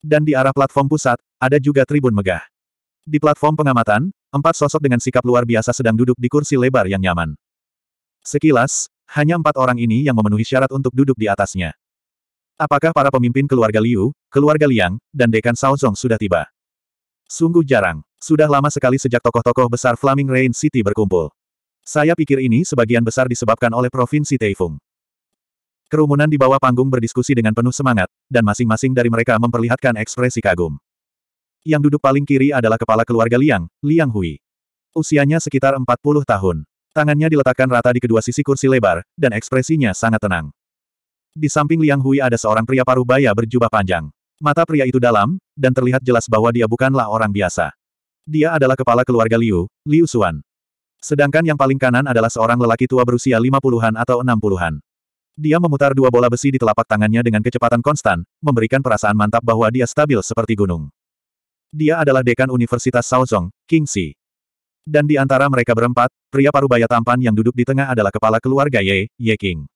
Dan di arah platform pusat, ada juga tribun megah. Di platform pengamatan, empat sosok dengan sikap luar biasa sedang duduk di kursi lebar yang nyaman. Sekilas, hanya empat orang ini yang memenuhi syarat untuk duduk di atasnya. Apakah para pemimpin keluarga Liu, keluarga Liang, dan Dekan Shaozong sudah tiba? Sungguh jarang. Sudah lama sekali sejak tokoh-tokoh besar Flaming Rain City berkumpul. Saya pikir ini sebagian besar disebabkan oleh Provinsi Taifung. Kerumunan di bawah panggung berdiskusi dengan penuh semangat, dan masing-masing dari mereka memperlihatkan ekspresi kagum. Yang duduk paling kiri adalah kepala keluarga Liang, Liang Hui. Usianya sekitar 40 tahun. Tangannya diletakkan rata di kedua sisi kursi lebar, dan ekspresinya sangat tenang. Di samping Liang Hui ada seorang pria paruh baya berjubah panjang. Mata pria itu dalam, dan terlihat jelas bahwa dia bukanlah orang biasa. Dia adalah kepala keluarga Liu, Liu Xuan. Sedangkan yang paling kanan adalah seorang lelaki tua berusia lima puluhan atau enam puluhan. Dia memutar dua bola besi di telapak tangannya dengan kecepatan konstan, memberikan perasaan mantap bahwa dia stabil seperti gunung. Dia adalah dekan Universitas Shaozhong, King Si. Dan di antara mereka berempat, pria parubaya tampan yang duduk di tengah adalah kepala keluarga Ye, Ye King.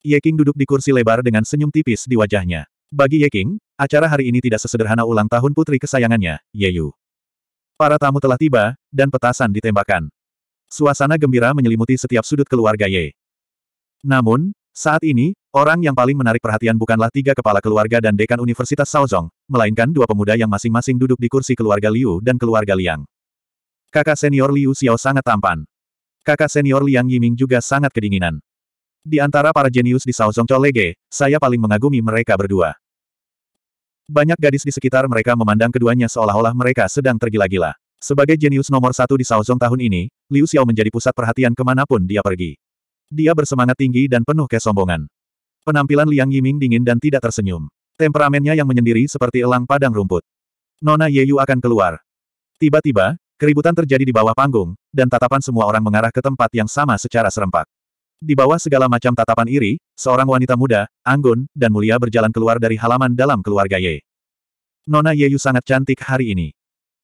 Ye King duduk di kursi lebar dengan senyum tipis di wajahnya. Bagi Ye King, acara hari ini tidak sesederhana ulang tahun putri kesayangannya, Ye Yu. Para tamu telah tiba, dan petasan ditembakkan. Suasana gembira menyelimuti setiap sudut keluarga Ye. Namun, saat ini, orang yang paling menarik perhatian bukanlah tiga kepala keluarga dan dekan Universitas Saozong, melainkan dua pemuda yang masing-masing duduk di kursi keluarga Liu dan keluarga Liang. Kakak senior Liu Xiao sangat tampan. Kakak senior Liang Yiming juga sangat kedinginan. Di antara para jenius di Shaozhongzhou Lege, saya paling mengagumi mereka berdua. Banyak gadis di sekitar mereka memandang keduanya seolah-olah mereka sedang tergila-gila. Sebagai jenius nomor satu di Shaozhong tahun ini, Liu Xiao menjadi pusat perhatian kemanapun dia pergi. Dia bersemangat tinggi dan penuh kesombongan. Penampilan Liang Yiming dingin dan tidak tersenyum. Temperamennya yang menyendiri seperti elang padang rumput. Nona Ye Yu akan keluar. Tiba-tiba, keributan terjadi di bawah panggung, dan tatapan semua orang mengarah ke tempat yang sama secara serempak. Di bawah segala macam tatapan iri, seorang wanita muda, anggun, dan mulia berjalan keluar dari halaman dalam keluarga Ye. Nona Yeyu sangat cantik hari ini.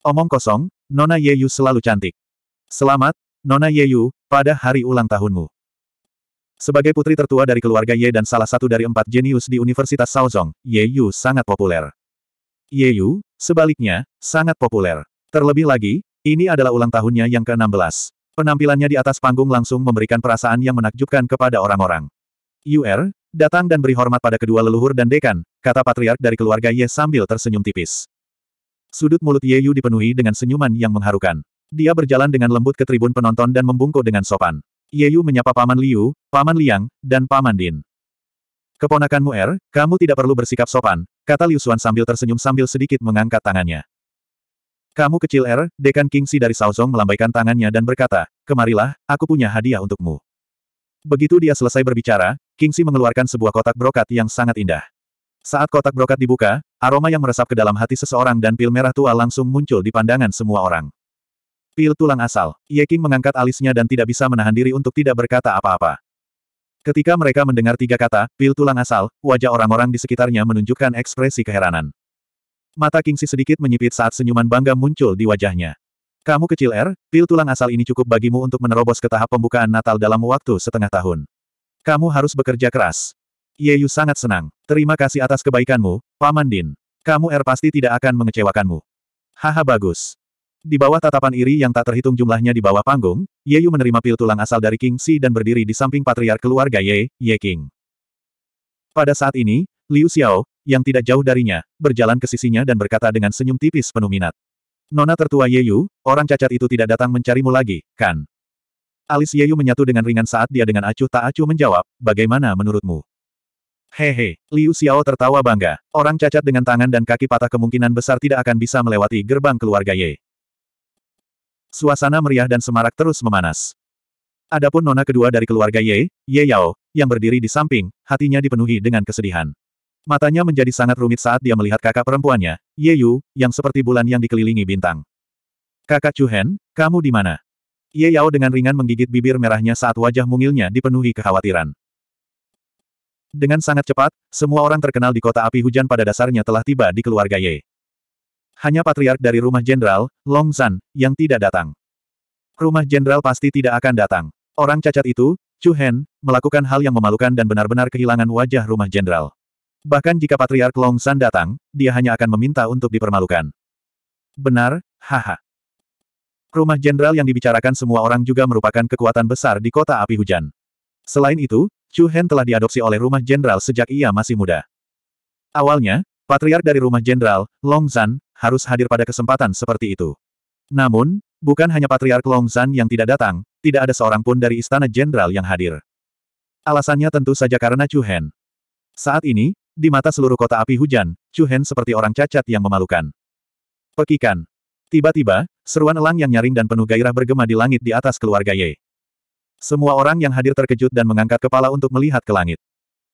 Omong kosong, Nona Yeyu selalu cantik. Selamat, Nona Yeyu, pada hari ulang tahunmu. Sebagai putri tertua dari keluarga Ye dan salah satu dari empat jenius di Universitas Saozong, Yeyu sangat populer. Yeyu, sebaliknya, sangat populer. Terlebih lagi, ini adalah ulang tahunnya yang ke-16. Penampilannya di atas panggung langsung memberikan perasaan yang menakjubkan kepada orang-orang. Yuer, datang dan beri hormat pada kedua leluhur dan dekan, kata patriark dari keluarga Ye sambil tersenyum tipis. Sudut mulut Ye Yu dipenuhi dengan senyuman yang mengharukan. Dia berjalan dengan lembut ke tribun penonton dan membungkuk dengan sopan. Ye Yu menyapa Paman Liu, Paman Liang, dan Paman Din. Keponakanmu Er, kamu tidak perlu bersikap sopan, kata Liu Xuan sambil tersenyum sambil sedikit mengangkat tangannya. Kamu kecil er, Dekan Kingsi dari Saozong melambaikan tangannya dan berkata, Kemarilah, aku punya hadiah untukmu. Begitu dia selesai berbicara, Kingsi mengeluarkan sebuah kotak brokat yang sangat indah. Saat kotak brokat dibuka, aroma yang meresap ke dalam hati seseorang dan pil merah tua langsung muncul di pandangan semua orang. Pil tulang asal, Ye King mengangkat alisnya dan tidak bisa menahan diri untuk tidak berkata apa-apa. Ketika mereka mendengar tiga kata, pil tulang asal, wajah orang-orang di sekitarnya menunjukkan ekspresi keheranan. Mata Kingsi sedikit menyipit saat senyuman bangga muncul di wajahnya. Kamu kecil R, er. pil tulang asal ini cukup bagimu untuk menerobos ke tahap pembukaan Natal dalam waktu setengah tahun. Kamu harus bekerja keras. Ye Yeyu sangat senang. Terima kasih atas kebaikanmu, Paman Din. Kamu R er, pasti tidak akan mengecewakanmu. Haha bagus. Di bawah tatapan iri yang tak terhitung jumlahnya di bawah panggung, Ye Yeyu menerima pil tulang asal dari King Si dan berdiri di samping patriar keluarga Ye, Ye King. Pada saat ini, Liu Xiao, yang tidak jauh darinya, berjalan ke sisinya dan berkata dengan senyum tipis penuh minat. Nona tertua Yeyu, orang cacat itu tidak datang mencarimu lagi, kan? Alis Yeyu menyatu dengan ringan saat dia dengan acuh tak acuh menjawab, bagaimana menurutmu? Hehe, Liu Xiao tertawa bangga. Orang cacat dengan tangan dan kaki patah kemungkinan besar tidak akan bisa melewati gerbang keluarga Ye. Suasana meriah dan semarak terus memanas. Adapun nona kedua dari keluarga Ye, Ye Yao, yang berdiri di samping, hatinya dipenuhi dengan kesedihan. Matanya menjadi sangat rumit saat dia melihat kakak perempuannya, Ye Yu, yang seperti bulan yang dikelilingi bintang. Kakak Chu Chuhen, kamu di mana? Ye Yao dengan ringan menggigit bibir merahnya saat wajah mungilnya dipenuhi kekhawatiran. Dengan sangat cepat, semua orang terkenal di kota api hujan pada dasarnya telah tiba di keluarga Ye. Hanya patriark dari rumah jenderal, Long San, yang tidak datang. Rumah jenderal pasti tidak akan datang. Orang cacat itu, Chu Hen, melakukan hal yang memalukan dan benar-benar kehilangan wajah rumah jenderal. Bahkan jika Patriark Long San datang, dia hanya akan meminta untuk dipermalukan. Benar, haha. Rumah jenderal yang dibicarakan semua orang juga merupakan kekuatan besar di kota api hujan. Selain itu, Chu Hen telah diadopsi oleh rumah jenderal sejak ia masih muda. Awalnya, patriark dari rumah jenderal, Long Zan, harus hadir pada kesempatan seperti itu. Namun, bukan hanya patriark Long Zan yang tidak datang, tidak ada seorang pun dari istana jenderal yang hadir. Alasannya tentu saja karena Chu Hen. Saat ini, di mata seluruh kota api hujan, Chu Hen seperti orang cacat yang memalukan. Pekikan. Tiba-tiba, seruan elang yang nyaring dan penuh gairah bergema di langit di atas keluarga Ye. Semua orang yang hadir terkejut dan mengangkat kepala untuk melihat ke langit.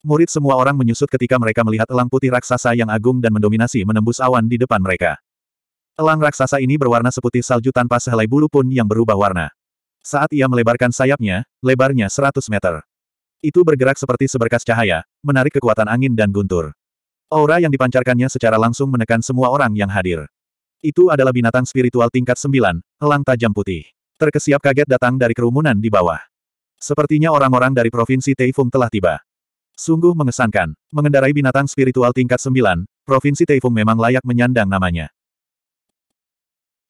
Murid semua orang menyusut ketika mereka melihat elang putih raksasa yang agung dan mendominasi menembus awan di depan mereka. Elang raksasa ini berwarna seputih salju tanpa sehelai bulu pun yang berubah warna. Saat ia melebarkan sayapnya, lebarnya 100 meter. Itu bergerak seperti seberkas cahaya, menarik kekuatan angin dan guntur. Aura yang dipancarkannya secara langsung menekan semua orang yang hadir. Itu adalah binatang spiritual tingkat sembilan, elang tajam putih. Terkesiap kaget datang dari kerumunan di bawah. Sepertinya orang-orang dari provinsi Teifung telah tiba. Sungguh mengesankan, mengendarai binatang spiritual tingkat sembilan, provinsi Teifung memang layak menyandang namanya.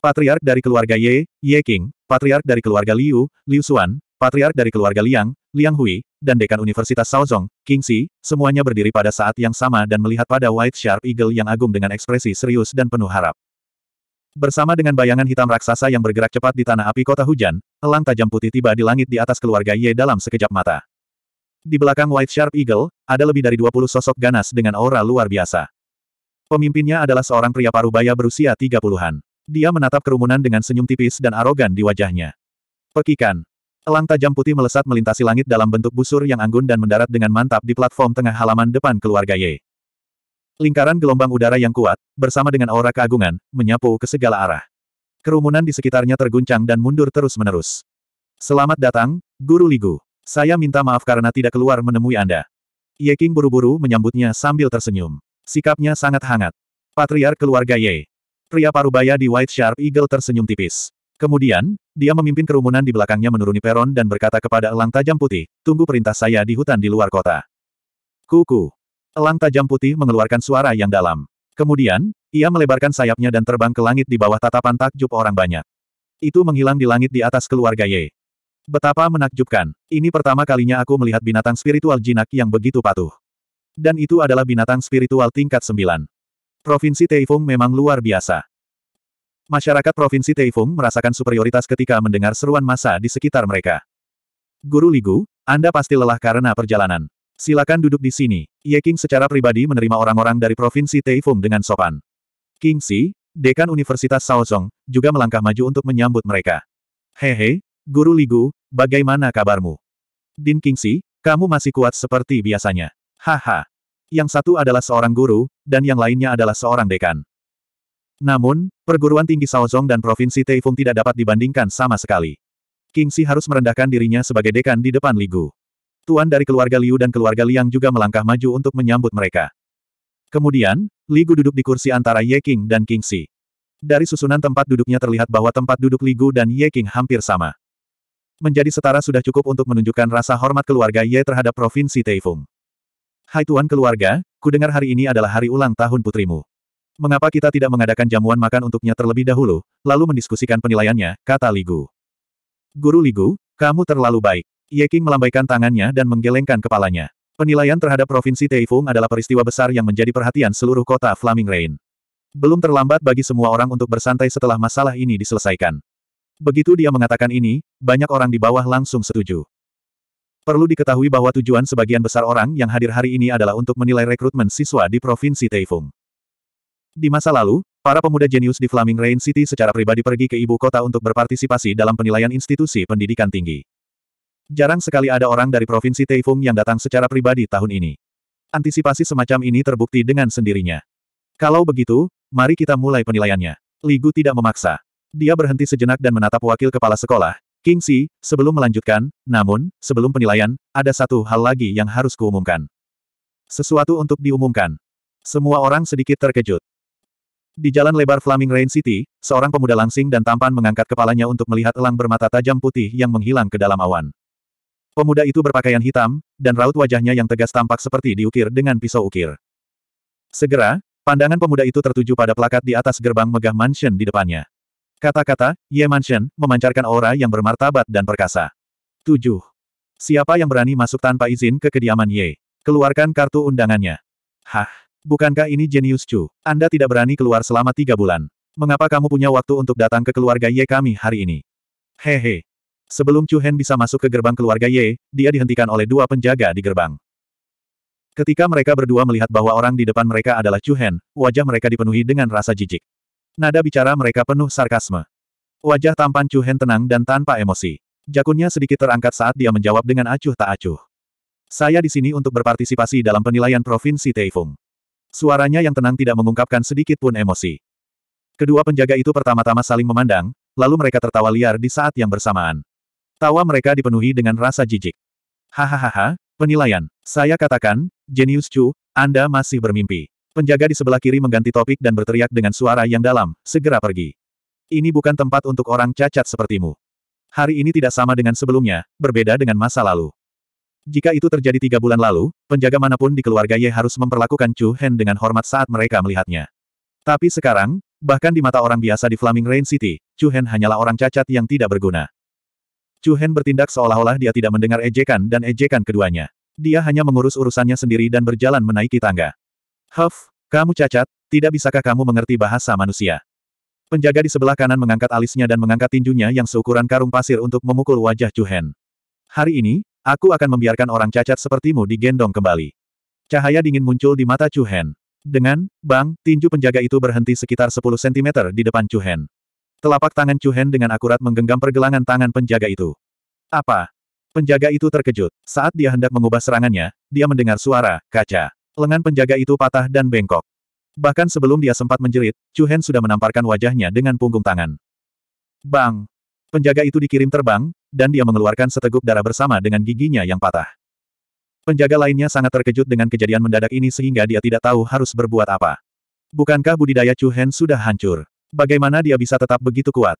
Patriark dari keluarga Ye, Ye King, patriark dari keluarga Liu, Liu Xuan, patriark dari keluarga Liang, Liang Hui, dan dekan Universitas Saozong, King Si, semuanya berdiri pada saat yang sama dan melihat pada White Sharp Eagle yang agung dengan ekspresi serius dan penuh harap. Bersama dengan bayangan hitam raksasa yang bergerak cepat di tanah api kota hujan, elang tajam putih tiba di langit di atas keluarga Ye dalam sekejap mata. Di belakang White Sharp Eagle, ada lebih dari 20 sosok ganas dengan aura luar biasa. Pemimpinnya adalah seorang pria paruh baya berusia 30-an. Dia menatap kerumunan dengan senyum tipis dan arogan di wajahnya. Pekikan. Elang tajam putih melesat melintasi langit dalam bentuk busur yang anggun dan mendarat dengan mantap di platform tengah halaman depan keluarga Ye. Lingkaran gelombang udara yang kuat, bersama dengan aura keagungan, menyapu ke segala arah. Kerumunan di sekitarnya terguncang dan mundur terus-menerus. Selamat datang, Guru Ligu. Saya minta maaf karena tidak keluar menemui Anda. Ye King buru-buru menyambutnya sambil tersenyum. Sikapnya sangat hangat. Patriar keluarga Ye. Pria parubaya di White Sharp Eagle tersenyum tipis. Kemudian, dia memimpin kerumunan di belakangnya menuruni peron dan berkata kepada elang tajam putih, tunggu perintah saya di hutan di luar kota. Kuku. Elang tajam putih mengeluarkan suara yang dalam. Kemudian, ia melebarkan sayapnya dan terbang ke langit di bawah tatapan takjub orang banyak. Itu menghilang di langit di atas keluarga Ye. Betapa menakjubkan. Ini pertama kalinya aku melihat binatang spiritual jinak yang begitu patuh. Dan itu adalah binatang spiritual tingkat 9. Provinsi Teifung memang luar biasa. Masyarakat Provinsi Taifung merasakan superioritas ketika mendengar seruan massa di sekitar mereka. Guru Ligu, Anda pasti lelah karena perjalanan. Silakan duduk di sini. Ye King secara pribadi menerima orang-orang dari Provinsi Taifung dengan sopan. King Si, Dekan Universitas Shaozhong, juga melangkah maju untuk menyambut mereka. Hehe, Guru Ligu, bagaimana kabarmu? Din King Si, kamu masih kuat seperti biasanya. Haha. Yang satu adalah seorang guru, dan yang lainnya adalah seorang dekan. Namun, perguruan tinggi Saozong dan Provinsi Taifung tidak dapat dibandingkan sama sekali. King Si harus merendahkan dirinya sebagai dekan di depan Ligu. Tuan dari keluarga Liu dan keluarga Liang juga melangkah maju untuk menyambut mereka. Kemudian, Ligu duduk di kursi antara Ye King dan King Si. Dari susunan tempat duduknya terlihat bahwa tempat duduk Ligu dan Ye King hampir sama. Menjadi setara sudah cukup untuk menunjukkan rasa hormat keluarga Ye terhadap Provinsi Taifung. Hai Tuan Keluarga, ku dengar hari ini adalah hari ulang tahun putrimu. Mengapa kita tidak mengadakan jamuan makan untuknya terlebih dahulu, lalu mendiskusikan penilaiannya, kata Ligu. Guru Ligu, kamu terlalu baik. Ye King melambaikan tangannya dan menggelengkan kepalanya. Penilaian terhadap Provinsi Teifung adalah peristiwa besar yang menjadi perhatian seluruh kota Flaming Rain. Belum terlambat bagi semua orang untuk bersantai setelah masalah ini diselesaikan. Begitu dia mengatakan ini, banyak orang di bawah langsung setuju. Perlu diketahui bahwa tujuan sebagian besar orang yang hadir hari ini adalah untuk menilai rekrutmen siswa di Provinsi Teifung. Di masa lalu, para pemuda jenius di Flaming Rain City secara pribadi pergi ke ibu kota untuk berpartisipasi dalam penilaian institusi pendidikan tinggi. Jarang sekali ada orang dari Provinsi Taifung yang datang secara pribadi tahun ini. Antisipasi semacam ini terbukti dengan sendirinya. Kalau begitu, mari kita mulai penilaiannya. Ligu tidak memaksa. Dia berhenti sejenak dan menatap wakil kepala sekolah, King Si, sebelum melanjutkan, namun, sebelum penilaian, ada satu hal lagi yang harus kuumumkan. Sesuatu untuk diumumkan. Semua orang sedikit terkejut. Di jalan lebar Flaming Rain City, seorang pemuda langsing dan tampan mengangkat kepalanya untuk melihat elang bermata tajam putih yang menghilang ke dalam awan. Pemuda itu berpakaian hitam, dan raut wajahnya yang tegas tampak seperti diukir dengan pisau ukir. Segera, pandangan pemuda itu tertuju pada plakat di atas gerbang megah mansion di depannya. Kata-kata, Ye Mansion, memancarkan aura yang bermartabat dan perkasa. 7. Siapa yang berani masuk tanpa izin ke kediaman Ye? Keluarkan kartu undangannya. Hah? Bukankah ini jenius Chu? Anda tidak berani keluar selama tiga bulan. Mengapa kamu punya waktu untuk datang ke keluarga Ye kami hari ini? Hehe. Sebelum Chu Hen bisa masuk ke gerbang keluarga Ye, dia dihentikan oleh dua penjaga di gerbang. Ketika mereka berdua melihat bahwa orang di depan mereka adalah Chu Hen, wajah mereka dipenuhi dengan rasa jijik. Nada bicara mereka penuh sarkasme. Wajah tampan Chu Hen tenang dan tanpa emosi. Jakunnya sedikit terangkat saat dia menjawab dengan acuh tak acuh. Saya di sini untuk berpartisipasi dalam penilaian Provinsi Taifung. Suaranya yang tenang tidak mengungkapkan sedikit pun emosi. Kedua penjaga itu pertama-tama saling memandang, lalu mereka tertawa liar di saat yang bersamaan. Tawa mereka dipenuhi dengan rasa jijik. Hahaha, penilaian. Saya katakan, jenius Chu, Anda masih bermimpi. Penjaga di sebelah kiri mengganti topik dan berteriak dengan suara yang dalam, segera pergi. Ini bukan tempat untuk orang cacat sepertimu. Hari ini tidak sama dengan sebelumnya, berbeda dengan masa lalu. Jika itu terjadi tiga bulan lalu, penjaga manapun di keluarga Ye harus memperlakukan Chu Hen dengan hormat saat mereka melihatnya. Tapi sekarang, bahkan di mata orang biasa di Flaming Rain City, Chu Hen hanyalah orang cacat yang tidak berguna. Chu Hen bertindak seolah-olah dia tidak mendengar ejekan dan ejekan keduanya. Dia hanya mengurus urusannya sendiri dan berjalan menaiki tangga. Huff, kamu cacat, tidak bisakah kamu mengerti bahasa manusia? Penjaga di sebelah kanan mengangkat alisnya dan mengangkat tinjunya yang seukuran karung pasir untuk memukul wajah Chu Hen. Hari ini, Aku akan membiarkan orang cacat sepertimu digendong kembali. Cahaya dingin muncul di mata Chu Hen. Dengan, bang, tinju penjaga itu berhenti sekitar 10 cm di depan Chu Hen. Telapak tangan Chu Hen dengan akurat menggenggam pergelangan tangan penjaga itu. Apa? Penjaga itu terkejut. Saat dia hendak mengubah serangannya, dia mendengar suara, kaca. Lengan penjaga itu patah dan bengkok. Bahkan sebelum dia sempat menjerit, Chu Hen sudah menamparkan wajahnya dengan punggung tangan. Bang! Penjaga itu dikirim terbang, dan dia mengeluarkan seteguk darah bersama dengan giginya yang patah. Penjaga lainnya sangat terkejut dengan kejadian mendadak ini sehingga dia tidak tahu harus berbuat apa. Bukankah budidaya Chu Hen sudah hancur? Bagaimana dia bisa tetap begitu kuat?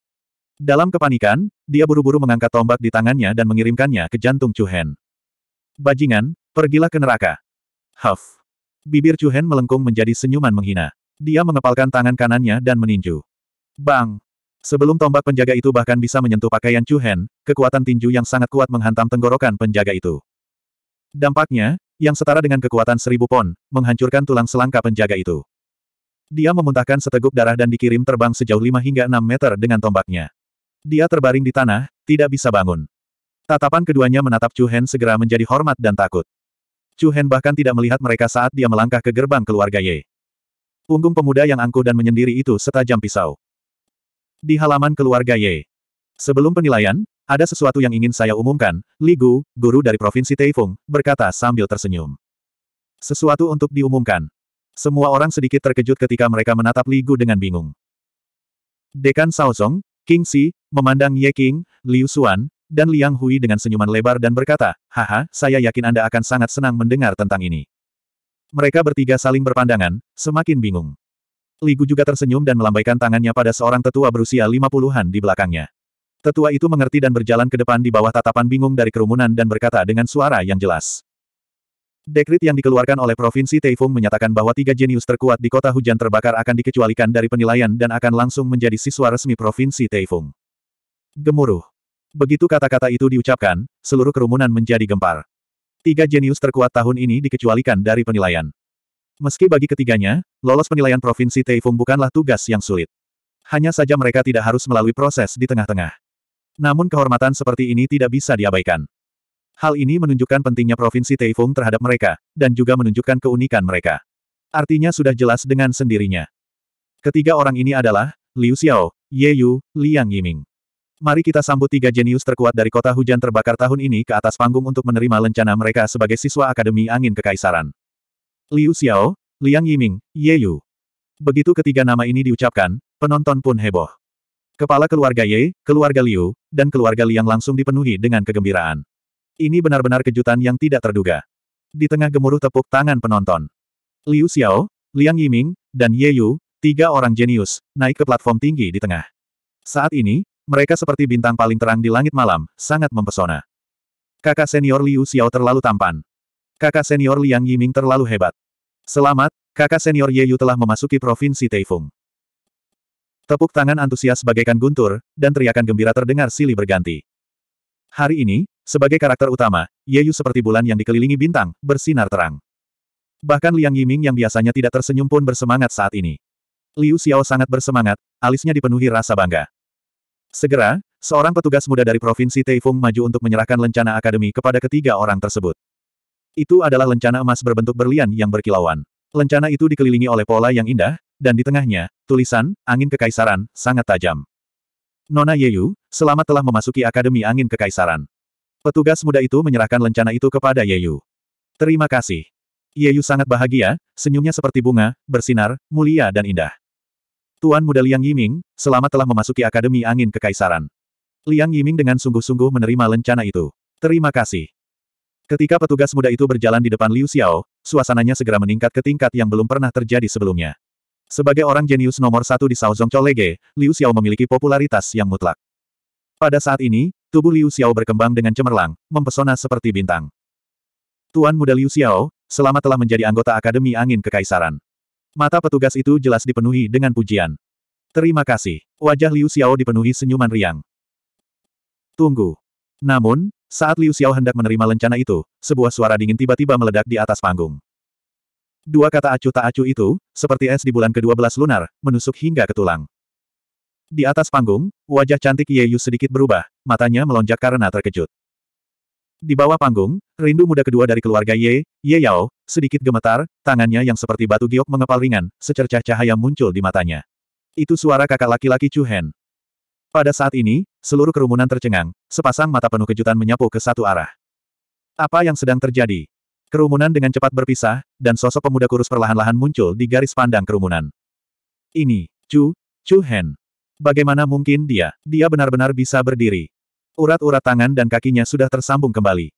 Dalam kepanikan, dia buru-buru mengangkat tombak di tangannya dan mengirimkannya ke jantung Chu Hen. Bajingan, pergilah ke neraka. Huff. Bibir Chu Hen melengkung menjadi senyuman menghina. Dia mengepalkan tangan kanannya dan meninju. Bang! Sebelum tombak penjaga itu bahkan bisa menyentuh pakaian Chu Hen, kekuatan tinju yang sangat kuat menghantam tenggorokan penjaga itu. Dampaknya, yang setara dengan kekuatan seribu pon, menghancurkan tulang selangka penjaga itu. Dia memuntahkan seteguk darah dan dikirim terbang sejauh lima hingga enam meter dengan tombaknya. Dia terbaring di tanah, tidak bisa bangun. Tatapan keduanya menatap Chu Hen segera menjadi hormat dan takut. Chu Hen bahkan tidak melihat mereka saat dia melangkah ke gerbang keluarga Ye. Punggung pemuda yang angkuh dan menyendiri itu setajam pisau di halaman keluarga Ye. Sebelum penilaian, ada sesuatu yang ingin saya umumkan, Li Gu, guru dari Provinsi Taifung, berkata sambil tersenyum. Sesuatu untuk diumumkan. Semua orang sedikit terkejut ketika mereka menatap Li Gu dengan bingung. Dekan Saozong, King Si, memandang Ye King, Liu Xuan, dan Liang Hui dengan senyuman lebar dan berkata, Haha, saya yakin Anda akan sangat senang mendengar tentang ini. Mereka bertiga saling berpandangan, semakin bingung. Ligu juga tersenyum dan melambaikan tangannya pada seorang tetua berusia lima puluhan di belakangnya. Tetua itu mengerti dan berjalan ke depan di bawah tatapan bingung dari kerumunan dan berkata dengan suara yang jelas. Dekrit yang dikeluarkan oleh Provinsi Taifung menyatakan bahwa tiga jenius terkuat di kota hujan terbakar akan dikecualikan dari penilaian dan akan langsung menjadi siswa resmi Provinsi Taifung. Gemuruh. Begitu kata-kata itu diucapkan, seluruh kerumunan menjadi gempar. Tiga jenius terkuat tahun ini dikecualikan dari penilaian. Meski bagi ketiganya, lolos penilaian Provinsi Taifung bukanlah tugas yang sulit. Hanya saja mereka tidak harus melalui proses di tengah-tengah. Namun kehormatan seperti ini tidak bisa diabaikan. Hal ini menunjukkan pentingnya Provinsi Taifung terhadap mereka, dan juga menunjukkan keunikan mereka. Artinya sudah jelas dengan sendirinya. Ketiga orang ini adalah, Liu Xiao, Ye Yu, Liang Yiming. Mari kita sambut tiga jenius terkuat dari kota hujan terbakar tahun ini ke atas panggung untuk menerima lencana mereka sebagai siswa Akademi Angin Kekaisaran. Liu Xiao, Liang Yiming, Ye Yu. Begitu ketiga nama ini diucapkan, penonton pun heboh. Kepala keluarga Ye, keluarga Liu, dan keluarga Liang langsung dipenuhi dengan kegembiraan. Ini benar-benar kejutan yang tidak terduga. Di tengah gemuruh tepuk tangan penonton. Liu Xiao, Liang Yiming, dan Ye Yu, tiga orang jenius, naik ke platform tinggi di tengah. Saat ini, mereka seperti bintang paling terang di langit malam, sangat mempesona. Kakak senior Liu Xiao terlalu tampan. Kakak senior Liang Yiming terlalu hebat. Selamat, kakak senior Ye Yu telah memasuki provinsi Taifung. Tepuk tangan antusias bagaikan guntur, dan teriakan gembira terdengar silih berganti. Hari ini, sebagai karakter utama, Ye Yu seperti bulan yang dikelilingi bintang, bersinar terang. Bahkan Liang Yiming yang biasanya tidak tersenyum pun bersemangat saat ini. Liu Xiao sangat bersemangat, alisnya dipenuhi rasa bangga. Segera, seorang petugas muda dari Provinsi Taifung maju untuk menyerahkan lencana akademi kepada ketiga orang tersebut. Itu adalah lencana emas berbentuk berlian yang berkilauan. Lencana itu dikelilingi oleh pola yang indah, dan di tengahnya, tulisan, angin kekaisaran, sangat tajam. Nona Yeyu, selamat telah memasuki Akademi Angin Kekaisaran. Petugas muda itu menyerahkan lencana itu kepada Yeyu. Terima kasih. Yeyu sangat bahagia, senyumnya seperti bunga, bersinar, mulia dan indah. Tuan muda Liang Yiming, selamat telah memasuki Akademi Angin Kekaisaran. Liang Yiming dengan sungguh-sungguh menerima lencana itu. Terima kasih. Ketika petugas muda itu berjalan di depan Liu Xiao, suasananya segera meningkat ke tingkat yang belum pernah terjadi sebelumnya. Sebagai orang jenius nomor satu di Shaozhong Cholege, Liu Xiao memiliki popularitas yang mutlak. Pada saat ini, tubuh Liu Xiao berkembang dengan cemerlang, mempesona seperti bintang. Tuan muda Liu Xiao, selama telah menjadi anggota Akademi Angin Kekaisaran. Mata petugas itu jelas dipenuhi dengan pujian. Terima kasih. Wajah Liu Xiao dipenuhi senyuman riang. Tunggu. Namun, saat Liu Xiao hendak menerima lencana itu, sebuah suara dingin tiba-tiba meledak di atas panggung. Dua kata acu tak acu itu, seperti es di bulan ke-12 lunar, menusuk hingga ke tulang. Di atas panggung, wajah cantik Ye Yu sedikit berubah, matanya melonjak karena terkejut. Di bawah panggung, rindu muda kedua dari keluarga Ye, Ye Yao, sedikit gemetar, tangannya yang seperti batu giok mengepal ringan, secercah cahaya muncul di matanya. Itu suara kakak laki-laki Chu Hen. Pada saat ini, seluruh kerumunan tercengang, sepasang mata penuh kejutan menyapu ke satu arah. Apa yang sedang terjadi? Kerumunan dengan cepat berpisah, dan sosok pemuda kurus perlahan-lahan muncul di garis pandang kerumunan. Ini, Chu, Chu Hen. Bagaimana mungkin dia? Dia benar-benar bisa berdiri. Urat-urat tangan dan kakinya sudah tersambung kembali.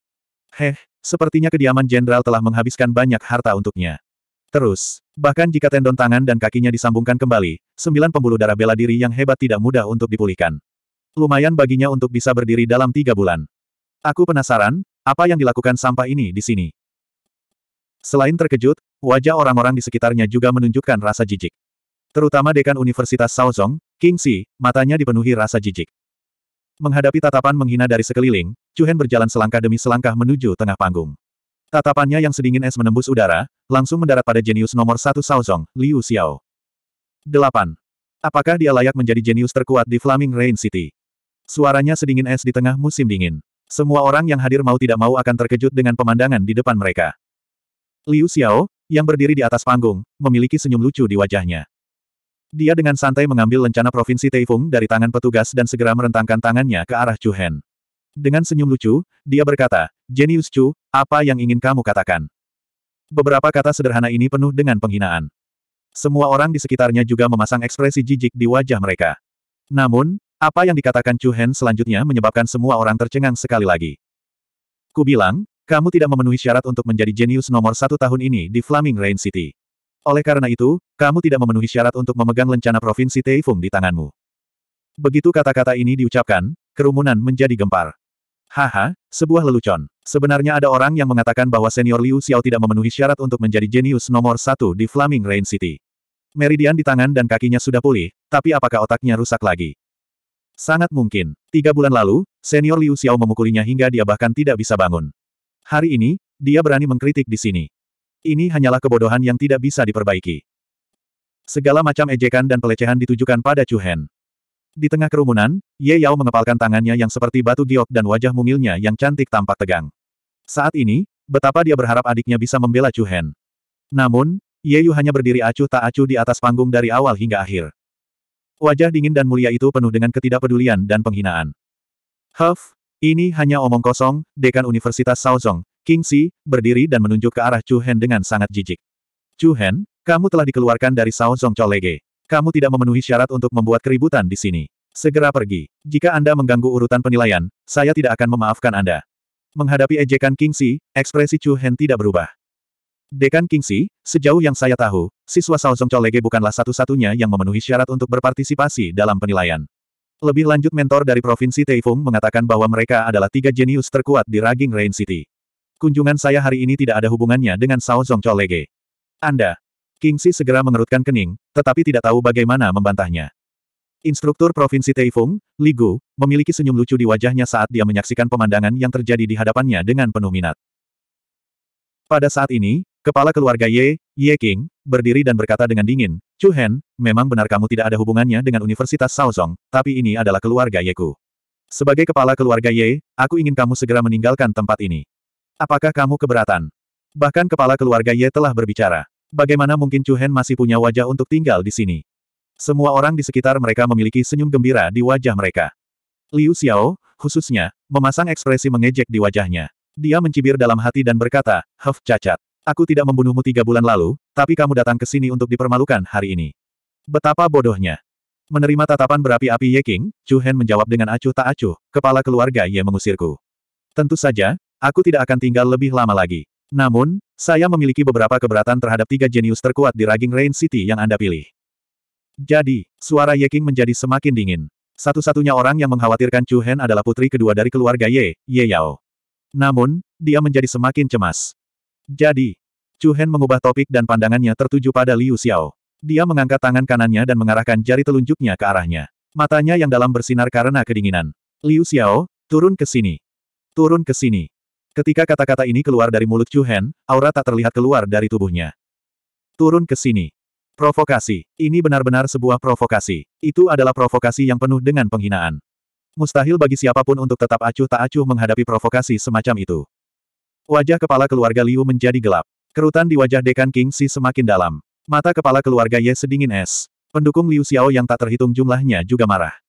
Heh, sepertinya kediaman jenderal telah menghabiskan banyak harta untuknya. Terus, bahkan jika tendon tangan dan kakinya disambungkan kembali, sembilan pembuluh darah bela diri yang hebat tidak mudah untuk dipulihkan. Lumayan baginya untuk bisa berdiri dalam tiga bulan. Aku penasaran, apa yang dilakukan sampah ini di sini? Selain terkejut, wajah orang-orang di sekitarnya juga menunjukkan rasa jijik. Terutama dekan Universitas Saozong, King Si, matanya dipenuhi rasa jijik. Menghadapi tatapan menghina dari sekeliling, Chuhen berjalan selangkah demi selangkah menuju tengah panggung. Tatapannya yang sedingin es menembus udara, langsung mendarat pada jenius nomor satu Saozong, Liu Xiao. 8. Apakah dia layak menjadi jenius terkuat di Flaming Rain City? Suaranya sedingin es di tengah musim dingin. Semua orang yang hadir mau tidak mau akan terkejut dengan pemandangan di depan mereka. Liu Xiao, yang berdiri di atas panggung, memiliki senyum lucu di wajahnya. Dia dengan santai mengambil lencana Provinsi Taifung dari tangan petugas dan segera merentangkan tangannya ke arah Chu Hen. Dengan senyum lucu, dia berkata, Jenius Chu, apa yang ingin kamu katakan? Beberapa kata sederhana ini penuh dengan penghinaan. Semua orang di sekitarnya juga memasang ekspresi jijik di wajah mereka. Namun, apa yang dikatakan Chu Hen selanjutnya menyebabkan semua orang tercengang sekali lagi. Ku bilang, kamu tidak memenuhi syarat untuk menjadi jenius nomor satu tahun ini di Flaming Rain City. Oleh karena itu, kamu tidak memenuhi syarat untuk memegang lencana provinsi Taifung di tanganmu. Begitu kata-kata ini diucapkan, kerumunan menjadi gempar. Haha, sebuah lelucon. Sebenarnya ada orang yang mengatakan bahwa senior Liu Xiao tidak memenuhi syarat untuk menjadi jenius nomor satu di Flaming Rain City. Meridian di tangan dan kakinya sudah pulih, tapi apakah otaknya rusak lagi? Sangat mungkin. Tiga bulan lalu, senior Liu Xiao memukulinya hingga dia bahkan tidak bisa bangun. Hari ini, dia berani mengkritik di sini. Ini hanyalah kebodohan yang tidak bisa diperbaiki. Segala macam ejekan dan pelecehan ditujukan pada Chu Hen. Di tengah kerumunan, Ye Yao mengepalkan tangannya yang seperti batu giok dan wajah mungilnya yang cantik tampak tegang. Saat ini, betapa dia berharap adiknya bisa membela Chu Hen. Namun, Ye Yu hanya berdiri acuh tak acuh di atas panggung dari awal hingga akhir. Wajah dingin dan mulia itu penuh dengan ketidakpedulian dan penghinaan. Huff, ini hanya omong kosong, dekan Universitas Shaozhong, King Si, berdiri dan menunjuk ke arah Chu Hen dengan sangat jijik. Chu Hen, kamu telah dikeluarkan dari Shaozhong Cholege. Kamu tidak memenuhi syarat untuk membuat keributan di sini. Segera pergi. Jika Anda mengganggu urutan penilaian, saya tidak akan memaafkan Anda. Menghadapi ejekan King Si, ekspresi Chu Hen tidak berubah. Dekan King Si, sejauh yang saya tahu, siswa Zong Colege bukanlah satu-satunya yang memenuhi syarat untuk berpartisipasi dalam penilaian. Lebih lanjut mentor dari Provinsi Taifung mengatakan bahwa mereka adalah tiga jenius terkuat di Raging Rain City. Kunjungan saya hari ini tidak ada hubungannya dengan Zong Colege. Anda, King Kingsi segera mengerutkan kening, tetapi tidak tahu bagaimana membantahnya. Instruktur Provinsi Li Gu, memiliki senyum lucu di wajahnya saat dia menyaksikan pemandangan yang terjadi di hadapannya dengan penuh minat. Pada saat ini, Kepala keluarga Ye, Ye King, berdiri dan berkata dengan dingin, Chu Hen, memang benar kamu tidak ada hubungannya dengan Universitas Saozong, tapi ini adalah keluarga Ye ku. Sebagai kepala keluarga Ye, aku ingin kamu segera meninggalkan tempat ini. Apakah kamu keberatan? Bahkan kepala keluarga Ye telah berbicara. Bagaimana mungkin Chu Hen masih punya wajah untuk tinggal di sini? Semua orang di sekitar mereka memiliki senyum gembira di wajah mereka. Liu Xiao, khususnya, memasang ekspresi mengejek di wajahnya. Dia mencibir dalam hati dan berkata, Huff cacat. Aku tidak membunuhmu tiga bulan lalu, tapi kamu datang ke sini untuk dipermalukan hari ini. Betapa bodohnya. Menerima tatapan berapi-api Ye King, Chu Hen menjawab dengan acuh tak acuh, kepala keluarga Ye mengusirku. Tentu saja, aku tidak akan tinggal lebih lama lagi. Namun, saya memiliki beberapa keberatan terhadap tiga jenius terkuat di Raging Rain City yang Anda pilih. Jadi, suara Ye King menjadi semakin dingin. Satu-satunya orang yang mengkhawatirkan Chu Hen adalah putri kedua dari keluarga Ye, Ye Yao. Namun, dia menjadi semakin cemas. Jadi, Chu Hen mengubah topik dan pandangannya tertuju pada Liu Xiao. Dia mengangkat tangan kanannya dan mengarahkan jari telunjuknya ke arahnya. Matanya yang dalam bersinar karena kedinginan. Liu Xiao, turun ke sini. Turun ke sini. Ketika kata-kata ini keluar dari mulut Chu Hen, aura tak terlihat keluar dari tubuhnya. Turun ke sini. Provokasi. Ini benar-benar sebuah provokasi. Itu adalah provokasi yang penuh dengan penghinaan. Mustahil bagi siapapun untuk tetap acuh tak acuh menghadapi provokasi semacam itu. Wajah kepala keluarga Liu menjadi gelap. Kerutan di wajah Dekan King Si semakin dalam. Mata kepala keluarga Ye sedingin es. Pendukung Liu Xiao yang tak terhitung jumlahnya juga marah.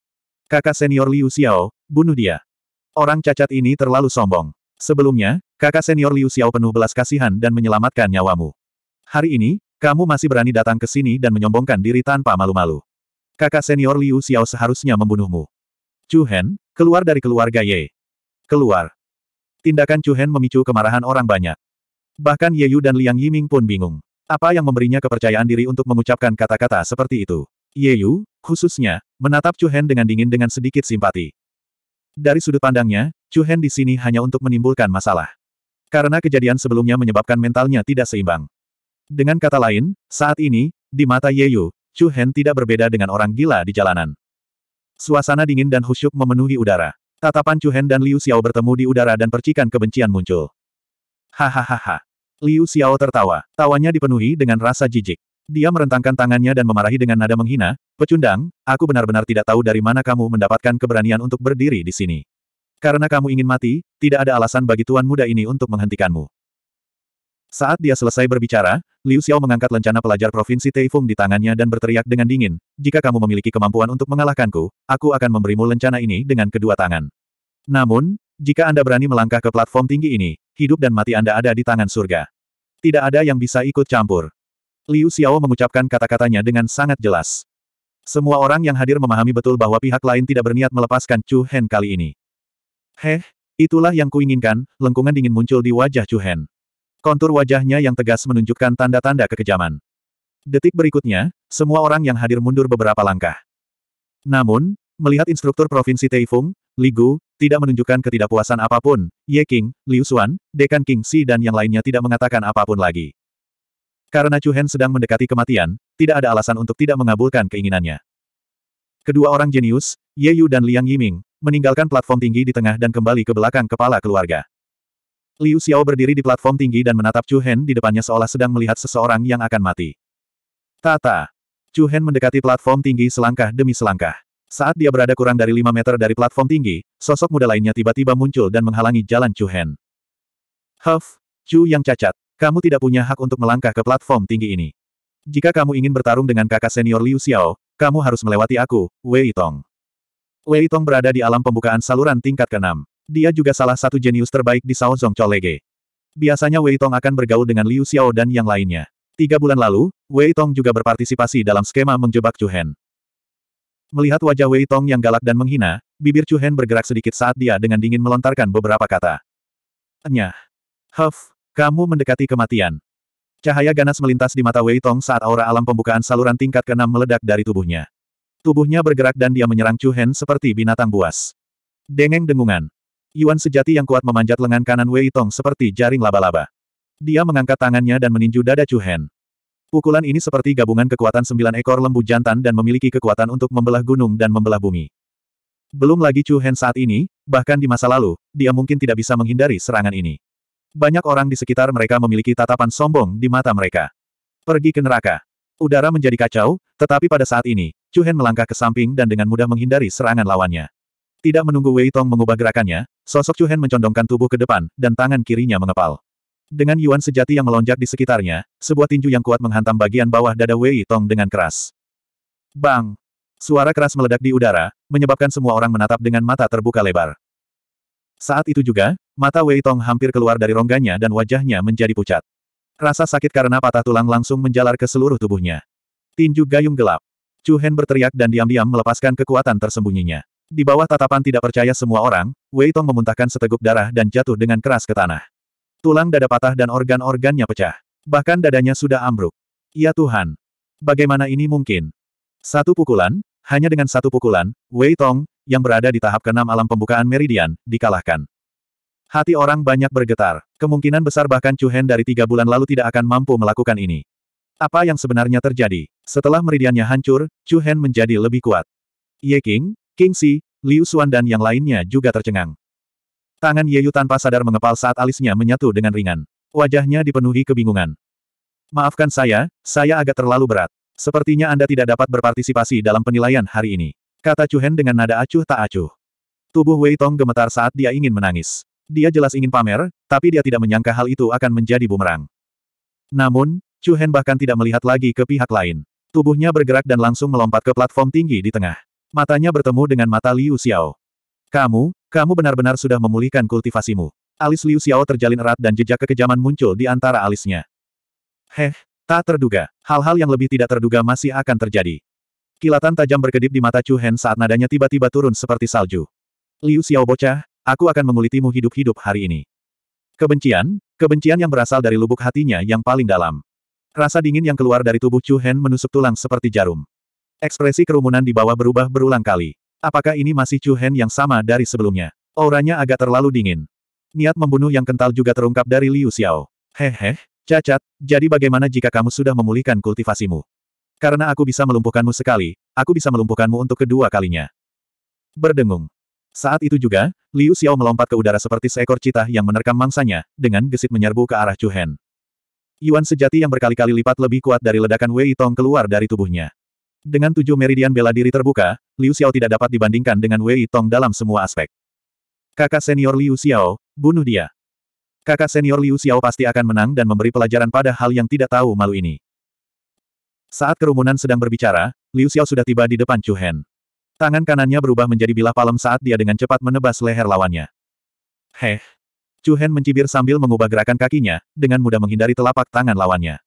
Kakak senior Liu Xiao, bunuh dia. Orang cacat ini terlalu sombong. Sebelumnya, kakak senior Liu Xiao penuh belas kasihan dan menyelamatkan nyawamu. Hari ini, kamu masih berani datang ke sini dan menyombongkan diri tanpa malu-malu. Kakak senior Liu Xiao seharusnya membunuhmu. Chu Hen, keluar dari keluarga Ye. Keluar. Tindakan Chu Hen memicu kemarahan orang banyak. Bahkan Ye Yu dan Liang Yiming pun bingung. Apa yang memberinya kepercayaan diri untuk mengucapkan kata-kata seperti itu? Ye Yu, khususnya, menatap Chu Hen dengan dingin dengan sedikit simpati. Dari sudut pandangnya, Chu Hen di sini hanya untuk menimbulkan masalah. Karena kejadian sebelumnya menyebabkan mentalnya tidak seimbang. Dengan kata lain, saat ini, di mata Ye Yu, Chu Hen tidak berbeda dengan orang gila di jalanan. Suasana dingin dan khusyuk memenuhi udara. Tatapan Chu Hen dan Liu Xiao bertemu di udara dan percikan kebencian muncul. Hahaha. Liu Xiao tertawa. Tawanya dipenuhi dengan rasa jijik. Dia merentangkan tangannya dan memarahi dengan nada menghina, Pecundang, aku benar-benar tidak tahu dari mana kamu mendapatkan keberanian untuk berdiri di sini. Karena kamu ingin mati, tidak ada alasan bagi tuan muda ini untuk menghentikanmu. Saat dia selesai berbicara, Liu Xiao mengangkat lencana pelajar provinsi Taifung di tangannya dan berteriak dengan dingin, jika kamu memiliki kemampuan untuk mengalahkanku, aku akan memberimu lencana ini dengan kedua tangan. Namun, jika Anda berani melangkah ke platform tinggi ini, hidup dan mati Anda ada di tangan surga. Tidak ada yang bisa ikut campur. Liu Xiao mengucapkan kata-katanya dengan sangat jelas. Semua orang yang hadir memahami betul bahwa pihak lain tidak berniat melepaskan Chu Hen kali ini. Heh, itulah yang kuinginkan, lengkungan dingin muncul di wajah Chu Hen. Kontur wajahnya yang tegas menunjukkan tanda-tanda kekejaman. Detik berikutnya, semua orang yang hadir mundur beberapa langkah. Namun, melihat instruktur Provinsi Li Gu, tidak menunjukkan ketidakpuasan apapun, Ye King, Liu Xuan, Dekan King Si dan yang lainnya tidak mengatakan apapun lagi. Karena Chu Hen sedang mendekati kematian, tidak ada alasan untuk tidak mengabulkan keinginannya. Kedua orang jenius, Ye Yu dan Liang Yiming, meninggalkan platform tinggi di tengah dan kembali ke belakang kepala keluarga. Liu Xiao berdiri di platform tinggi dan menatap Chu Hen di depannya seolah sedang melihat seseorang yang akan mati. Tata. Chu Hen mendekati platform tinggi selangkah demi selangkah. Saat dia berada kurang dari 5 meter dari platform tinggi, sosok muda lainnya tiba-tiba muncul dan menghalangi jalan Chu Hen. Huff, Chu yang cacat, kamu tidak punya hak untuk melangkah ke platform tinggi ini. Jika kamu ingin bertarung dengan kakak senior Liu Xiao, kamu harus melewati aku, Wei Tong. Wei Tong berada di alam pembukaan saluran tingkat ke-6. Dia juga salah satu jenius terbaik di Zhong Cholege. Biasanya Wei Tong akan bergaul dengan Liu Xiao dan yang lainnya. Tiga bulan lalu, Wei Tong juga berpartisipasi dalam skema menjebak Chuhen. Melihat wajah Wei Tong yang galak dan menghina, bibir Chuhen bergerak sedikit saat dia dengan dingin melontarkan beberapa kata. Enyah. Huff. Kamu mendekati kematian. Cahaya ganas melintas di mata Wei Tong saat aura alam pembukaan saluran tingkat ke-6 meledak dari tubuhnya. Tubuhnya bergerak dan dia menyerang Chu Hen seperti binatang buas. Dengeng dengungan. Yuan sejati yang kuat memanjat lengan kanan Wei Tong seperti jaring laba-laba. Dia mengangkat tangannya dan meninju dada Chu Hen. Pukulan ini seperti gabungan kekuatan sembilan ekor lembu jantan dan memiliki kekuatan untuk membelah gunung dan membelah bumi. Belum lagi Chu Hen saat ini, bahkan di masa lalu, dia mungkin tidak bisa menghindari serangan ini. Banyak orang di sekitar mereka memiliki tatapan sombong di mata mereka. Pergi ke neraka. Udara menjadi kacau, tetapi pada saat ini, Chu Hen melangkah ke samping dan dengan mudah menghindari serangan lawannya. Tidak menunggu Wei Tong mengubah gerakannya, sosok Chu Hen mencondongkan tubuh ke depan, dan tangan kirinya mengepal. Dengan Yuan sejati yang melonjak di sekitarnya, sebuah tinju yang kuat menghantam bagian bawah dada Wei Tong dengan keras. Bang! Suara keras meledak di udara, menyebabkan semua orang menatap dengan mata terbuka lebar. Saat itu juga, Mata Wei Tong hampir keluar dari rongganya dan wajahnya menjadi pucat. Rasa sakit karena patah tulang langsung menjalar ke seluruh tubuhnya. Tinju gayung gelap. Chu Hen berteriak dan diam-diam melepaskan kekuatan tersembunyinya. Di bawah tatapan tidak percaya semua orang, Wei Tong memuntahkan seteguk darah dan jatuh dengan keras ke tanah. Tulang dada patah dan organ-organnya pecah. Bahkan dadanya sudah ambruk. Ya Tuhan. Bagaimana ini mungkin? Satu pukulan, hanya dengan satu pukulan, Wei Tong, yang berada di tahap keenam alam pembukaan meridian, dikalahkan. Hati orang banyak bergetar. Kemungkinan besar bahkan Chu Hen dari tiga bulan lalu tidak akan mampu melakukan ini. Apa yang sebenarnya terjadi? Setelah meridiannya hancur, Chu Hen menjadi lebih kuat. Ye King, King Si, Liu Xuan dan yang lainnya juga tercengang. Tangan Ye Yu tanpa sadar mengepal saat alisnya menyatu dengan ringan. Wajahnya dipenuhi kebingungan. Maafkan saya, saya agak terlalu berat. Sepertinya Anda tidak dapat berpartisipasi dalam penilaian hari ini. Kata Chu Hen dengan nada acuh tak acuh. Tubuh Wei Tong gemetar saat dia ingin menangis. Dia jelas ingin pamer, tapi dia tidak menyangka hal itu akan menjadi bumerang. Namun, Chu Hen bahkan tidak melihat lagi ke pihak lain. Tubuhnya bergerak dan langsung melompat ke platform tinggi di tengah. Matanya bertemu dengan mata Liu Xiao. Kamu, kamu benar-benar sudah memulihkan kultivasimu. Alis Liu Xiao terjalin erat dan jejak kekejaman muncul di antara alisnya. Heh, tak terduga. Hal-hal yang lebih tidak terduga masih akan terjadi. Kilatan tajam berkedip di mata Chu Hen saat nadanya tiba-tiba turun seperti salju. Liu Xiao bocah, aku akan mengulitimu hidup-hidup hari ini. Kebencian, kebencian yang berasal dari lubuk hatinya yang paling dalam. Rasa dingin yang keluar dari tubuh Chu Hen menusuk tulang seperti jarum. Ekspresi kerumunan di bawah berubah berulang kali. Apakah ini masih Chu Hen yang sama dari sebelumnya? Auranya agak terlalu dingin. Niat membunuh yang kental juga terungkap dari Liu Xiao. Hehe, cacat, jadi bagaimana jika kamu sudah memulihkan kultivasimu? Karena aku bisa melumpuhkanmu sekali, aku bisa melumpuhkanmu untuk kedua kalinya. Berdengung. Saat itu juga, Liu Xiao melompat ke udara seperti seekor cita yang menerkam mangsanya, dengan gesit menyerbu ke arah Chu Hen. Yuan sejati yang berkali-kali lipat lebih kuat dari ledakan Wei Tong keluar dari tubuhnya. Dengan tujuh meridian bela diri terbuka, Liu Xiao tidak dapat dibandingkan dengan Wei Tong dalam semua aspek. Kakak senior Liu Xiao, bunuh dia. Kakak senior Liu Xiao pasti akan menang dan memberi pelajaran pada hal yang tidak tahu malu ini. Saat kerumunan sedang berbicara, Liu Xiao sudah tiba di depan Chu Hen. Tangan kanannya berubah menjadi bilah palem saat dia dengan cepat menebas leher lawannya. Heh. Chu Hen mencibir sambil mengubah gerakan kakinya, dengan mudah menghindari telapak tangan lawannya.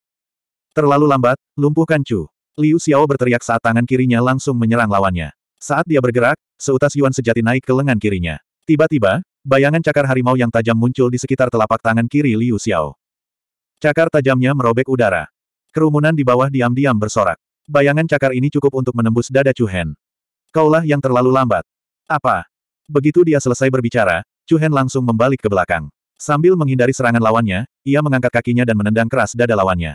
Terlalu lambat, lumpuhkan Chu. Liu Xiao berteriak saat tangan kirinya langsung menyerang lawannya. Saat dia bergerak, seutas Yuan sejati naik ke lengan kirinya. Tiba-tiba, bayangan cakar harimau yang tajam muncul di sekitar telapak tangan kiri Liu Xiao. Cakar tajamnya merobek udara. Kerumunan di bawah diam-diam bersorak. Bayangan cakar ini cukup untuk menembus dada Chu Hen. Kaulah yang terlalu lambat. Apa? Begitu dia selesai berbicara, Chu Hen langsung membalik ke belakang. Sambil menghindari serangan lawannya, ia mengangkat kakinya dan menendang keras dada lawannya.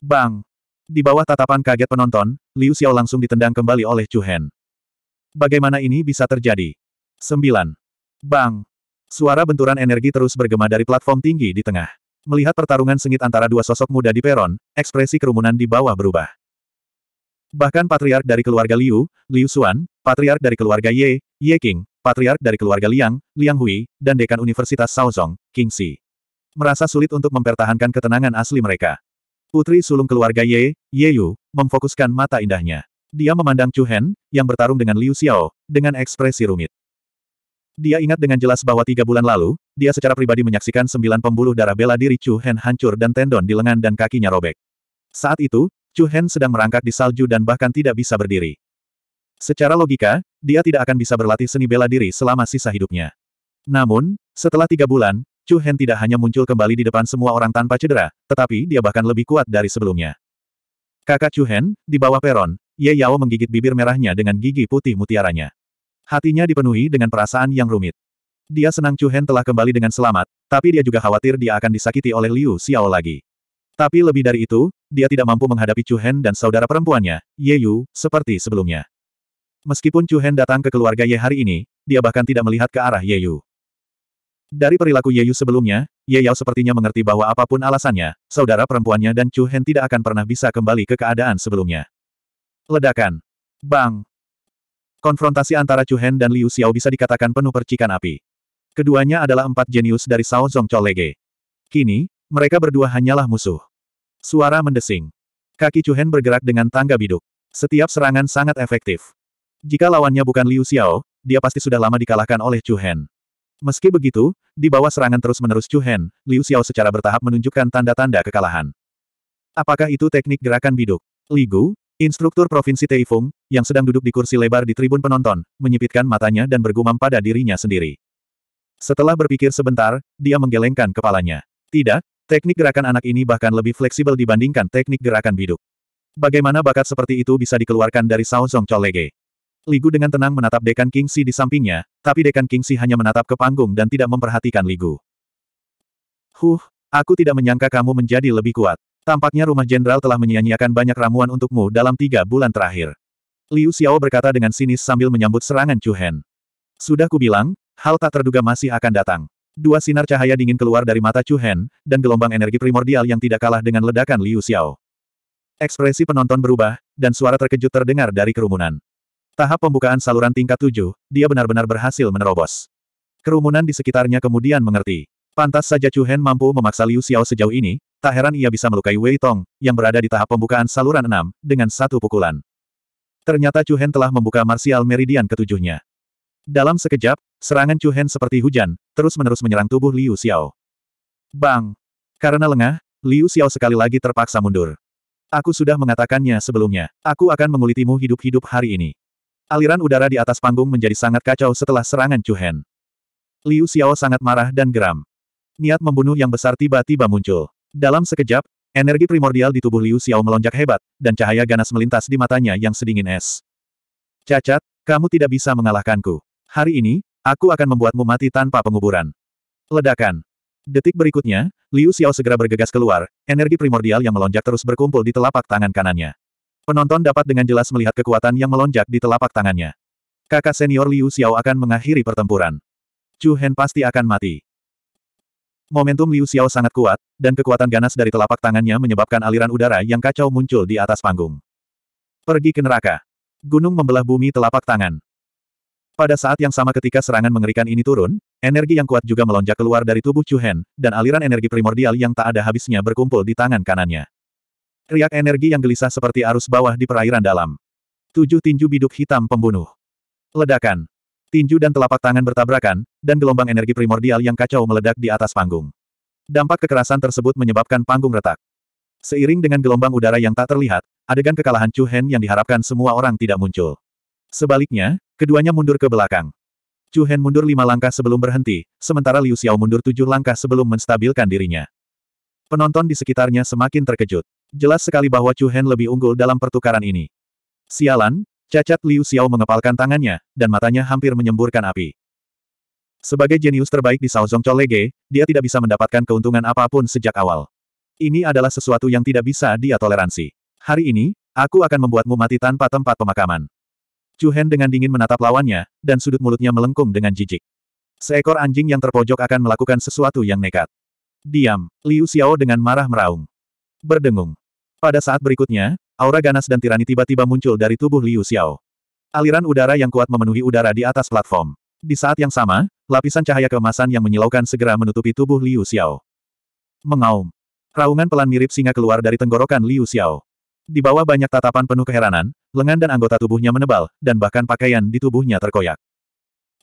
Bang! Di bawah tatapan kaget penonton, Liu Xiao langsung ditendang kembali oleh Chu Hen. Bagaimana ini bisa terjadi? 9. Bang! Suara benturan energi terus bergema dari platform tinggi di tengah. Melihat pertarungan sengit antara dua sosok muda di peron, ekspresi kerumunan di bawah berubah. Bahkan patriark dari keluarga Liu, Liu Xuan, patriark dari keluarga Ye, Ye King, patriark dari keluarga Liang, Liang Hui, dan dekan Universitas Saozong, King Si, Merasa sulit untuk mempertahankan ketenangan asli mereka. Putri sulung keluarga Ye, Ye Yu, memfokuskan mata indahnya. Dia memandang Chu Hen, yang bertarung dengan Liu Xiao, dengan ekspresi rumit. Dia ingat dengan jelas bahwa tiga bulan lalu, dia secara pribadi menyaksikan sembilan pembuluh darah bela diri Chu Hen hancur dan tendon di lengan dan kakinya robek. Saat itu, Chu Hen sedang merangkak di salju dan bahkan tidak bisa berdiri. Secara logika, dia tidak akan bisa berlatih seni bela diri selama sisa hidupnya. Namun, setelah tiga bulan, Chu Hen tidak hanya muncul kembali di depan semua orang tanpa cedera, tetapi dia bahkan lebih kuat dari sebelumnya. Kakak Chu Hen, di bawah peron, Ye Yao menggigit bibir merahnya dengan gigi putih mutiaranya. Hatinya dipenuhi dengan perasaan yang rumit. Dia senang Chu Hen telah kembali dengan selamat, tapi dia juga khawatir dia akan disakiti oleh Liu Xiao lagi. Tapi lebih dari itu, dia tidak mampu menghadapi Chu Hen dan saudara perempuannya, Ye Yu, seperti sebelumnya. Meskipun Chu Hen datang ke keluarga Ye hari ini, dia bahkan tidak melihat ke arah Ye Yu. Dari perilaku Ye Yu sebelumnya, Ye Yao sepertinya mengerti bahwa apapun alasannya, saudara perempuannya dan Chu Hen tidak akan pernah bisa kembali ke keadaan sebelumnya. Ledakan. Bang. Konfrontasi antara Chu Hen dan Liu Xiao bisa dikatakan penuh percikan api. Keduanya adalah empat jenius dari Sao Zong Lege. Kini, mereka berdua hanyalah musuh. Suara mendesing. Kaki Hen bergerak dengan tangga biduk. Setiap serangan sangat efektif. Jika lawannya bukan Liu Xiao, dia pasti sudah lama dikalahkan oleh Hen. Meski begitu, di bawah serangan terus-menerus Hen, Liu Xiao secara bertahap menunjukkan tanda-tanda kekalahan. Apakah itu teknik gerakan biduk? Ligu, instruktur Provinsi Teifung, yang sedang duduk di kursi lebar di tribun penonton, menyipitkan matanya dan bergumam pada dirinya sendiri. Setelah berpikir sebentar, dia menggelengkan kepalanya. Tidak, Teknik gerakan anak ini bahkan lebih fleksibel dibandingkan teknik gerakan biduk. Bagaimana bakat seperti itu bisa dikeluarkan dari Sao Saozong Cholege? Ligu dengan tenang menatap Dekan King Kingsi di sampingnya, tapi Dekan King Kingsi hanya menatap ke panggung dan tidak memperhatikan Ligu. Huh, aku tidak menyangka kamu menjadi lebih kuat. Tampaknya rumah jenderal telah menyia-nyiakan banyak ramuan untukmu dalam tiga bulan terakhir. Liu Xiao berkata dengan sinis sambil menyambut serangan Chu Hen. Sudah kubilang, hal tak terduga masih akan datang. Dua sinar cahaya dingin keluar dari mata Chu Hen, dan gelombang energi primordial yang tidak kalah dengan ledakan Liu Xiao. Ekspresi penonton berubah, dan suara terkejut terdengar dari kerumunan. Tahap pembukaan saluran tingkat tujuh, dia benar-benar berhasil menerobos. Kerumunan di sekitarnya kemudian mengerti. Pantas saja Chu Hen mampu memaksa Liu Xiao sejauh ini, tak heran ia bisa melukai Wei Tong, yang berada di tahap pembukaan saluran enam, dengan satu pukulan. Ternyata Chu Hen telah membuka Martial Meridian ketujuhnya. Dalam sekejap, serangan Chu Hen seperti hujan, terus-menerus menyerang tubuh Liu Xiao. Bang! Karena lengah, Liu Xiao sekali lagi terpaksa mundur. Aku sudah mengatakannya sebelumnya, aku akan mengulitimu hidup-hidup hari ini. Aliran udara di atas panggung menjadi sangat kacau setelah serangan Chu Hen. Liu Xiao sangat marah dan geram. Niat membunuh yang besar tiba-tiba muncul. Dalam sekejap, energi primordial di tubuh Liu Xiao melonjak hebat, dan cahaya ganas melintas di matanya yang sedingin es. Cacat, kamu tidak bisa mengalahkanku. Hari ini, aku akan membuatmu mati tanpa penguburan. Ledakan. Detik berikutnya, Liu Xiao segera bergegas keluar, energi primordial yang melonjak terus berkumpul di telapak tangan kanannya. Penonton dapat dengan jelas melihat kekuatan yang melonjak di telapak tangannya. Kakak senior Liu Xiao akan mengakhiri pertempuran. Chu Hen pasti akan mati. Momentum Liu Xiao sangat kuat, dan kekuatan ganas dari telapak tangannya menyebabkan aliran udara yang kacau muncul di atas panggung. Pergi ke neraka. Gunung membelah bumi telapak tangan. Pada saat yang sama ketika serangan mengerikan ini turun, energi yang kuat juga melonjak keluar dari tubuh Chu Hen, dan aliran energi primordial yang tak ada habisnya berkumpul di tangan kanannya. Riak energi yang gelisah seperti arus bawah di perairan dalam. Tujuh tinju biduk hitam pembunuh. Ledakan. Tinju dan telapak tangan bertabrakan, dan gelombang energi primordial yang kacau meledak di atas panggung. Dampak kekerasan tersebut menyebabkan panggung retak. Seiring dengan gelombang udara yang tak terlihat, adegan kekalahan Chu Hen yang diharapkan semua orang tidak muncul. Sebaliknya, Keduanya mundur ke belakang. Chu Hen mundur lima langkah sebelum berhenti, sementara Liu Xiao mundur tujuh langkah sebelum menstabilkan dirinya. Penonton di sekitarnya semakin terkejut. Jelas sekali bahwa Chu Hen lebih unggul dalam pertukaran ini. Sialan, cacat Liu Xiao mengepalkan tangannya, dan matanya hampir menyemburkan api. Sebagai jenius terbaik di Saozongco Lege, dia tidak bisa mendapatkan keuntungan apapun sejak awal. Ini adalah sesuatu yang tidak bisa dia toleransi. Hari ini, aku akan membuatmu mati tanpa tempat pemakaman. Chu Hen dengan dingin menatap lawannya, dan sudut mulutnya melengkung dengan jijik. Seekor anjing yang terpojok akan melakukan sesuatu yang nekat. Diam, Liu Xiao dengan marah meraung. Berdengung. Pada saat berikutnya, aura ganas dan tirani tiba-tiba muncul dari tubuh Liu Xiao. Aliran udara yang kuat memenuhi udara di atas platform. Di saat yang sama, lapisan cahaya keemasan yang menyilaukan segera menutupi tubuh Liu Xiao. Mengaum. Raungan pelan mirip singa keluar dari tenggorokan Liu Xiao. Di bawah banyak tatapan penuh keheranan, lengan dan anggota tubuhnya menebal, dan bahkan pakaian di tubuhnya terkoyak.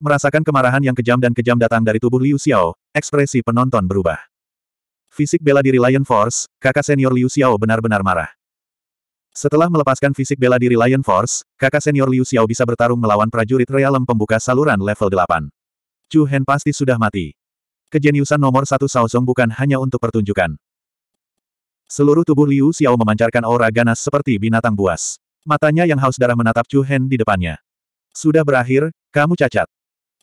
Merasakan kemarahan yang kejam dan kejam datang dari tubuh Liu Xiao, ekspresi penonton berubah. Fisik bela diri Lion Force, kakak senior Liu Xiao benar-benar marah. Setelah melepaskan fisik bela diri Lion Force, kakak senior Liu Xiao bisa bertarung melawan prajurit realem pembuka saluran level 8. Chu Hen pasti sudah mati. Kejeniusan nomor satu Song bukan hanya untuk pertunjukan. Seluruh tubuh Liu Xiao memancarkan aura ganas seperti binatang buas. Matanya yang haus darah menatap Chu Hen di depannya. Sudah berakhir, kamu cacat.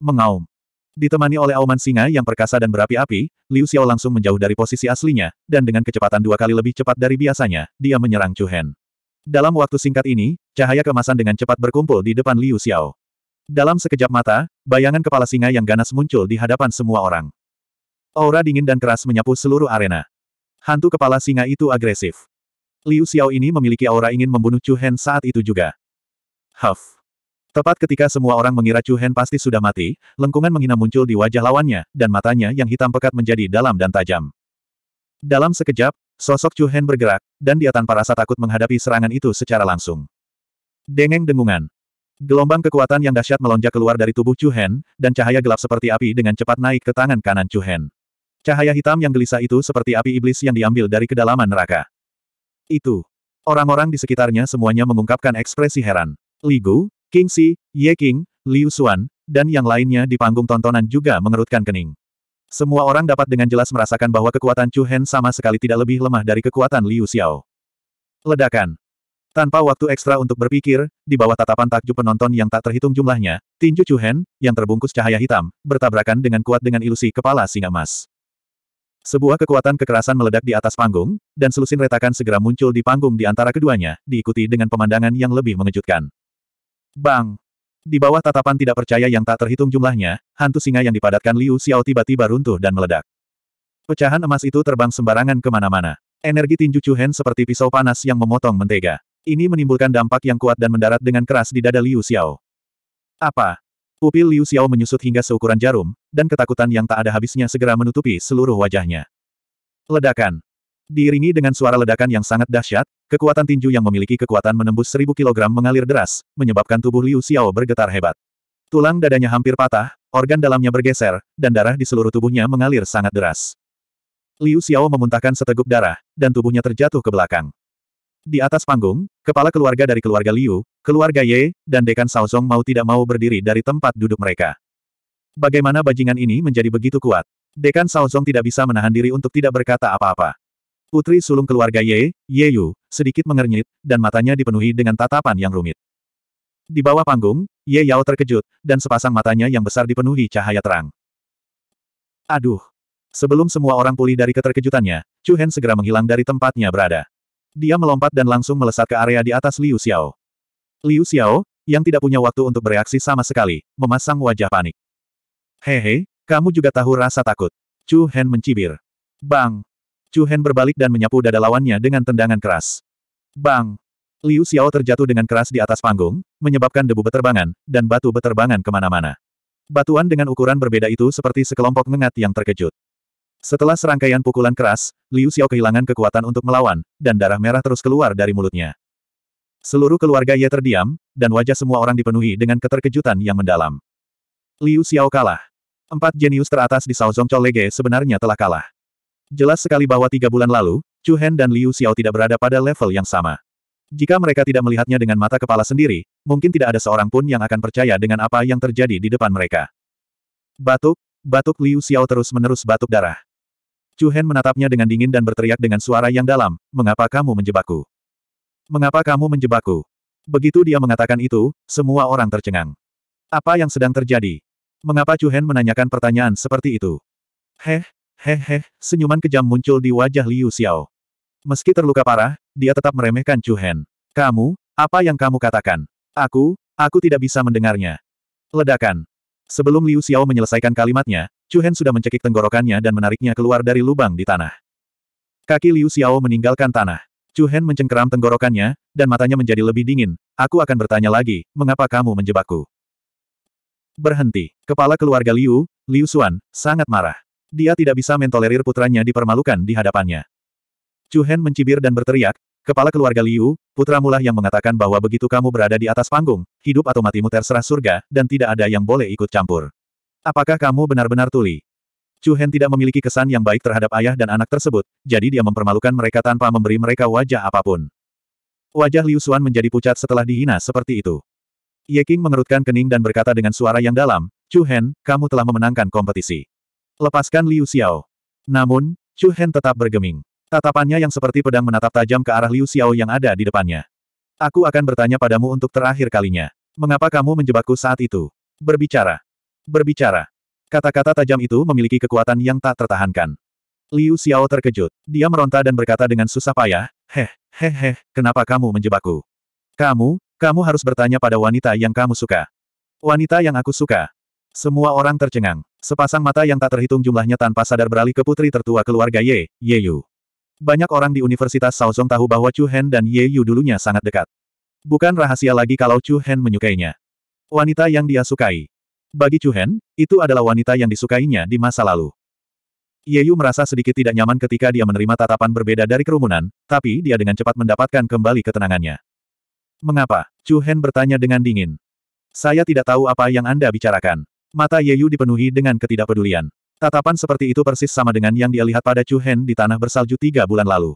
Mengaum. Ditemani oleh auman singa yang perkasa dan berapi-api, Liu Xiao langsung menjauh dari posisi aslinya, dan dengan kecepatan dua kali lebih cepat dari biasanya, dia menyerang Chu Hen. Dalam waktu singkat ini, cahaya kemasan dengan cepat berkumpul di depan Liu Xiao. Dalam sekejap mata, bayangan kepala singa yang ganas muncul di hadapan semua orang. Aura dingin dan keras menyapu seluruh arena. Hantu kepala singa itu agresif. Liu Xiao ini memiliki aura ingin membunuh Chu Hen saat itu juga. Huff. Tepat ketika semua orang mengira Chu Hen pasti sudah mati, lengkungan menghina muncul di wajah lawannya, dan matanya yang hitam pekat menjadi dalam dan tajam. Dalam sekejap, sosok Chu Hen bergerak, dan dia tanpa rasa takut menghadapi serangan itu secara langsung. Dengeng dengungan. Gelombang kekuatan yang dahsyat melonjak keluar dari tubuh Chu Hen, dan cahaya gelap seperti api dengan cepat naik ke tangan kanan Chu Hen. Cahaya hitam yang gelisah itu seperti api iblis yang diambil dari kedalaman neraka. Itu. Orang-orang di sekitarnya semuanya mengungkapkan ekspresi heran. Li Gu, King Si, Ye King, Liu Xuan, dan yang lainnya di panggung tontonan juga mengerutkan kening. Semua orang dapat dengan jelas merasakan bahwa kekuatan Chu Hen sama sekali tidak lebih lemah dari kekuatan Liu Xiao. Ledakan. Tanpa waktu ekstra untuk berpikir, di bawah tatapan takjub penonton yang tak terhitung jumlahnya, tinju Chu Hen, yang terbungkus cahaya hitam, bertabrakan dengan kuat dengan ilusi kepala singa emas. Sebuah kekuatan kekerasan meledak di atas panggung, dan selusin retakan segera muncul di panggung di antara keduanya, diikuti dengan pemandangan yang lebih mengejutkan. Bang! Di bawah tatapan tidak percaya yang tak terhitung jumlahnya, hantu singa yang dipadatkan Liu Xiao tiba-tiba runtuh dan meledak. Pecahan emas itu terbang sembarangan kemana-mana. Energi tinju Chuhen seperti pisau panas yang memotong mentega. Ini menimbulkan dampak yang kuat dan mendarat dengan keras di dada Liu Xiao. Apa? Pupil Liu Xiao menyusut hingga seukuran jarum, dan ketakutan yang tak ada habisnya segera menutupi seluruh wajahnya. Ledakan. Diiringi dengan suara ledakan yang sangat dahsyat, kekuatan tinju yang memiliki kekuatan menembus seribu kilogram mengalir deras, menyebabkan tubuh Liu Xiao bergetar hebat. Tulang dadanya hampir patah, organ dalamnya bergeser, dan darah di seluruh tubuhnya mengalir sangat deras. Liu Xiao memuntahkan seteguk darah, dan tubuhnya terjatuh ke belakang. Di atas panggung, kepala keluarga dari keluarga Liu, Keluarga Ye, dan Dekan Saozong mau tidak mau berdiri dari tempat duduk mereka. Bagaimana bajingan ini menjadi begitu kuat? Dekan Saozong tidak bisa menahan diri untuk tidak berkata apa-apa. Putri sulung keluarga Ye, Ye Yu, sedikit mengernyit, dan matanya dipenuhi dengan tatapan yang rumit. Di bawah panggung, Ye Yao terkejut, dan sepasang matanya yang besar dipenuhi cahaya terang. Aduh! Sebelum semua orang pulih dari keterkejutannya, Chu Hen segera menghilang dari tempatnya berada. Dia melompat dan langsung melesat ke area di atas Liu Xiao. Liu Xiao, yang tidak punya waktu untuk bereaksi sama sekali, memasang wajah panik. Hehe, kamu juga tahu rasa takut. Chu Hen mencibir. Bang! Chu Hen berbalik dan menyapu dada lawannya dengan tendangan keras. Bang! Liu Xiao terjatuh dengan keras di atas panggung, menyebabkan debu beterbangan, dan batu beterbangan kemana-mana. Batuan dengan ukuran berbeda itu seperti sekelompok ngengat yang terkejut. Setelah serangkaian pukulan keras, Liu Xiao kehilangan kekuatan untuk melawan, dan darah merah terus keluar dari mulutnya. Seluruh keluarga ia terdiam, dan wajah semua orang dipenuhi dengan keterkejutan yang mendalam. Liu Xiao kalah. Empat jenius teratas di Saozongco Lege sebenarnya telah kalah. Jelas sekali bahwa tiga bulan lalu, Chu Hen dan Liu Xiao tidak berada pada level yang sama. Jika mereka tidak melihatnya dengan mata kepala sendiri, mungkin tidak ada seorang pun yang akan percaya dengan apa yang terjadi di depan mereka. Batuk, batuk Liu Xiao terus-menerus batuk darah. Chu Hen menatapnya dengan dingin dan berteriak dengan suara yang dalam, mengapa kamu menjebakku? Mengapa kamu menjebakku? Begitu dia mengatakan itu, semua orang tercengang. Apa yang sedang terjadi? Mengapa Chu Hen menanyakan pertanyaan seperti itu? Heh, heh heh, senyuman kejam muncul di wajah Liu Xiao. Meski terluka parah, dia tetap meremehkan Chu Hen. Kamu, apa yang kamu katakan? Aku, aku tidak bisa mendengarnya. Ledakan. Sebelum Liu Xiao menyelesaikan kalimatnya, Chu Hen sudah mencekik tenggorokannya dan menariknya keluar dari lubang di tanah. Kaki Liu Xiao meninggalkan tanah. Chu Hen mencengkeram tenggorokannya, dan matanya menjadi lebih dingin. Aku akan bertanya lagi, mengapa kamu menjebakku? Berhenti. Kepala keluarga Liu, Liu Xuan, sangat marah. Dia tidak bisa mentolerir putranya dipermalukan di hadapannya. Chu Hen mencibir dan berteriak, Kepala keluarga Liu, lah yang mengatakan bahwa begitu kamu berada di atas panggung, hidup atau matimu terserah surga, dan tidak ada yang boleh ikut campur. Apakah kamu benar-benar tuli? Chu Hen tidak memiliki kesan yang baik terhadap ayah dan anak tersebut, jadi dia mempermalukan mereka tanpa memberi mereka wajah apapun. Wajah Liu Xuan menjadi pucat setelah dihina seperti itu. Ye Qing mengerutkan kening dan berkata dengan suara yang dalam, Chu Hen, kamu telah memenangkan kompetisi. Lepaskan Liu Xiao. Namun, Chu Hen tetap bergeming. Tatapannya yang seperti pedang menatap tajam ke arah Liu Xiao yang ada di depannya. Aku akan bertanya padamu untuk terakhir kalinya. Mengapa kamu menjebakku saat itu? Berbicara. Berbicara. Kata-kata tajam itu memiliki kekuatan yang tak tertahankan. Liu Xiao terkejut. Dia meronta dan berkata dengan susah payah, Heh, heh heh, kenapa kamu menjebakku? Kamu, kamu harus bertanya pada wanita yang kamu suka. Wanita yang aku suka. Semua orang tercengang. Sepasang mata yang tak terhitung jumlahnya tanpa sadar beralih ke putri tertua keluarga Ye, Ye Yu. Banyak orang di Universitas Shaozhong tahu bahwa Chu Hen dan Ye Yu dulunya sangat dekat. Bukan rahasia lagi kalau Chu Hen menyukainya. Wanita yang dia sukai. Bagi Chu Hen, itu adalah wanita yang disukainya di masa lalu. Ye Yu merasa sedikit tidak nyaman ketika dia menerima tatapan berbeda dari kerumunan, tapi dia dengan cepat mendapatkan kembali ketenangannya. Mengapa? Chu Hen bertanya dengan dingin. Saya tidak tahu apa yang Anda bicarakan. Mata Ye Yu dipenuhi dengan ketidakpedulian. Tatapan seperti itu persis sama dengan yang dia lihat pada Chu Hen di tanah bersalju tiga bulan lalu.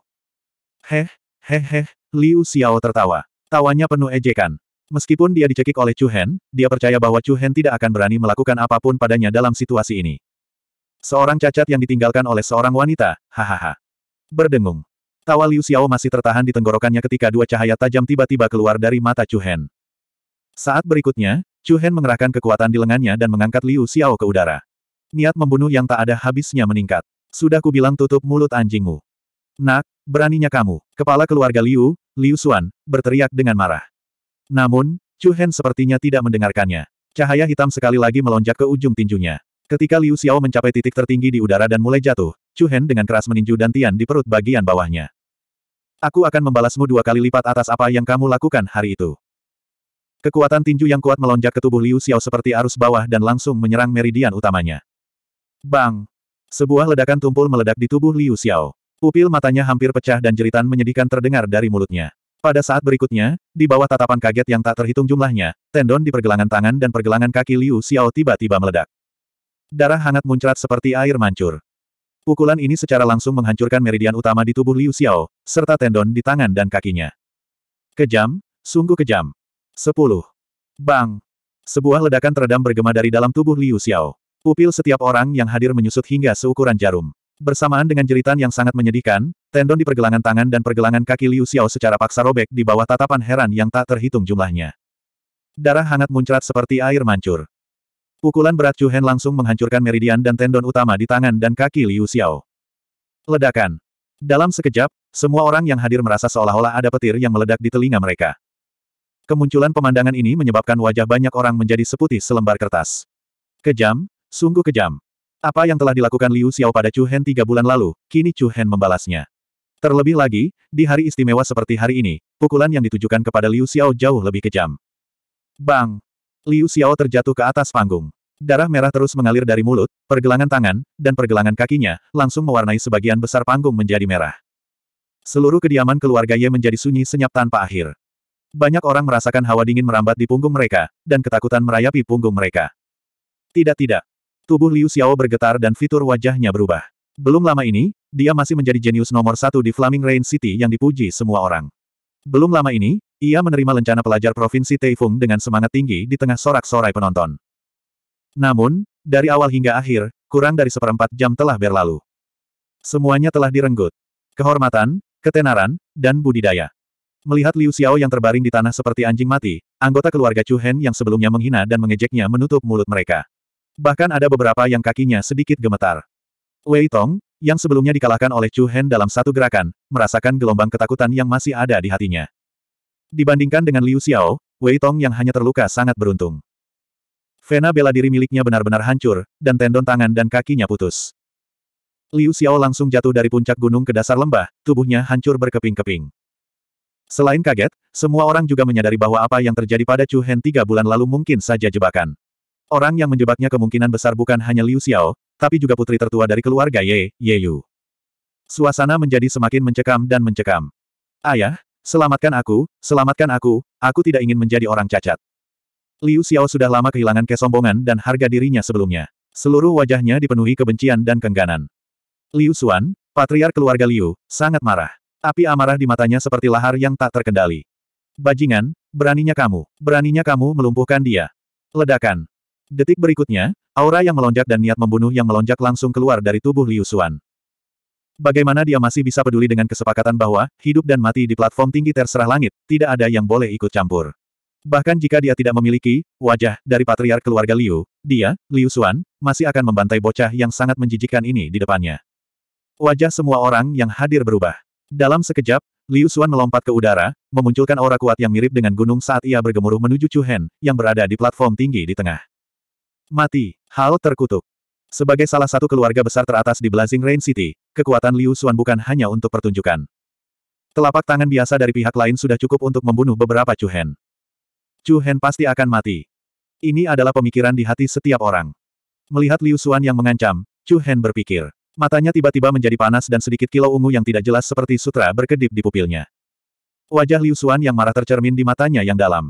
Heh, heh heh, Liu Xiao tertawa. Tawanya penuh ejekan. Meskipun dia dicekik oleh Chu Hen, dia percaya bahwa Chu Hen tidak akan berani melakukan apapun padanya dalam situasi ini. Seorang cacat yang ditinggalkan oleh seorang wanita, hahaha. Berdengung. Tawa Liu Xiao masih tertahan di tenggorokannya ketika dua cahaya tajam tiba-tiba keluar dari mata Chu Hen. Saat berikutnya, Chu Hen mengerahkan kekuatan di lengannya dan mengangkat Liu Xiao ke udara. Niat membunuh yang tak ada habisnya meningkat. Sudah kubilang tutup mulut anjingmu. Nak, beraninya kamu. Kepala keluarga Liu, Liu Xuan, berteriak dengan marah. Namun, Chu Hen sepertinya tidak mendengarkannya. Cahaya hitam sekali lagi melonjak ke ujung tinjunya. Ketika Liu Xiao mencapai titik tertinggi di udara dan mulai jatuh, Chu Hen dengan keras meninju dantian di perut bagian bawahnya. Aku akan membalasmu dua kali lipat atas apa yang kamu lakukan hari itu. Kekuatan tinju yang kuat melonjak ke tubuh Liu Xiao seperti arus bawah dan langsung menyerang meridian utamanya. Bang! Sebuah ledakan tumpul meledak di tubuh Liu Xiao. Pupil matanya hampir pecah dan jeritan menyedihkan terdengar dari mulutnya. Pada saat berikutnya, di bawah tatapan kaget yang tak terhitung jumlahnya, tendon di pergelangan tangan dan pergelangan kaki Liu Xiao tiba-tiba meledak. Darah hangat muncrat seperti air mancur. Pukulan ini secara langsung menghancurkan meridian utama di tubuh Liu Xiao, serta tendon di tangan dan kakinya. Kejam, sungguh kejam. 10. Bang! Sebuah ledakan teredam bergema dari dalam tubuh Liu Xiao. Pupil setiap orang yang hadir menyusut hingga seukuran jarum. Bersamaan dengan jeritan yang sangat menyedihkan, tendon di pergelangan tangan dan pergelangan kaki Liu Xiao secara paksa robek di bawah tatapan heran yang tak terhitung jumlahnya. Darah hangat muncrat seperti air mancur. Pukulan berat Chu Hen langsung menghancurkan meridian dan tendon utama di tangan dan kaki Liu Xiao. Ledakan. Dalam sekejap, semua orang yang hadir merasa seolah-olah ada petir yang meledak di telinga mereka. Kemunculan pemandangan ini menyebabkan wajah banyak orang menjadi seputih selembar kertas. Kejam, sungguh kejam. Apa yang telah dilakukan Liu Xiao pada Chu Hen tiga bulan lalu, kini Chu Hen membalasnya. Terlebih lagi, di hari istimewa seperti hari ini, pukulan yang ditujukan kepada Liu Xiao jauh lebih kejam. Bang! Liu Xiao terjatuh ke atas panggung. Darah merah terus mengalir dari mulut, pergelangan tangan, dan pergelangan kakinya, langsung mewarnai sebagian besar panggung menjadi merah. Seluruh kediaman keluarga Ye menjadi sunyi senyap tanpa akhir. Banyak orang merasakan hawa dingin merambat di punggung mereka, dan ketakutan merayapi punggung mereka. Tidak-tidak, Tubuh Liu Xiao bergetar dan fitur wajahnya berubah. Belum lama ini, dia masih menjadi jenius nomor satu di Flaming Rain City yang dipuji semua orang. Belum lama ini, ia menerima lencana pelajar Provinsi Taifung dengan semangat tinggi di tengah sorak-sorai penonton. Namun, dari awal hingga akhir, kurang dari seperempat jam telah berlalu. Semuanya telah direnggut. Kehormatan, ketenaran, dan budidaya. Melihat Liu Xiao yang terbaring di tanah seperti anjing mati, anggota keluarga Chu Hen yang sebelumnya menghina dan mengejeknya menutup mulut mereka. Bahkan ada beberapa yang kakinya sedikit gemetar. Wei Tong, yang sebelumnya dikalahkan oleh Chu Hen dalam satu gerakan, merasakan gelombang ketakutan yang masih ada di hatinya. Dibandingkan dengan Liu Xiao, Wei Tong yang hanya terluka sangat beruntung. Vena bela diri miliknya benar-benar hancur, dan tendon tangan dan kakinya putus. Liu Xiao langsung jatuh dari puncak gunung ke dasar lembah, tubuhnya hancur berkeping-keping. Selain kaget, semua orang juga menyadari bahwa apa yang terjadi pada Chu Hen tiga bulan lalu mungkin saja jebakan. Orang yang menjebaknya kemungkinan besar bukan hanya Liu Xiao, tapi juga putri tertua dari keluarga Ye, Ye Yu. Suasana menjadi semakin mencekam dan mencekam. Ayah, selamatkan aku, selamatkan aku, aku tidak ingin menjadi orang cacat. Liu Xiao sudah lama kehilangan kesombongan dan harga dirinya sebelumnya. Seluruh wajahnya dipenuhi kebencian dan kengganan. Liu Xuan, patriar keluarga Liu, sangat marah. Api amarah di matanya seperti lahar yang tak terkendali. Bajingan, beraninya kamu, beraninya kamu melumpuhkan dia. Ledakan, Detik berikutnya, aura yang melonjak dan niat membunuh yang melonjak langsung keluar dari tubuh Liu Xuan. Bagaimana dia masih bisa peduli dengan kesepakatan bahwa hidup dan mati di platform tinggi terserah langit, tidak ada yang boleh ikut campur. Bahkan jika dia tidak memiliki wajah dari patriark keluarga Liu, dia, Liu Xuan, masih akan membantai bocah yang sangat menjijikkan ini di depannya. Wajah semua orang yang hadir berubah. Dalam sekejap, Liu Xuan melompat ke udara, memunculkan aura kuat yang mirip dengan gunung saat ia bergemuruh menuju Chu Hen, yang berada di platform tinggi di tengah. Mati. Hao terkutuk. Sebagai salah satu keluarga besar teratas di Blazing Rain City, kekuatan Liu Xuan bukan hanya untuk pertunjukan. Telapak tangan biasa dari pihak lain sudah cukup untuk membunuh beberapa Chu Hen. Chu Hen pasti akan mati. Ini adalah pemikiran di hati setiap orang. Melihat Liu Xuan yang mengancam, Chu Hen berpikir. Matanya tiba-tiba menjadi panas dan sedikit kilau ungu yang tidak jelas seperti sutra berkedip di pupilnya. Wajah Liu Xuan yang marah tercermin di matanya yang dalam.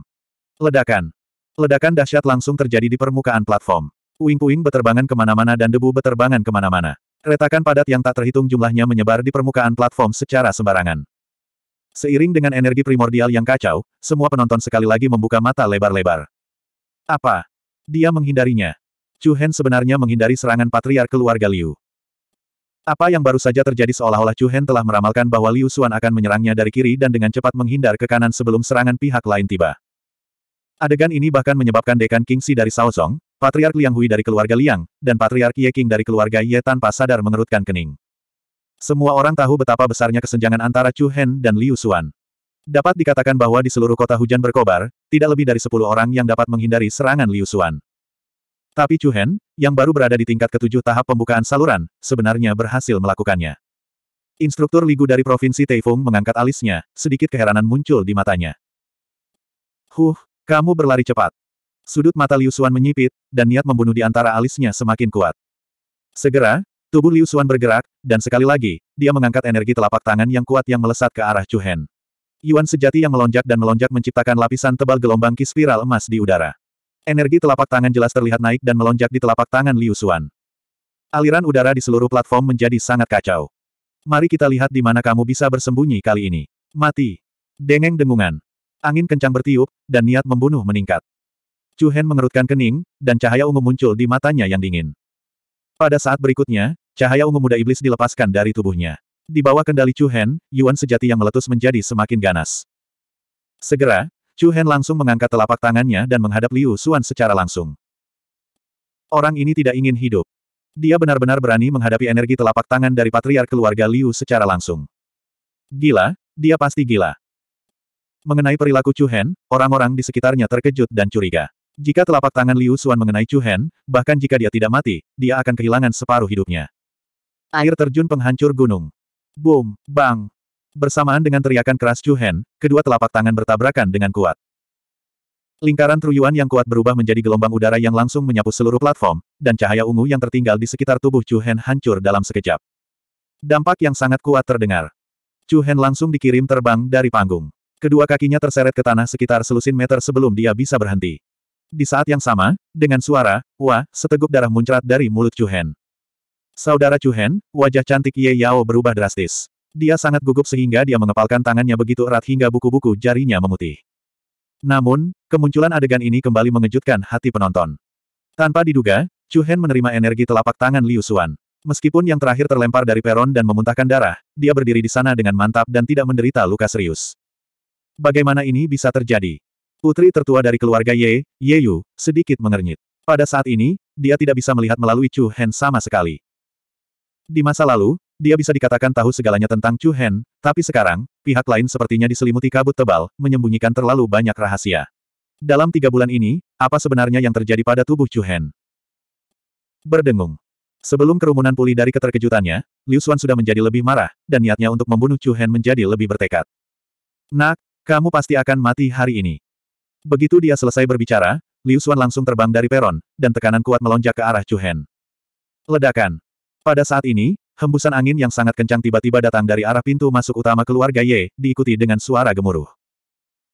Ledakan. Ledakan dahsyat langsung terjadi di permukaan platform. Puing-puing beterbangan kemana-mana dan debu beterbangan kemana-mana. Retakan padat yang tak terhitung jumlahnya menyebar di permukaan platform secara sembarangan. Seiring dengan energi primordial yang kacau, semua penonton sekali lagi membuka mata lebar-lebar. Apa? Dia menghindarinya. Chu Hen sebenarnya menghindari serangan patriar keluarga Liu. Apa yang baru saja terjadi seolah-olah Chu Hen telah meramalkan bahwa Liu Xuan akan menyerangnya dari kiri dan dengan cepat menghindar ke kanan sebelum serangan pihak lain tiba. Adegan ini bahkan menyebabkan dekan King Si dari Zong, Patriark Liang Hui dari keluarga Liang, dan Patriark Ye King dari keluarga Ye tanpa sadar mengerutkan kening. Semua orang tahu betapa besarnya kesenjangan antara Chu Hen dan Liu Xuan. Dapat dikatakan bahwa di seluruh kota hujan berkobar, tidak lebih dari sepuluh orang yang dapat menghindari serangan Liu Xuan. Tapi Chu Hen, yang baru berada di tingkat ketujuh tahap pembukaan saluran, sebenarnya berhasil melakukannya. Instruktur Ligu dari Provinsi Taifung mengangkat alisnya, sedikit keheranan muncul di matanya. Huh, kamu berlari cepat. Sudut mata Liu Xuan menyipit, dan niat membunuh di antara alisnya semakin kuat. Segera, tubuh Liu Xuan bergerak, dan sekali lagi, dia mengangkat energi telapak tangan yang kuat yang melesat ke arah Chu Hen. Yuan sejati yang melonjak dan melonjak menciptakan lapisan tebal gelombang ki spiral emas di udara. Energi telapak tangan jelas terlihat naik dan melonjak di telapak tangan Liu Xuan. Aliran udara di seluruh platform menjadi sangat kacau. Mari kita lihat di mana kamu bisa bersembunyi kali ini. Mati. Dengeng dengungan. Angin kencang bertiup, dan niat membunuh meningkat. Chu Hen mengerutkan kening, dan cahaya ungu muncul di matanya yang dingin. Pada saat berikutnya, cahaya ungu muda iblis dilepaskan dari tubuhnya. Di bawah kendali Chu Hen, Yuan sejati yang meletus menjadi semakin ganas. Segera, Chu Hen langsung mengangkat telapak tangannya dan menghadap Liu Xuan secara langsung. Orang ini tidak ingin hidup. Dia benar-benar berani menghadapi energi telapak tangan dari patriar keluarga Liu secara langsung. Gila, dia pasti gila. Mengenai perilaku Chu Hen, orang-orang di sekitarnya terkejut dan curiga. Jika telapak tangan Liu Xuan mengenai Chu Hen, bahkan jika dia tidak mati, dia akan kehilangan separuh hidupnya. Air terjun penghancur gunung. Boom, bang. Bersamaan dengan teriakan keras Chu Hen, kedua telapak tangan bertabrakan dengan kuat. Lingkaran truyuan yang kuat berubah menjadi gelombang udara yang langsung menyapu seluruh platform, dan cahaya ungu yang tertinggal di sekitar tubuh Chu Hen hancur dalam sekejap. Dampak yang sangat kuat terdengar. Chu Hen langsung dikirim terbang dari panggung. Kedua kakinya terseret ke tanah sekitar selusin meter sebelum dia bisa berhenti. Di saat yang sama, dengan suara, wah, seteguk darah muncrat dari mulut Cuhen. Saudara Cuhen, wajah cantik Ye Yao berubah drastis. Dia sangat gugup sehingga dia mengepalkan tangannya begitu erat hingga buku-buku jarinya memutih. Namun, kemunculan adegan ini kembali mengejutkan hati penonton. Tanpa diduga, Cuhen menerima energi telapak tangan Liu Xuan. Meskipun yang terakhir terlempar dari peron dan memuntahkan darah, dia berdiri di sana dengan mantap dan tidak menderita luka serius. Bagaimana ini bisa terjadi? Putri tertua dari keluarga Ye, Ye Yu, sedikit mengernyit. Pada saat ini, dia tidak bisa melihat melalui Chu Hen sama sekali. Di masa lalu, dia bisa dikatakan tahu segalanya tentang Chu Hen, tapi sekarang, pihak lain sepertinya diselimuti kabut tebal, menyembunyikan terlalu banyak rahasia. Dalam tiga bulan ini, apa sebenarnya yang terjadi pada tubuh Chu Hen? Berdengung. Sebelum kerumunan pulih dari keterkejutannya, Liu Xuan sudah menjadi lebih marah, dan niatnya untuk membunuh Chu Hen menjadi lebih bertekad. Nak, kamu pasti akan mati hari ini. Begitu dia selesai berbicara, Liu Xuan langsung terbang dari peron, dan tekanan kuat melonjak ke arah Chu Hen. Ledakan. Pada saat ini, hembusan angin yang sangat kencang tiba-tiba datang dari arah pintu masuk utama keluarga Ye, diikuti dengan suara gemuruh.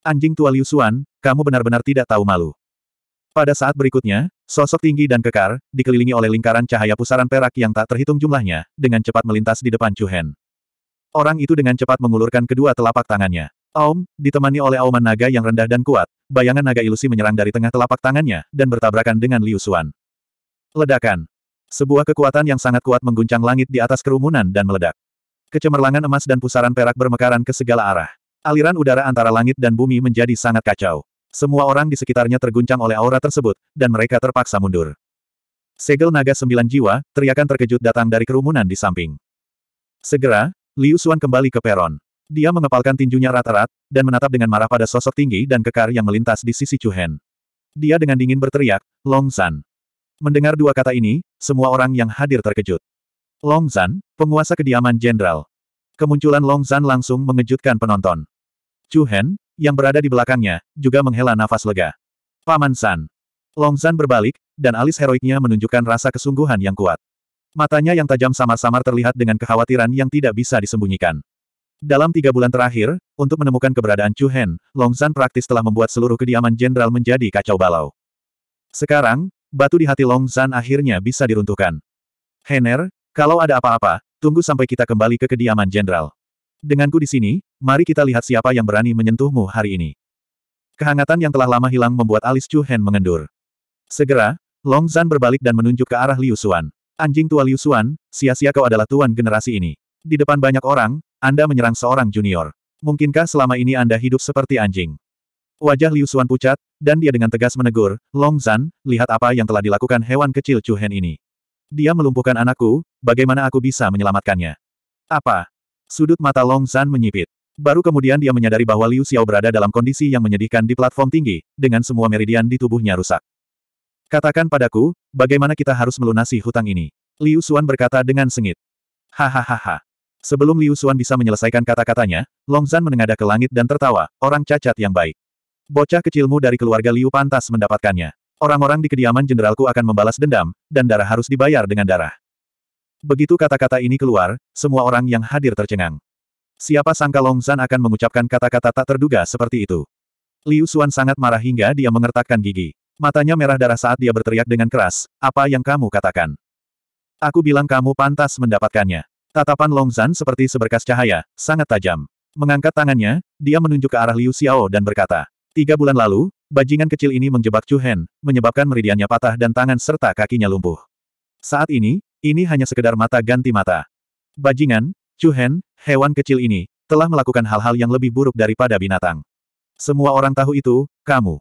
Anjing tua Liu Xuan, kamu benar-benar tidak tahu malu. Pada saat berikutnya, sosok tinggi dan kekar, dikelilingi oleh lingkaran cahaya pusaran perak yang tak terhitung jumlahnya, dengan cepat melintas di depan Chu Hen. Orang itu dengan cepat mengulurkan kedua telapak tangannya. Aum, ditemani oleh auman naga yang rendah dan kuat, bayangan naga ilusi menyerang dari tengah telapak tangannya, dan bertabrakan dengan Liu Xuan. Ledakan. Sebuah kekuatan yang sangat kuat mengguncang langit di atas kerumunan dan meledak. Kecemerlangan emas dan pusaran perak bermekaran ke segala arah. Aliran udara antara langit dan bumi menjadi sangat kacau. Semua orang di sekitarnya terguncang oleh aura tersebut, dan mereka terpaksa mundur. Segel naga sembilan jiwa, teriakan terkejut datang dari kerumunan di samping. Segera, Liu Xuan kembali ke peron. Dia mengepalkan tinjunya rata-rat, dan menatap dengan marah pada sosok tinggi dan kekar yang melintas di sisi Chu Hen. Dia dengan dingin berteriak, Long San. Mendengar dua kata ini, semua orang yang hadir terkejut. Long San, penguasa kediaman jenderal. Kemunculan Long San langsung mengejutkan penonton. Chu Hen, yang berada di belakangnya, juga menghela nafas lega. Paman San. Long San berbalik, dan alis heroiknya menunjukkan rasa kesungguhan yang kuat. Matanya yang tajam samar-samar terlihat dengan kekhawatiran yang tidak bisa disembunyikan. Dalam tiga bulan terakhir, untuk menemukan keberadaan Chu Hen, Long San praktis telah membuat seluruh kediaman jenderal menjadi kacau balau. Sekarang, batu di hati Long San akhirnya bisa diruntuhkan. Henner, kalau ada apa-apa, tunggu sampai kita kembali ke kediaman jenderal. Denganku di sini, mari kita lihat siapa yang berani menyentuhmu hari ini. Kehangatan yang telah lama hilang membuat alis Chu Hen mengendur. Segera, Long Zan berbalik dan menunjuk ke arah Liu Xuan. Anjing tua Liu Xuan, sia-sia kau adalah tuan generasi ini. Di depan banyak orang, anda menyerang seorang junior. Mungkinkah selama ini Anda hidup seperti anjing? Wajah Liu Xuan pucat, dan dia dengan tegas menegur, Long Zan, lihat apa yang telah dilakukan hewan kecil Chu Hen ini. Dia melumpuhkan anakku, bagaimana aku bisa menyelamatkannya? Apa? Sudut mata Long Zan menyipit. Baru kemudian dia menyadari bahwa Liu Xiao berada dalam kondisi yang menyedihkan di platform tinggi, dengan semua meridian di tubuhnya rusak. Katakan padaku, bagaimana kita harus melunasi hutang ini? Liu Xuan berkata dengan sengit. Hahaha. Sebelum Liu Xuan bisa menyelesaikan kata-katanya, Long Zhan menengadah ke langit dan tertawa, orang cacat yang baik. Bocah kecilmu dari keluarga Liu pantas mendapatkannya. Orang-orang di kediaman jenderalku akan membalas dendam, dan darah harus dibayar dengan darah. Begitu kata-kata ini keluar, semua orang yang hadir tercengang. Siapa sangka Long Zhan akan mengucapkan kata-kata tak terduga seperti itu. Liu Xuan sangat marah hingga dia mengertakkan gigi. Matanya merah darah saat dia berteriak dengan keras, apa yang kamu katakan? Aku bilang kamu pantas mendapatkannya. Tatapan Long Zan seperti seberkas cahaya, sangat tajam. Mengangkat tangannya, dia menunjuk ke arah Liu Xiao dan berkata, Tiga bulan lalu, bajingan kecil ini menjebak Chu Hen, menyebabkan meridiannya patah dan tangan serta kakinya lumpuh. Saat ini, ini hanya sekedar mata ganti mata. Bajingan, Chu Hen, hewan kecil ini, telah melakukan hal-hal yang lebih buruk daripada binatang. Semua orang tahu itu, kamu.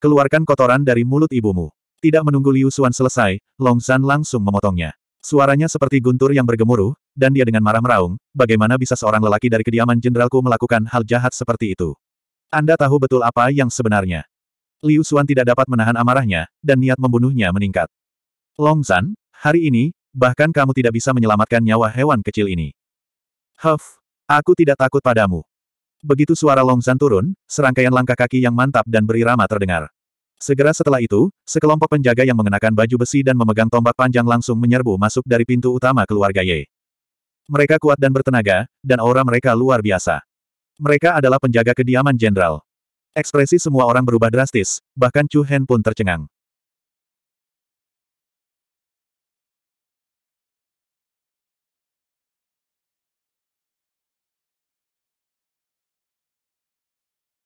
Keluarkan kotoran dari mulut ibumu. Tidak menunggu Liu Xuan selesai, Long Zan langsung memotongnya. Suaranya seperti guntur yang bergemuruh, dan dia dengan marah meraung, bagaimana bisa seorang lelaki dari kediaman jenderalku melakukan hal jahat seperti itu? Anda tahu betul apa yang sebenarnya. Liu Xuan tidak dapat menahan amarahnya, dan niat membunuhnya meningkat. Long Zan, hari ini, bahkan kamu tidak bisa menyelamatkan nyawa hewan kecil ini. Huff, aku tidak takut padamu. Begitu suara Long Zan turun, serangkaian langkah kaki yang mantap dan berirama terdengar. Segera setelah itu, sekelompok penjaga yang mengenakan baju besi dan memegang tombak panjang langsung menyerbu masuk dari pintu utama keluarga Ye. Mereka kuat dan bertenaga, dan aura mereka luar biasa. Mereka adalah penjaga kediaman jenderal. Ekspresi semua orang berubah drastis, bahkan Chu Hen pun tercengang.